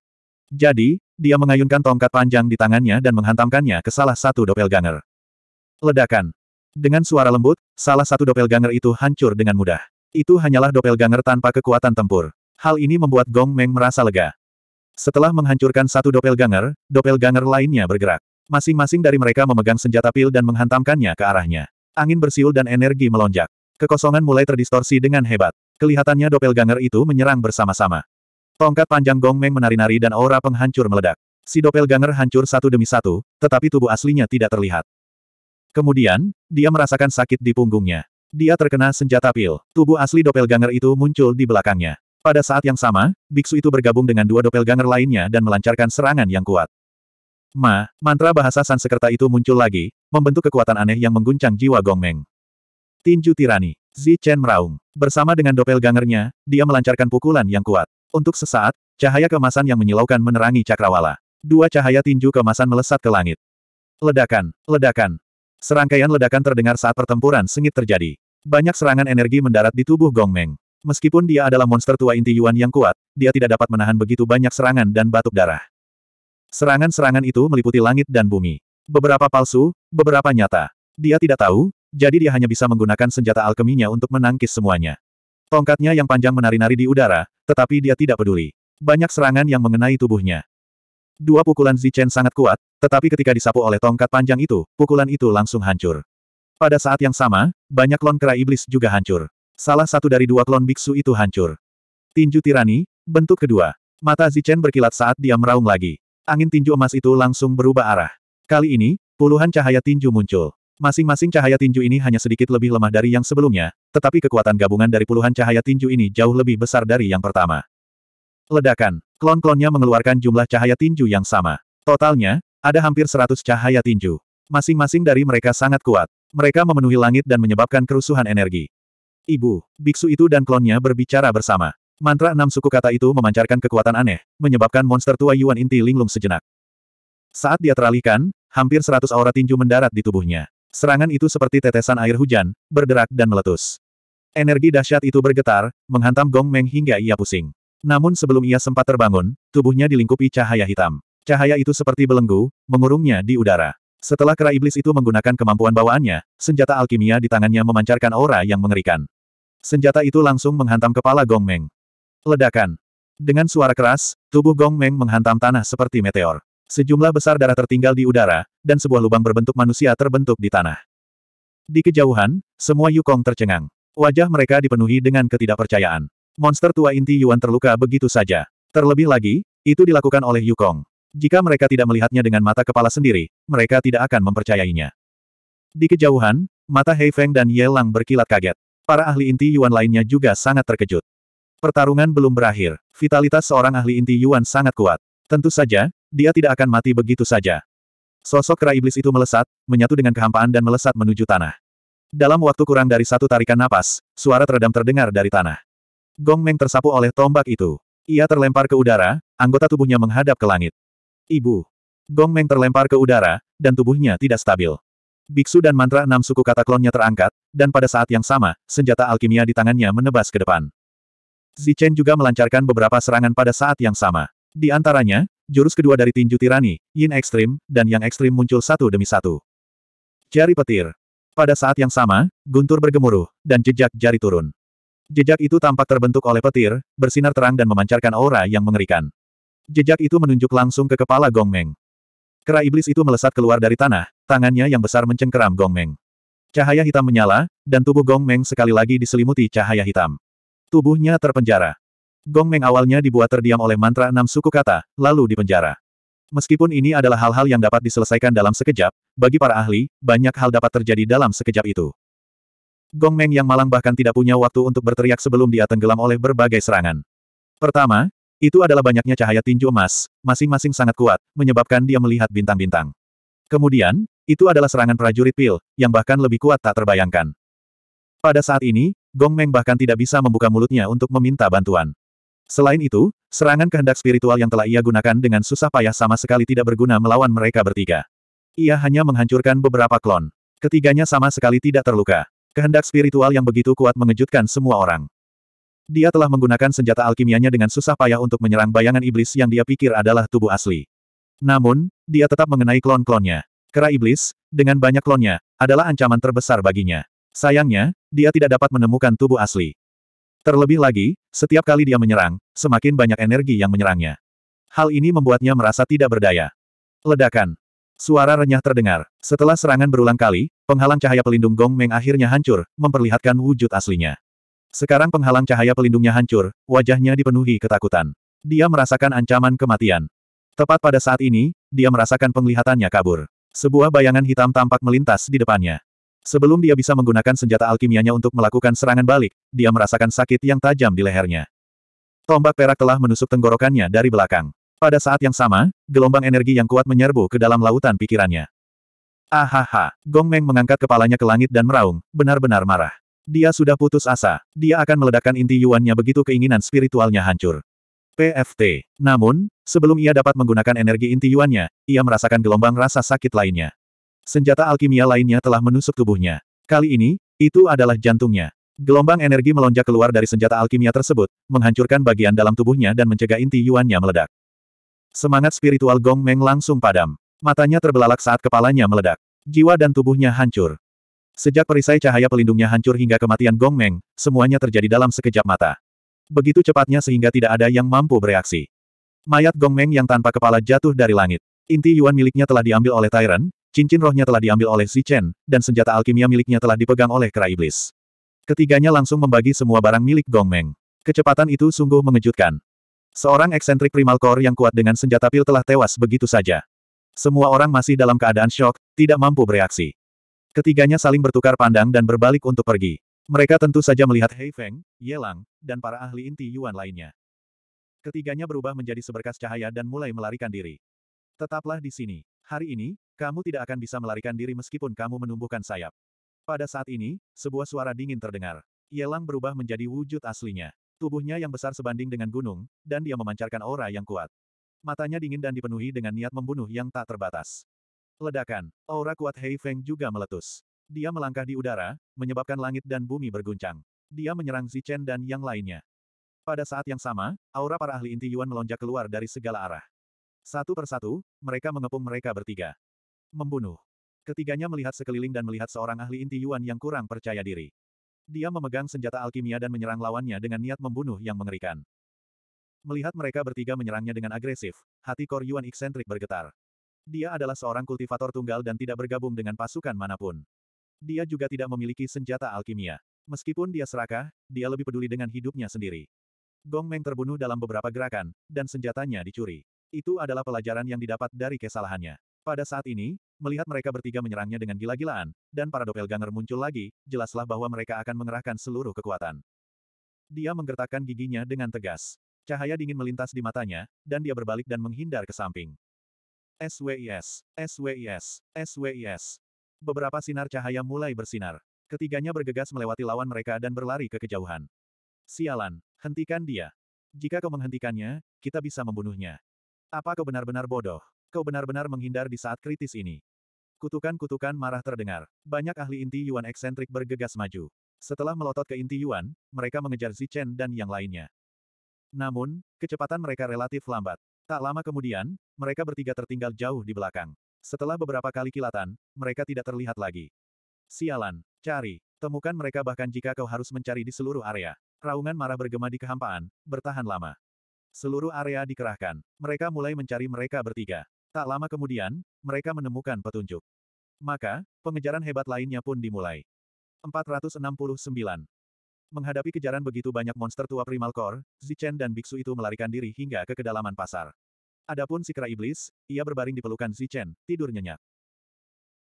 Jadi, dia mengayunkan tongkat panjang di tangannya dan menghantamkannya ke salah satu doppelganger. Ledakan. Dengan suara lembut, salah satu doppelganger itu hancur dengan mudah. Itu hanyalah doppelganger tanpa kekuatan tempur. Hal ini membuat Gong Meng merasa lega. Setelah menghancurkan satu doppelganger, doppelganger lainnya bergerak. Masing-masing dari mereka memegang senjata pil dan menghantamkannya ke arahnya. Angin bersiul dan energi melonjak. Kekosongan mulai terdistorsi dengan hebat. Kelihatannya doppelganger itu menyerang bersama-sama. Tongkat panjang Gong Meng menari-nari dan aura penghancur meledak. Si doppelganger hancur satu demi satu, tetapi tubuh aslinya tidak terlihat. Kemudian, dia merasakan sakit di punggungnya. Dia terkena senjata pil. Tubuh asli doppelganger itu muncul di belakangnya. Pada saat yang sama, biksu itu bergabung dengan dua doppelganger lainnya dan melancarkan serangan yang kuat. Ma, mantra bahasa Sansekerta itu muncul lagi, membentuk kekuatan aneh yang mengguncang jiwa Gongmeng. Tinju tirani. Zi Chen meraung. Bersama dengan doppelgangernya, dia melancarkan pukulan yang kuat. Untuk sesaat, cahaya kemasan yang menyilaukan menerangi cakrawala. Dua cahaya tinju kemasan melesat ke langit. Ledakan, ledakan, Serangkaian ledakan terdengar saat pertempuran sengit terjadi. Banyak serangan energi mendarat di tubuh Gong Meng. Meskipun dia adalah monster tua inti Yuan yang kuat, dia tidak dapat menahan begitu banyak serangan dan batuk darah. Serangan-serangan itu meliputi langit dan bumi. Beberapa palsu, beberapa nyata. Dia tidak tahu, jadi dia hanya bisa menggunakan senjata alkeminya untuk menangkis semuanya. Tongkatnya yang panjang menari-nari di udara, tetapi dia tidak peduli. Banyak serangan yang mengenai tubuhnya. Dua pukulan Zichen sangat kuat, tetapi ketika disapu oleh tongkat panjang itu, pukulan itu langsung hancur. Pada saat yang sama, banyak klon kera iblis juga hancur. Salah satu dari dua klon biksu itu hancur. Tinju tirani, bentuk kedua. Mata Zichen berkilat saat dia meraung lagi. Angin tinju emas itu langsung berubah arah. Kali ini, puluhan cahaya tinju muncul. Masing-masing cahaya tinju ini hanya sedikit lebih lemah dari yang sebelumnya, tetapi kekuatan gabungan dari puluhan cahaya tinju ini jauh lebih besar dari yang pertama. Ledakan. Klon-klonnya mengeluarkan jumlah cahaya tinju yang sama. Totalnya, ada hampir 100 cahaya tinju. Masing-masing dari mereka sangat kuat. Mereka memenuhi langit dan menyebabkan kerusuhan energi. Ibu, biksu itu dan klonnya berbicara bersama. Mantra enam suku kata itu memancarkan kekuatan aneh, menyebabkan monster tua Yuan inti linglung sejenak. Saat dia teralihkan, hampir 100 aura tinju mendarat di tubuhnya. Serangan itu seperti tetesan air hujan, berderak dan meletus. Energi dahsyat itu bergetar, menghantam Gong Meng hingga ia pusing. Namun sebelum ia sempat terbangun, tubuhnya dilingkupi cahaya hitam. Cahaya itu seperti belenggu, mengurungnya di udara. Setelah kera iblis itu menggunakan kemampuan bawaannya, senjata alkimia di tangannya memancarkan aura yang mengerikan. Senjata itu langsung menghantam kepala Gong Meng. Ledakan. Dengan suara keras, tubuh Gong Meng menghantam tanah seperti meteor. Sejumlah besar darah tertinggal di udara, dan sebuah lubang berbentuk manusia terbentuk di tanah. Di kejauhan, semua Yukong tercengang. Wajah mereka dipenuhi dengan ketidakpercayaan. Monster tua inti Yuan terluka begitu saja. Terlebih lagi, itu dilakukan oleh Yukong. Jika mereka tidak melihatnya dengan mata kepala sendiri, mereka tidak akan mempercayainya. Di kejauhan, mata Hei Feng dan Ye Lang berkilat kaget. Para ahli inti Yuan lainnya juga sangat terkejut. Pertarungan belum berakhir. Vitalitas seorang ahli inti Yuan sangat kuat. Tentu saja, dia tidak akan mati begitu saja. Sosok kera iblis itu melesat, menyatu dengan kehampaan dan melesat menuju tanah. Dalam waktu kurang dari satu tarikan napas, suara teredam terdengar dari tanah. Gong Meng tersapu oleh tombak itu. Ia terlempar ke udara, anggota tubuhnya menghadap ke langit. Ibu. Gong Meng terlempar ke udara, dan tubuhnya tidak stabil. Biksu dan mantra enam suku kata klonnya terangkat, dan pada saat yang sama, senjata alkimia di tangannya menebas ke depan. Zichen juga melancarkan beberapa serangan pada saat yang sama. Di antaranya, jurus kedua dari tinju tirani, Yin Ekstrim, dan Yang Ekstrim muncul satu demi satu. Jari petir. Pada saat yang sama, guntur bergemuruh, dan jejak jari turun. Jejak itu tampak terbentuk oleh petir, bersinar terang dan memancarkan aura yang mengerikan. Jejak itu menunjuk langsung ke kepala Gong Meng. Kera iblis itu melesat keluar dari tanah, tangannya yang besar mencengkeram Gong Meng. Cahaya hitam menyala, dan tubuh Gong Meng sekali lagi diselimuti cahaya hitam. Tubuhnya terpenjara. Gong Meng awalnya dibuat terdiam oleh mantra enam suku kata, lalu dipenjara. Meskipun ini adalah hal-hal yang dapat diselesaikan dalam sekejap, bagi para ahli, banyak hal dapat terjadi dalam sekejap itu. Gong Meng yang malang bahkan tidak punya waktu untuk berteriak sebelum dia tenggelam oleh berbagai serangan. Pertama, itu adalah banyaknya cahaya tinju emas, masing-masing sangat kuat, menyebabkan dia melihat bintang-bintang. Kemudian, itu adalah serangan prajurit pil, yang bahkan lebih kuat tak terbayangkan. Pada saat ini, Gong Meng bahkan tidak bisa membuka mulutnya untuk meminta bantuan. Selain itu, serangan kehendak spiritual yang telah ia gunakan dengan susah payah sama sekali tidak berguna melawan mereka bertiga. Ia hanya menghancurkan beberapa klon. Ketiganya sama sekali tidak terluka. Kehendak spiritual yang begitu kuat mengejutkan semua orang. Dia telah menggunakan senjata alkimianya dengan susah payah untuk menyerang bayangan iblis yang dia pikir adalah tubuh asli. Namun, dia tetap mengenai klon-klonnya. Kera iblis, dengan banyak klonnya, adalah ancaman terbesar baginya. Sayangnya, dia tidak dapat menemukan tubuh asli. Terlebih lagi, setiap kali dia menyerang, semakin banyak energi yang menyerangnya. Hal ini membuatnya merasa tidak berdaya. Ledakan. Suara renyah terdengar. Setelah serangan berulang kali, penghalang cahaya pelindung Gong Meng akhirnya hancur, memperlihatkan wujud aslinya. Sekarang penghalang cahaya pelindungnya hancur, wajahnya dipenuhi ketakutan. Dia merasakan ancaman kematian. Tepat pada saat ini, dia merasakan penglihatannya kabur. Sebuah bayangan hitam tampak melintas di depannya. Sebelum dia bisa menggunakan senjata alkimianya untuk melakukan serangan balik, dia merasakan sakit yang tajam di lehernya. Tombak perak telah menusuk tenggorokannya dari belakang. Pada saat yang sama, gelombang energi yang kuat menyerbu ke dalam lautan pikirannya. Ahaha, Gong Meng mengangkat kepalanya ke langit dan meraung, benar-benar marah. Dia sudah putus asa, dia akan meledakkan inti yuannya begitu keinginan spiritualnya hancur. PFT. Namun, sebelum ia dapat menggunakan energi inti yuannya, ia merasakan gelombang rasa sakit lainnya. Senjata alkimia lainnya telah menusuk tubuhnya. Kali ini, itu adalah jantungnya. Gelombang energi melonjak keluar dari senjata alkimia tersebut, menghancurkan bagian dalam tubuhnya dan mencegah inti yuannya meledak. Semangat spiritual Gong Meng langsung padam. Matanya terbelalak saat kepalanya meledak. Jiwa dan tubuhnya hancur. Sejak perisai cahaya pelindungnya hancur hingga kematian Gong Meng, semuanya terjadi dalam sekejap mata. Begitu cepatnya sehingga tidak ada yang mampu bereaksi. Mayat Gong Meng yang tanpa kepala jatuh dari langit. Inti Yuan miliknya telah diambil oleh Tyrant, cincin rohnya telah diambil oleh Si Chen, dan senjata alkimia miliknya telah dipegang oleh Kera Iblis. Ketiganya langsung membagi semua barang milik Gong Meng. Kecepatan itu sungguh mengejutkan. Seorang eksentrik primal core yang kuat dengan senjata pil telah tewas begitu saja. Semua orang masih dalam keadaan shock, tidak mampu bereaksi. Ketiganya saling bertukar pandang dan berbalik untuk pergi. Mereka tentu saja melihat Hei Feng, Yelang, dan para ahli inti Yuan lainnya. Ketiganya berubah menjadi seberkas cahaya dan mulai melarikan diri. Tetaplah di sini. Hari ini, kamu tidak akan bisa melarikan diri meskipun kamu menumbuhkan sayap. Pada saat ini, sebuah suara dingin terdengar. Yelang berubah menjadi wujud aslinya. Tubuhnya yang besar sebanding dengan gunung, dan dia memancarkan aura yang kuat. Matanya dingin dan dipenuhi dengan niat membunuh yang tak terbatas. Ledakan, aura kuat Hei Feng juga meletus. Dia melangkah di udara, menyebabkan langit dan bumi berguncang. Dia menyerang Zichen dan yang lainnya. Pada saat yang sama, aura para ahli inti Yuan melonjak keluar dari segala arah. Satu persatu, mereka mengepung mereka bertiga. Membunuh. Ketiganya melihat sekeliling dan melihat seorang ahli inti Yuan yang kurang percaya diri. Dia memegang senjata alkimia dan menyerang lawannya dengan niat membunuh yang mengerikan. Melihat mereka bertiga menyerangnya dengan agresif, hati Kor Yuan eksentrik bergetar. Dia adalah seorang kultivator tunggal dan tidak bergabung dengan pasukan manapun. Dia juga tidak memiliki senjata alkimia. Meskipun dia serakah, dia lebih peduli dengan hidupnya sendiri. Gong Meng terbunuh dalam beberapa gerakan, dan senjatanya dicuri. Itu adalah pelajaran yang didapat dari kesalahannya. Pada saat ini, melihat mereka bertiga menyerangnya dengan gila-gilaan, dan para doppelganger muncul lagi, jelaslah bahwa mereka akan mengerahkan seluruh kekuatan. Dia menggertakkan giginya dengan tegas. Cahaya dingin melintas di matanya, dan dia berbalik dan menghindar ke samping. SWIS, SWIS, SWIS. Beberapa sinar cahaya mulai bersinar. Ketiganya bergegas melewati lawan mereka dan berlari ke kejauhan. Sialan, hentikan dia. Jika kau menghentikannya, kita bisa membunuhnya. Apa kau benar-benar bodoh? kau benar-benar menghindar di saat kritis ini. Kutukan-kutukan marah terdengar. Banyak ahli inti Yuan eksentrik bergegas maju. Setelah melotot ke inti Yuan, mereka mengejar Zichen dan yang lainnya. Namun, kecepatan mereka relatif lambat. Tak lama kemudian, mereka bertiga tertinggal jauh di belakang. Setelah beberapa kali kilatan, mereka tidak terlihat lagi. Sialan, cari, temukan mereka bahkan jika kau harus mencari di seluruh area. Raungan marah bergema di kehampaan, bertahan lama. Seluruh area dikerahkan. Mereka mulai mencari mereka bertiga. Tak lama kemudian, mereka menemukan petunjuk. Maka, pengejaran hebat lainnya pun dimulai. 469. Menghadapi kejaran begitu banyak monster tua Primal Core, Zichen dan biksu itu melarikan diri hingga ke kedalaman pasar. Adapun si kera iblis, ia berbaring di pelukan Zichen, tidur nyenyak.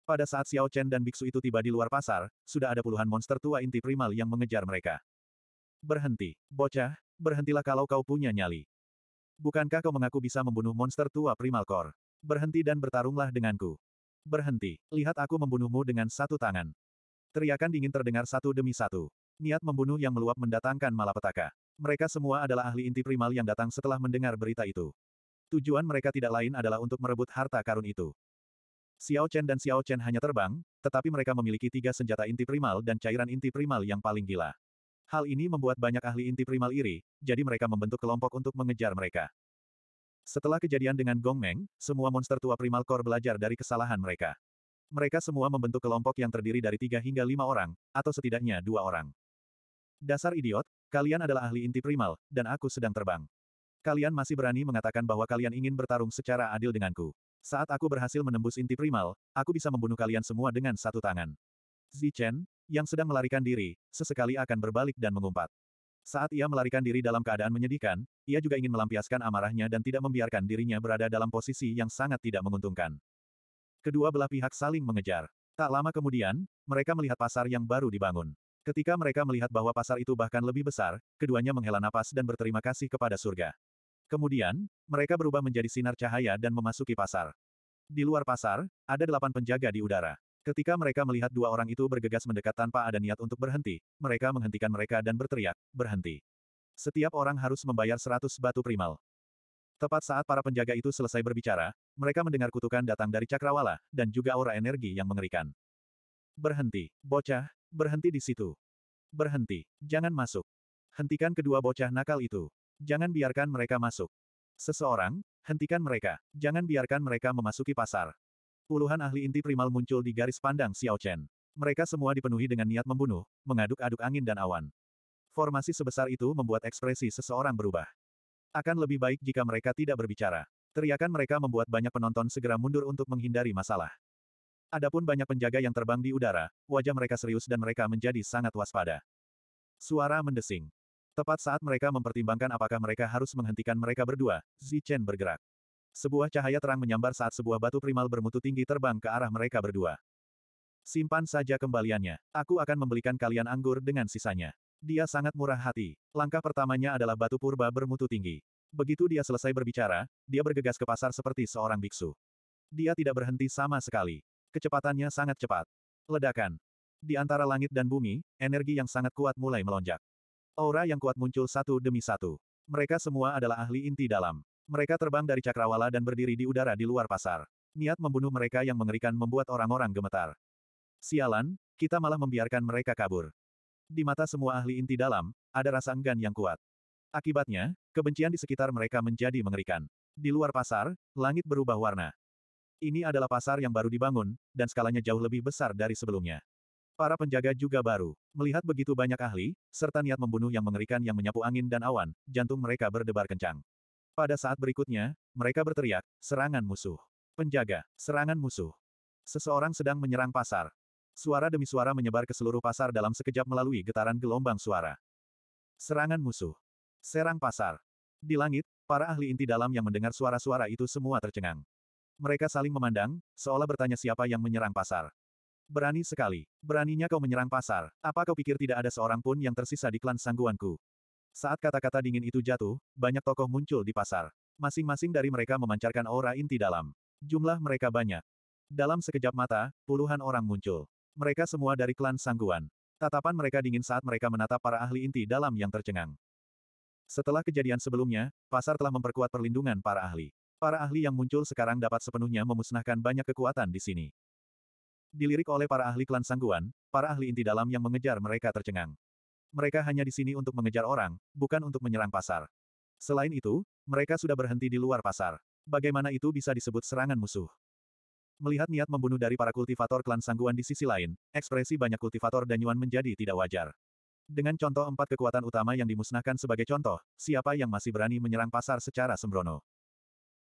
Pada saat Xiao Chen dan biksu itu tiba di luar pasar, sudah ada puluhan monster tua inti primal yang mengejar mereka. Berhenti, bocah, berhentilah kalau kau punya nyali. Bukankah kau mengaku bisa membunuh monster tua Primal Core? Berhenti dan bertarunglah denganku. Berhenti, lihat aku membunuhmu dengan satu tangan. Teriakan dingin terdengar satu demi satu. Niat membunuh yang meluap mendatangkan malapetaka. Mereka semua adalah ahli inti primal yang datang setelah mendengar berita itu. Tujuan mereka tidak lain adalah untuk merebut harta karun itu. Xiao Chen dan Xiao Chen hanya terbang, tetapi mereka memiliki tiga senjata inti primal dan cairan inti primal yang paling gila. Hal ini membuat banyak ahli inti primal iri, jadi mereka membentuk kelompok untuk mengejar mereka. Setelah kejadian dengan Gong Meng, semua monster tua Primal Core belajar dari kesalahan mereka. Mereka semua membentuk kelompok yang terdiri dari tiga hingga lima orang, atau setidaknya dua orang. Dasar idiot, kalian adalah ahli inti primal, dan aku sedang terbang. Kalian masih berani mengatakan bahwa kalian ingin bertarung secara adil denganku. Saat aku berhasil menembus inti primal, aku bisa membunuh kalian semua dengan satu tangan. Zichen, yang sedang melarikan diri, sesekali akan berbalik dan mengumpat. Saat ia melarikan diri dalam keadaan menyedihkan, ia juga ingin melampiaskan amarahnya dan tidak membiarkan dirinya berada dalam posisi yang sangat tidak menguntungkan. Kedua belah pihak saling mengejar. Tak lama kemudian, mereka melihat pasar yang baru dibangun. Ketika mereka melihat bahwa pasar itu bahkan lebih besar, keduanya menghela napas dan berterima kasih kepada surga. Kemudian, mereka berubah menjadi sinar cahaya dan memasuki pasar. Di luar pasar, ada delapan penjaga di udara. Ketika mereka melihat dua orang itu bergegas mendekat tanpa ada niat untuk berhenti, mereka menghentikan mereka dan berteriak, berhenti. Setiap orang harus membayar seratus batu primal. Tepat saat para penjaga itu selesai berbicara, mereka mendengar kutukan datang dari Cakrawala, dan juga aura energi yang mengerikan. Berhenti, bocah, berhenti di situ. Berhenti, jangan masuk. Hentikan kedua bocah nakal itu. Jangan biarkan mereka masuk. Seseorang, hentikan mereka. Jangan biarkan mereka memasuki pasar. Puluhan ahli inti primal muncul di garis pandang Xiao Chen. Mereka semua dipenuhi dengan niat membunuh, mengaduk-aduk angin dan awan. Formasi sebesar itu membuat ekspresi seseorang berubah. Akan lebih baik jika mereka tidak berbicara. Teriakan mereka membuat banyak penonton segera mundur untuk menghindari masalah. Adapun banyak penjaga yang terbang di udara, wajah mereka serius dan mereka menjadi sangat waspada. Suara mendesing. Tepat saat mereka mempertimbangkan apakah mereka harus menghentikan mereka berdua, Zi Chen bergerak. Sebuah cahaya terang menyambar saat sebuah batu primal bermutu tinggi terbang ke arah mereka berdua. Simpan saja kembaliannya. Aku akan membelikan kalian anggur dengan sisanya. Dia sangat murah hati. Langkah pertamanya adalah batu purba bermutu tinggi. Begitu dia selesai berbicara, dia bergegas ke pasar seperti seorang biksu. Dia tidak berhenti sama sekali. Kecepatannya sangat cepat. Ledakan. Di antara langit dan bumi, energi yang sangat kuat mulai melonjak. Aura yang kuat muncul satu demi satu. Mereka semua adalah ahli inti dalam. Mereka terbang dari cakrawala dan berdiri di udara di luar pasar. Niat membunuh mereka yang mengerikan membuat orang-orang gemetar. Sialan, kita malah membiarkan mereka kabur. Di mata semua ahli inti dalam, ada rasa enggan yang kuat. Akibatnya, kebencian di sekitar mereka menjadi mengerikan. Di luar pasar, langit berubah warna. Ini adalah pasar yang baru dibangun, dan skalanya jauh lebih besar dari sebelumnya. Para penjaga juga baru. Melihat begitu banyak ahli, serta niat membunuh yang mengerikan yang menyapu angin dan awan, jantung mereka berdebar kencang. Pada saat berikutnya, mereka berteriak, serangan musuh. Penjaga, serangan musuh. Seseorang sedang menyerang pasar. Suara demi suara menyebar ke seluruh pasar dalam sekejap melalui getaran gelombang suara. Serangan musuh. Serang pasar. Di langit, para ahli inti dalam yang mendengar suara-suara itu semua tercengang. Mereka saling memandang, seolah bertanya siapa yang menyerang pasar. Berani sekali. Beraninya kau menyerang pasar. Apa kau pikir tidak ada seorang pun yang tersisa di klan sangguanku? Saat kata-kata dingin itu jatuh, banyak tokoh muncul di pasar. Masing-masing dari mereka memancarkan aura inti dalam. Jumlah mereka banyak. Dalam sekejap mata, puluhan orang muncul. Mereka semua dari klan Sangguan. Tatapan mereka dingin saat mereka menatap para ahli inti dalam yang tercengang. Setelah kejadian sebelumnya, pasar telah memperkuat perlindungan para ahli. Para ahli yang muncul sekarang dapat sepenuhnya memusnahkan banyak kekuatan di sini. Dilirik oleh para ahli klan Sangguan, para ahli inti dalam yang mengejar mereka tercengang. Mereka hanya di sini untuk mengejar orang, bukan untuk menyerang pasar. Selain itu, mereka sudah berhenti di luar pasar. Bagaimana itu bisa disebut serangan musuh? Melihat niat membunuh dari para kultivator klan sangguan di sisi lain, ekspresi banyak kultivator dan Yuan menjadi tidak wajar. Dengan contoh empat kekuatan utama yang dimusnahkan sebagai contoh, siapa yang masih berani menyerang pasar secara sembrono?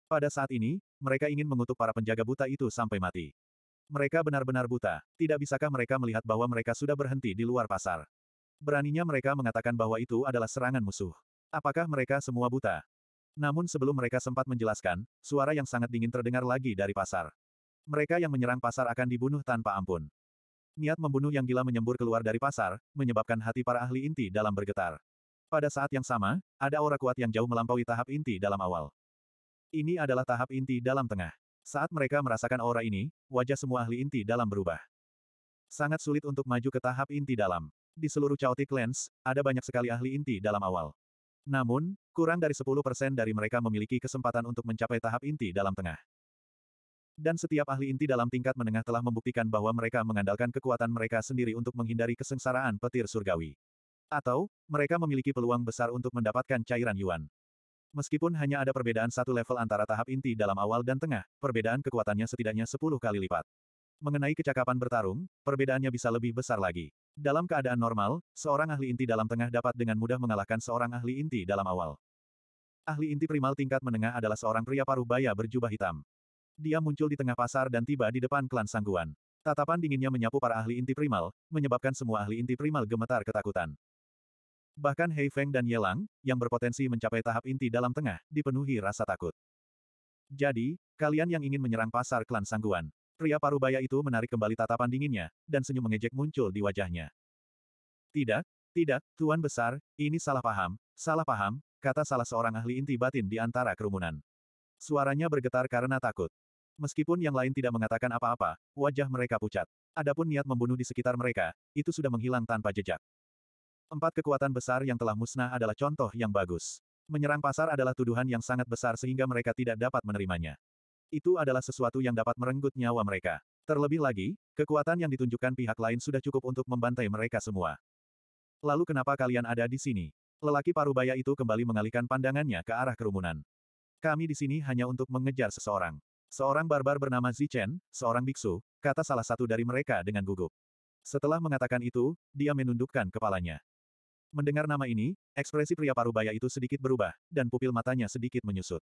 Pada saat ini, mereka ingin mengutuk para penjaga buta itu sampai mati. Mereka benar-benar buta, tidak bisakah mereka melihat bahwa mereka sudah berhenti di luar pasar. Beraninya mereka mengatakan bahwa itu adalah serangan musuh. Apakah mereka semua buta? Namun sebelum mereka sempat menjelaskan, suara yang sangat dingin terdengar lagi dari pasar. Mereka yang menyerang pasar akan dibunuh tanpa ampun. Niat membunuh yang gila menyembur keluar dari pasar, menyebabkan hati para ahli inti dalam bergetar. Pada saat yang sama, ada aura kuat yang jauh melampaui tahap inti dalam awal. Ini adalah tahap inti dalam tengah. Saat mereka merasakan aura ini, wajah semua ahli inti dalam berubah. Sangat sulit untuk maju ke tahap inti dalam. Di seluruh Chaotic Lands, ada banyak sekali ahli inti dalam awal. Namun, kurang dari 10% dari mereka memiliki kesempatan untuk mencapai tahap inti dalam tengah. Dan setiap ahli inti dalam tingkat menengah telah membuktikan bahwa mereka mengandalkan kekuatan mereka sendiri untuk menghindari kesengsaraan petir surgawi. Atau, mereka memiliki peluang besar untuk mendapatkan cairan yuan. Meskipun hanya ada perbedaan satu level antara tahap inti dalam awal dan tengah, perbedaan kekuatannya setidaknya 10 kali lipat. Mengenai kecakapan bertarung, perbedaannya bisa lebih besar lagi. Dalam keadaan normal, seorang ahli inti dalam tengah dapat dengan mudah mengalahkan seorang ahli inti dalam awal. Ahli inti primal tingkat menengah adalah seorang pria paruh baya berjubah hitam. Dia muncul di tengah pasar dan tiba di depan klan Sangguan. Tatapan dinginnya menyapu para ahli inti primal, menyebabkan semua ahli inti primal gemetar ketakutan. Bahkan Hei Feng dan Yelang, yang berpotensi mencapai tahap inti dalam tengah, dipenuhi rasa takut. Jadi, kalian yang ingin menyerang pasar klan Sangguan, Pria parubaya itu menarik kembali tatapan dinginnya, dan senyum mengejek muncul di wajahnya. Tidak, tidak, Tuan Besar, ini salah paham, salah paham, kata salah seorang ahli inti batin di antara kerumunan. Suaranya bergetar karena takut. Meskipun yang lain tidak mengatakan apa-apa, wajah mereka pucat. Adapun niat membunuh di sekitar mereka, itu sudah menghilang tanpa jejak. Empat kekuatan besar yang telah musnah adalah contoh yang bagus. Menyerang pasar adalah tuduhan yang sangat besar sehingga mereka tidak dapat menerimanya. Itu adalah sesuatu yang dapat merenggut nyawa mereka. Terlebih lagi, kekuatan yang ditunjukkan pihak lain sudah cukup untuk membantai mereka semua. Lalu kenapa kalian ada di sini? Lelaki parubaya itu kembali mengalihkan pandangannya ke arah kerumunan. Kami di sini hanya untuk mengejar seseorang. Seorang barbar bernama Zichen, seorang biksu, kata salah satu dari mereka dengan gugup. Setelah mengatakan itu, dia menundukkan kepalanya. Mendengar nama ini, ekspresi pria parubaya itu sedikit berubah, dan pupil matanya sedikit menyusut.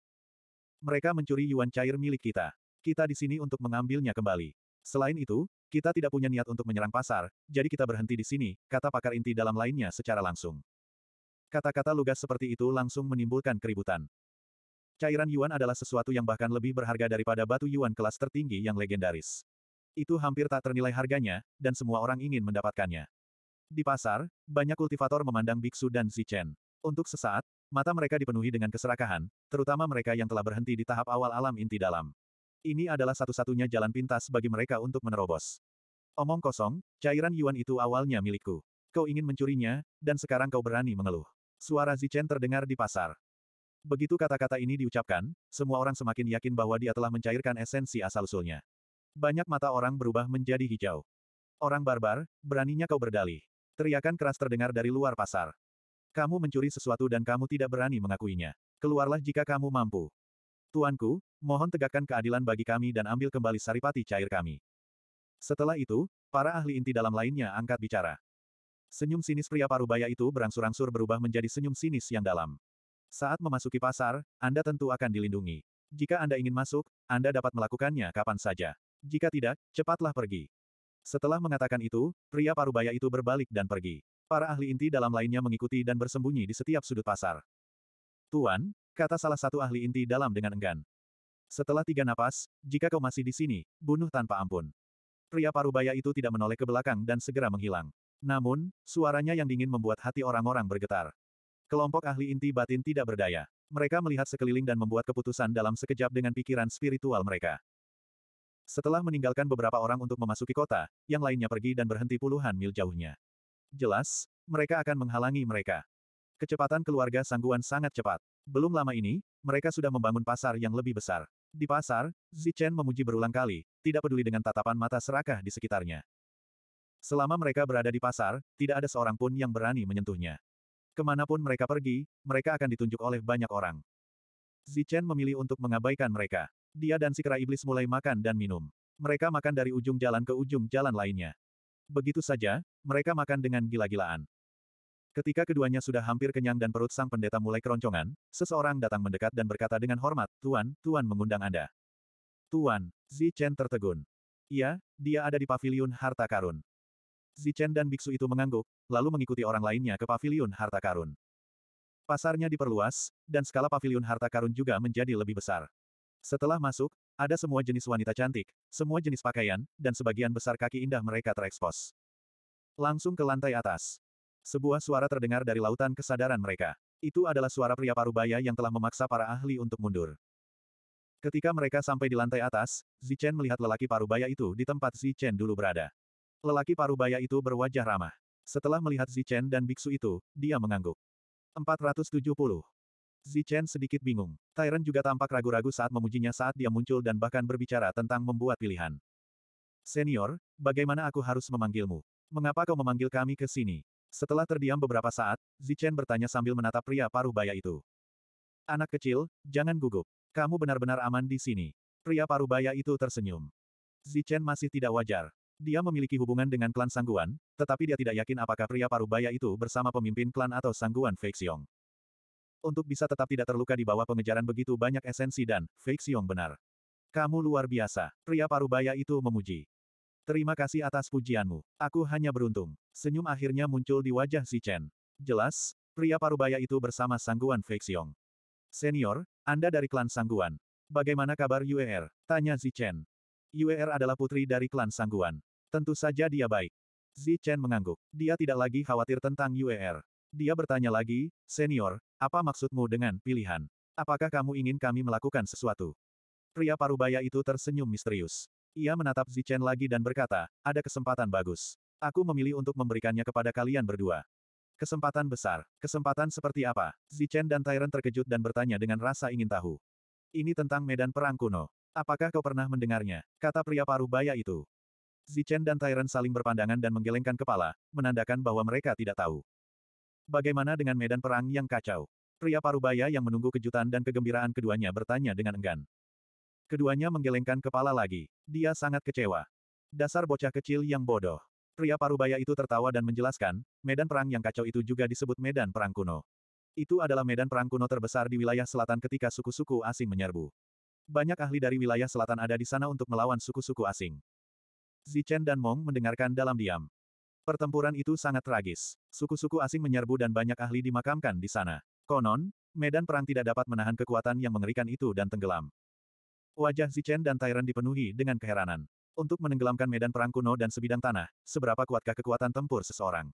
Mereka mencuri yuan cair milik kita. Kita di sini untuk mengambilnya kembali. Selain itu, kita tidak punya niat untuk menyerang pasar, jadi kita berhenti di sini, kata pakar inti dalam lainnya secara langsung. Kata-kata lugas seperti itu langsung menimbulkan keributan. Cairan yuan adalah sesuatu yang bahkan lebih berharga daripada batu yuan kelas tertinggi yang legendaris. Itu hampir tak ternilai harganya, dan semua orang ingin mendapatkannya. Di pasar, banyak kultivator memandang biksu dan Zichen. Untuk sesaat, mata mereka dipenuhi dengan keserakahan, terutama mereka yang telah berhenti di tahap awal alam inti dalam. Ini adalah satu-satunya jalan pintas bagi mereka untuk menerobos. Omong kosong, cairan Yuan itu awalnya milikku. Kau ingin mencurinya, dan sekarang kau berani mengeluh. Suara Zichen terdengar di pasar. Begitu kata-kata ini diucapkan, semua orang semakin yakin bahwa dia telah mencairkan esensi asal-usulnya. Banyak mata orang berubah menjadi hijau. Orang barbar, beraninya kau berdalih. Teriakan keras terdengar dari luar pasar. Kamu mencuri sesuatu dan kamu tidak berani mengakuinya. Keluarlah jika kamu mampu. Tuanku, mohon tegakkan keadilan bagi kami dan ambil kembali saripati cair kami. Setelah itu, para ahli inti dalam lainnya angkat bicara. Senyum sinis pria parubaya itu berangsur-angsur berubah menjadi senyum sinis yang dalam. Saat memasuki pasar, Anda tentu akan dilindungi. Jika Anda ingin masuk, Anda dapat melakukannya kapan saja. Jika tidak, cepatlah pergi. Setelah mengatakan itu, pria parubaya itu berbalik dan pergi. Para ahli inti dalam lainnya mengikuti dan bersembunyi di setiap sudut pasar. Tuan, kata salah satu ahli inti dalam dengan enggan. Setelah tiga napas, jika kau masih di sini, bunuh tanpa ampun. Pria parubaya itu tidak menoleh ke belakang dan segera menghilang. Namun, suaranya yang dingin membuat hati orang-orang bergetar. Kelompok ahli inti batin tidak berdaya. Mereka melihat sekeliling dan membuat keputusan dalam sekejap dengan pikiran spiritual mereka. Setelah meninggalkan beberapa orang untuk memasuki kota, yang lainnya pergi dan berhenti puluhan mil jauhnya. Jelas, mereka akan menghalangi mereka. Kecepatan keluarga Sangguan sangat cepat. Belum lama ini, mereka sudah membangun pasar yang lebih besar. Di pasar, Zichen memuji berulang kali, tidak peduli dengan tatapan mata serakah di sekitarnya. Selama mereka berada di pasar, tidak ada seorang pun yang berani menyentuhnya. Kemanapun mereka pergi, mereka akan ditunjuk oleh banyak orang. Zichen memilih untuk mengabaikan mereka. Dia dan si kera iblis mulai makan dan minum. Mereka makan dari ujung jalan ke ujung jalan lainnya. Begitu saja, mereka makan dengan gila-gilaan. Ketika keduanya sudah hampir kenyang dan perut sang pendeta mulai keroncongan, seseorang datang mendekat dan berkata dengan hormat, Tuan, Tuan mengundang Anda. Tuan, Zichen tertegun. Iya, dia ada di paviliun harta karun. Zichen dan biksu itu mengangguk, lalu mengikuti orang lainnya ke paviliun harta karun. Pasarnya diperluas, dan skala paviliun harta karun juga menjadi lebih besar. Setelah masuk, ada semua jenis wanita cantik, semua jenis pakaian, dan sebagian besar kaki indah mereka terekspos. Langsung ke lantai atas. Sebuah suara terdengar dari lautan kesadaran mereka. Itu adalah suara pria parubaya yang telah memaksa para ahli untuk mundur. Ketika mereka sampai di lantai atas, Zichen melihat lelaki parubaya itu di tempat Zichen dulu berada. Lelaki parubaya itu berwajah ramah. Setelah melihat Zichen dan biksu itu, dia mengangguk. 470. Zichen sedikit bingung. Tyrant juga tampak ragu-ragu saat memujinya saat dia muncul dan bahkan berbicara tentang membuat pilihan. Senior, bagaimana aku harus memanggilmu? Mengapa kau memanggil kami ke sini? Setelah terdiam beberapa saat, Zichen bertanya sambil menatap pria paruh baya itu. Anak kecil, jangan gugup. Kamu benar-benar aman di sini. Pria paruh baya itu tersenyum. Zichen masih tidak wajar. Dia memiliki hubungan dengan klan Sangguan, tetapi dia tidak yakin apakah pria paruh baya itu bersama pemimpin klan atau Sangguan Feixiong. Untuk bisa tetap tidak terluka di bawah pengejaran begitu banyak esensi dan, fake benar. Kamu luar biasa. Pria parubaya itu memuji. Terima kasih atas pujianmu. Aku hanya beruntung. Senyum akhirnya muncul di wajah si Chen. Jelas, pria parubaya itu bersama Sangguan Fake Senior, Anda dari klan Sangguan. Bagaimana kabar UER? Tanya Zi Chen. UER adalah putri dari klan Sangguan. Tentu saja dia baik. Zi Chen mengangguk. Dia tidak lagi khawatir tentang UER. Dia bertanya lagi, Senior, apa maksudmu dengan pilihan? Apakah kamu ingin kami melakukan sesuatu? Pria parubaya itu tersenyum misterius. Ia menatap Zichen lagi dan berkata, ada kesempatan bagus. Aku memilih untuk memberikannya kepada kalian berdua. Kesempatan besar. Kesempatan seperti apa? Zichen dan Tyrant terkejut dan bertanya dengan rasa ingin tahu. Ini tentang medan perang kuno. Apakah kau pernah mendengarnya? Kata pria paruh baya itu. Zichen dan Tyrant saling berpandangan dan menggelengkan kepala, menandakan bahwa mereka tidak tahu. Bagaimana dengan medan perang yang kacau? Pria parubaya yang menunggu kejutan dan kegembiraan keduanya bertanya dengan enggan. Keduanya menggelengkan kepala lagi. Dia sangat kecewa. Dasar bocah kecil yang bodoh. Pria parubaya itu tertawa dan menjelaskan, medan perang yang kacau itu juga disebut medan perang kuno. Itu adalah medan perang kuno terbesar di wilayah selatan ketika suku-suku asing menyerbu. Banyak ahli dari wilayah selatan ada di sana untuk melawan suku-suku asing. Zichen dan Mong mendengarkan dalam diam. Pertempuran itu sangat tragis. Suku-suku asing menyerbu dan banyak ahli dimakamkan di sana. Konon, medan perang tidak dapat menahan kekuatan yang mengerikan itu dan tenggelam. Wajah Zichen dan Tyrant dipenuhi dengan keheranan. Untuk menenggelamkan medan perang kuno dan sebidang tanah, seberapa kuatkah kekuatan tempur seseorang?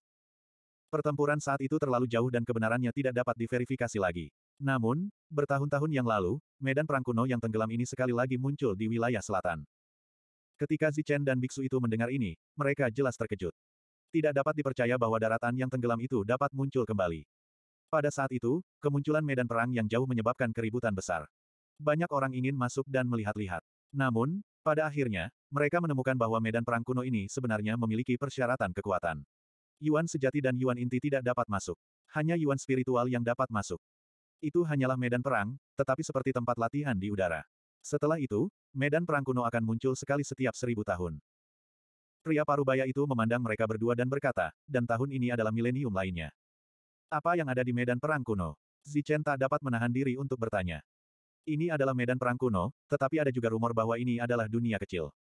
Pertempuran saat itu terlalu jauh dan kebenarannya tidak dapat diverifikasi lagi. Namun, bertahun-tahun yang lalu, medan perang kuno yang tenggelam ini sekali lagi muncul di wilayah selatan. Ketika Zichen dan biksu itu mendengar ini, mereka jelas terkejut. Tidak dapat dipercaya bahwa daratan yang tenggelam itu dapat muncul kembali. Pada saat itu, kemunculan medan perang yang jauh menyebabkan keributan besar. Banyak orang ingin masuk dan melihat-lihat. Namun, pada akhirnya, mereka menemukan bahwa medan perang kuno ini sebenarnya memiliki persyaratan kekuatan. Yuan sejati dan Yuan inti tidak dapat masuk. Hanya Yuan spiritual yang dapat masuk. Itu hanyalah medan perang, tetapi seperti tempat latihan di udara. Setelah itu, medan perang kuno akan muncul sekali setiap seribu tahun. Pria parubaya itu memandang mereka berdua dan berkata, dan tahun ini adalah milenium lainnya. Apa yang ada di medan perang kuno? Zichen tak dapat menahan diri untuk bertanya. Ini adalah medan perang kuno, tetapi ada juga rumor bahwa ini adalah dunia kecil.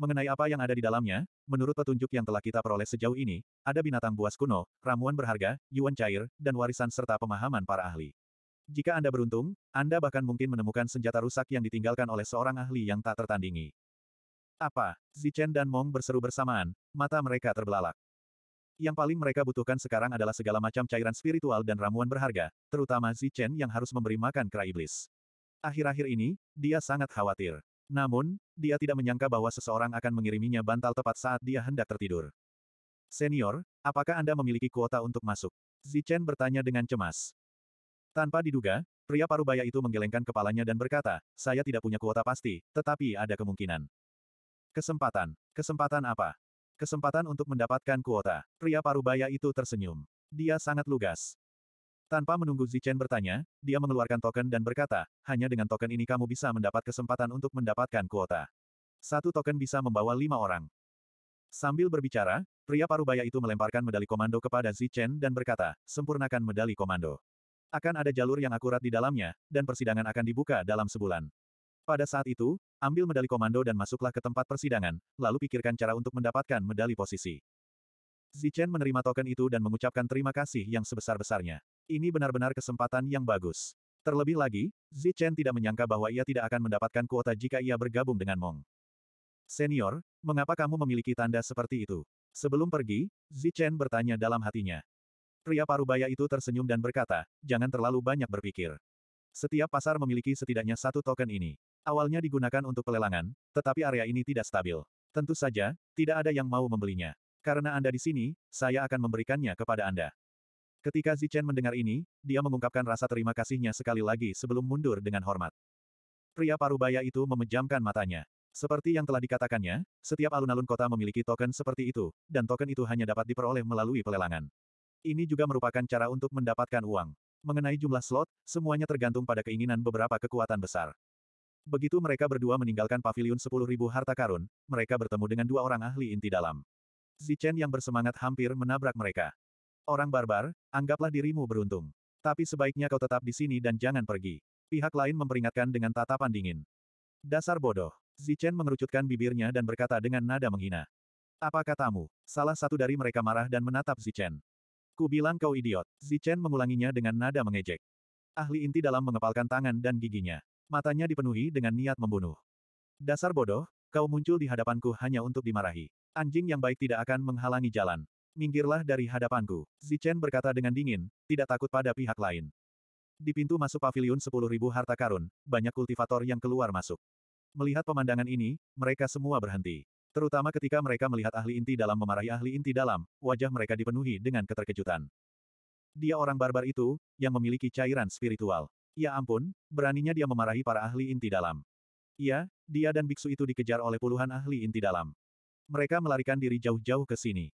Mengenai apa yang ada di dalamnya, menurut petunjuk yang telah kita peroleh sejauh ini, ada binatang buas kuno, ramuan berharga, yuan cair, dan warisan serta pemahaman para ahli. Jika Anda beruntung, Anda bahkan mungkin menemukan senjata rusak yang ditinggalkan oleh seorang ahli yang tak tertandingi. Apa? Zichen dan Mong berseru bersamaan, mata mereka terbelalak. Yang paling mereka butuhkan sekarang adalah segala macam cairan spiritual dan ramuan berharga, terutama Zichen yang harus memberi makan kera iblis. Akhir-akhir ini, dia sangat khawatir. Namun, dia tidak menyangka bahwa seseorang akan mengiriminya bantal tepat saat dia hendak tertidur. Senior, apakah Anda memiliki kuota untuk masuk? Zichen bertanya dengan cemas. Tanpa diduga, pria parubaya itu menggelengkan kepalanya dan berkata, saya tidak punya kuota pasti, tetapi ada kemungkinan. Kesempatan. Kesempatan apa? Kesempatan untuk mendapatkan kuota. Pria parubaya itu tersenyum. Dia sangat lugas. Tanpa menunggu Zichen bertanya, dia mengeluarkan token dan berkata, hanya dengan token ini kamu bisa mendapat kesempatan untuk mendapatkan kuota. Satu token bisa membawa lima orang. Sambil berbicara, pria parubaya itu melemparkan medali komando kepada Zichen dan berkata, sempurnakan medali komando. Akan ada jalur yang akurat di dalamnya, dan persidangan akan dibuka dalam sebulan. Pada saat itu, ambil medali komando dan masuklah ke tempat persidangan, lalu pikirkan cara untuk mendapatkan medali posisi. Zichen menerima token itu dan mengucapkan terima kasih yang sebesar-besarnya. Ini benar-benar kesempatan yang bagus. Terlebih lagi, Zichen tidak menyangka bahwa ia tidak akan mendapatkan kuota jika ia bergabung dengan Mong. Senior, mengapa kamu memiliki tanda seperti itu? Sebelum pergi, Zichen bertanya dalam hatinya. Pria parubaya itu tersenyum dan berkata, jangan terlalu banyak berpikir. Setiap pasar memiliki setidaknya satu token ini. Awalnya digunakan untuk pelelangan, tetapi area ini tidak stabil. Tentu saja, tidak ada yang mau membelinya. Karena Anda di sini, saya akan memberikannya kepada Anda. Ketika Zichen mendengar ini, dia mengungkapkan rasa terima kasihnya sekali lagi sebelum mundur dengan hormat. Pria parubaya itu memejamkan matanya. Seperti yang telah dikatakannya, setiap alun-alun kota memiliki token seperti itu, dan token itu hanya dapat diperoleh melalui pelelangan. Ini juga merupakan cara untuk mendapatkan uang. Mengenai jumlah slot, semuanya tergantung pada keinginan beberapa kekuatan besar. Begitu mereka berdua meninggalkan pavilion sepuluh ribu harta karun, mereka bertemu dengan dua orang ahli inti dalam. Zichen yang bersemangat hampir menabrak mereka. Orang barbar, anggaplah dirimu beruntung. Tapi sebaiknya kau tetap di sini dan jangan pergi. Pihak lain memperingatkan dengan tatapan dingin. Dasar bodoh. Zichen mengerucutkan bibirnya dan berkata dengan nada menghina. Apa katamu? Salah satu dari mereka marah dan menatap Zichen. Ku bilang kau idiot. Zichen mengulanginya dengan nada mengejek. Ahli inti dalam mengepalkan tangan dan giginya. Matanya dipenuhi dengan niat membunuh. Dasar bodoh, kau muncul di hadapanku hanya untuk dimarahi. Anjing yang baik tidak akan menghalangi jalan. Minggirlah dari hadapanku. Zichen berkata dengan dingin, tidak takut pada pihak lain. Di pintu masuk paviliun 10.000 harta karun, banyak kultivator yang keluar masuk. Melihat pemandangan ini, mereka semua berhenti. Terutama ketika mereka melihat ahli inti dalam memarahi ahli inti dalam, wajah mereka dipenuhi dengan keterkejutan. Dia orang barbar itu, yang memiliki cairan spiritual. Ya ampun, beraninya dia memarahi para ahli inti dalam. Iya, dia dan biksu itu dikejar oleh puluhan ahli inti dalam. Mereka melarikan diri jauh-jauh ke sini.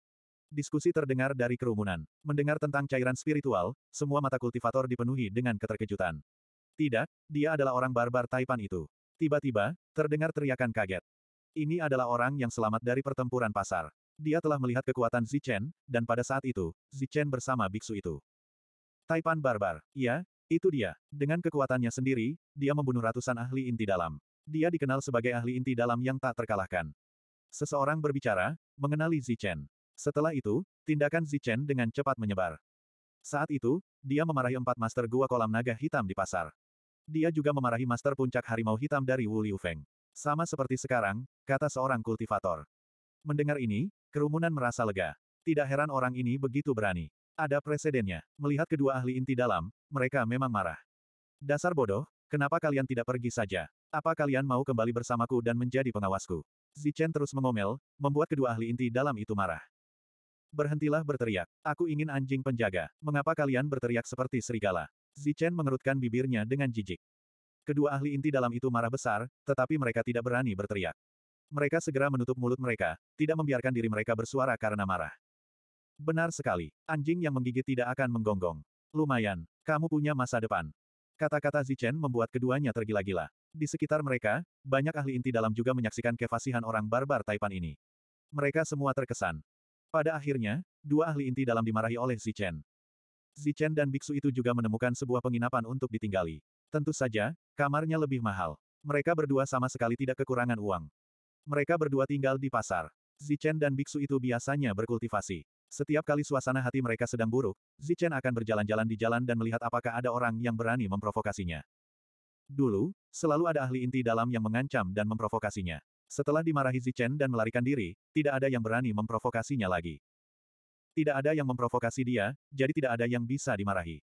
Diskusi terdengar dari kerumunan. Mendengar tentang cairan spiritual, semua mata kultivator dipenuhi dengan keterkejutan. Tidak, dia adalah orang barbar Taipan itu. Tiba-tiba, terdengar teriakan kaget. Ini adalah orang yang selamat dari pertempuran pasar. Dia telah melihat kekuatan Zichen, dan pada saat itu, Zichen bersama biksu itu. Taipan barbar. ya. Itu dia. Dengan kekuatannya sendiri, dia membunuh ratusan ahli inti dalam. Dia dikenal sebagai ahli inti dalam yang tak terkalahkan. Seseorang berbicara, mengenali Zichen. Setelah itu, tindakan Zichen dengan cepat menyebar. Saat itu, dia memarahi empat master gua kolam naga hitam di pasar. Dia juga memarahi master puncak harimau hitam dari Wu Liu Feng. Sama seperti sekarang, kata seorang kultivator. Mendengar ini, kerumunan merasa lega. Tidak heran orang ini begitu berani. Ada presidennya. Melihat kedua ahli inti dalam, mereka memang marah. Dasar bodoh, kenapa kalian tidak pergi saja? Apa kalian mau kembali bersamaku dan menjadi pengawasku? Zichen terus mengomel, membuat kedua ahli inti dalam itu marah. Berhentilah berteriak. Aku ingin anjing penjaga. Mengapa kalian berteriak seperti serigala? Zichen mengerutkan bibirnya dengan jijik. Kedua ahli inti dalam itu marah besar, tetapi mereka tidak berani berteriak. Mereka segera menutup mulut mereka, tidak membiarkan diri mereka bersuara karena marah. Benar sekali, anjing yang menggigit tidak akan menggonggong. Lumayan, kamu punya masa depan. Kata-kata Zichen membuat keduanya tergila-gila. Di sekitar mereka, banyak ahli inti dalam juga menyaksikan kefasihan orang barbar Taipan ini. Mereka semua terkesan. Pada akhirnya, dua ahli inti dalam dimarahi oleh Zichen. Zichen dan biksu itu juga menemukan sebuah penginapan untuk ditinggali. Tentu saja, kamarnya lebih mahal. Mereka berdua sama sekali tidak kekurangan uang. Mereka berdua tinggal di pasar. Zichen dan biksu itu biasanya berkultivasi. Setiap kali suasana hati mereka sedang buruk, Zichen akan berjalan-jalan di jalan dan melihat apakah ada orang yang berani memprovokasinya. Dulu, selalu ada ahli inti dalam yang mengancam dan memprovokasinya. Setelah dimarahi Zichen dan melarikan diri, tidak ada yang berani memprovokasinya lagi. Tidak ada yang memprovokasi dia, jadi tidak ada yang bisa dimarahi.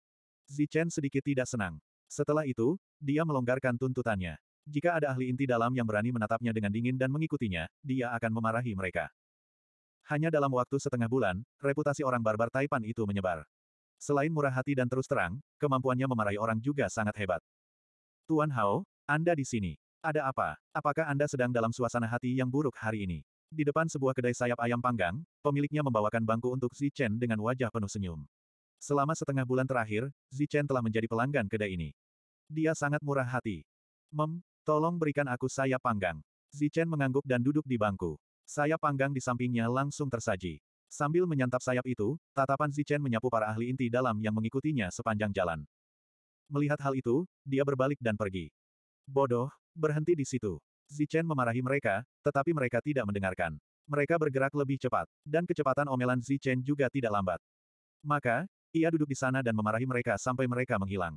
Zichen sedikit tidak senang. Setelah itu, dia melonggarkan tuntutannya. Jika ada ahli inti dalam yang berani menatapnya dengan dingin dan mengikutinya, dia akan memarahi mereka. Hanya dalam waktu setengah bulan, reputasi orang barbar Taipan itu menyebar. Selain murah hati dan terus terang, kemampuannya memarahi orang juga sangat hebat. Tuan Hao, Anda di sini. Ada apa? Apakah Anda sedang dalam suasana hati yang buruk hari ini? Di depan sebuah kedai sayap ayam panggang, pemiliknya membawakan bangku untuk Zichen dengan wajah penuh senyum. Selama setengah bulan terakhir, Zichen telah menjadi pelanggan kedai ini. Dia sangat murah hati. Mem, tolong berikan aku sayap panggang. Zichen mengangguk dan duduk di bangku. Sayap panggang di sampingnya langsung tersaji. Sambil menyantap sayap itu, tatapan Zichen menyapu para ahli inti dalam yang mengikutinya sepanjang jalan. Melihat hal itu, dia berbalik dan pergi. Bodoh, berhenti di situ. Zichen memarahi mereka, tetapi mereka tidak mendengarkan. Mereka bergerak lebih cepat, dan kecepatan omelan Zichen juga tidak lambat. Maka, ia duduk di sana dan memarahi mereka sampai mereka menghilang.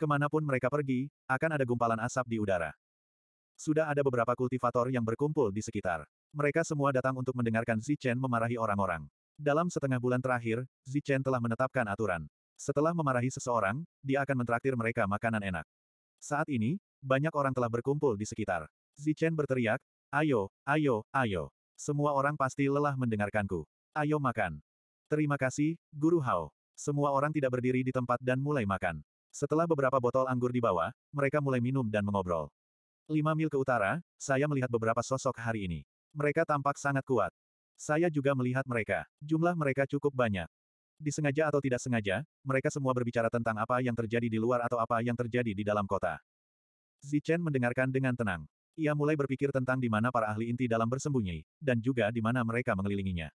Kemanapun mereka pergi, akan ada gumpalan asap di udara. Sudah ada beberapa kultivator yang berkumpul di sekitar. Mereka semua datang untuk mendengarkan Zichen memarahi orang-orang. Dalam setengah bulan terakhir, Zichen telah menetapkan aturan. Setelah memarahi seseorang, dia akan mentraktir mereka makanan enak. Saat ini, banyak orang telah berkumpul di sekitar. Zichen berteriak, ayo, ayo, ayo. Semua orang pasti lelah mendengarkanku. Ayo makan. Terima kasih, Guru Hao. Semua orang tidak berdiri di tempat dan mulai makan. Setelah beberapa botol anggur dibawa, mereka mulai minum dan mengobrol. Lima mil ke utara, saya melihat beberapa sosok hari ini. Mereka tampak sangat kuat. Saya juga melihat mereka. Jumlah mereka cukup banyak. Disengaja atau tidak sengaja, mereka semua berbicara tentang apa yang terjadi di luar atau apa yang terjadi di dalam kota. Zichen mendengarkan dengan tenang. Ia mulai berpikir tentang di mana para ahli inti dalam bersembunyi, dan juga di mana mereka mengelilinginya.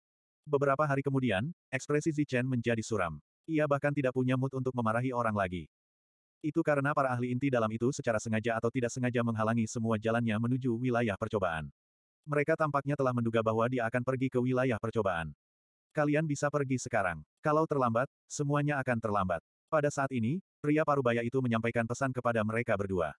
Beberapa hari kemudian, ekspresi Zichen menjadi suram. Ia bahkan tidak punya mood untuk memarahi orang lagi. Itu karena para ahli inti dalam itu secara sengaja atau tidak sengaja menghalangi semua jalannya menuju wilayah percobaan. Mereka tampaknya telah menduga bahwa dia akan pergi ke wilayah percobaan. Kalian bisa pergi sekarang. Kalau terlambat, semuanya akan terlambat. Pada saat ini, pria parubaya itu menyampaikan pesan kepada mereka berdua.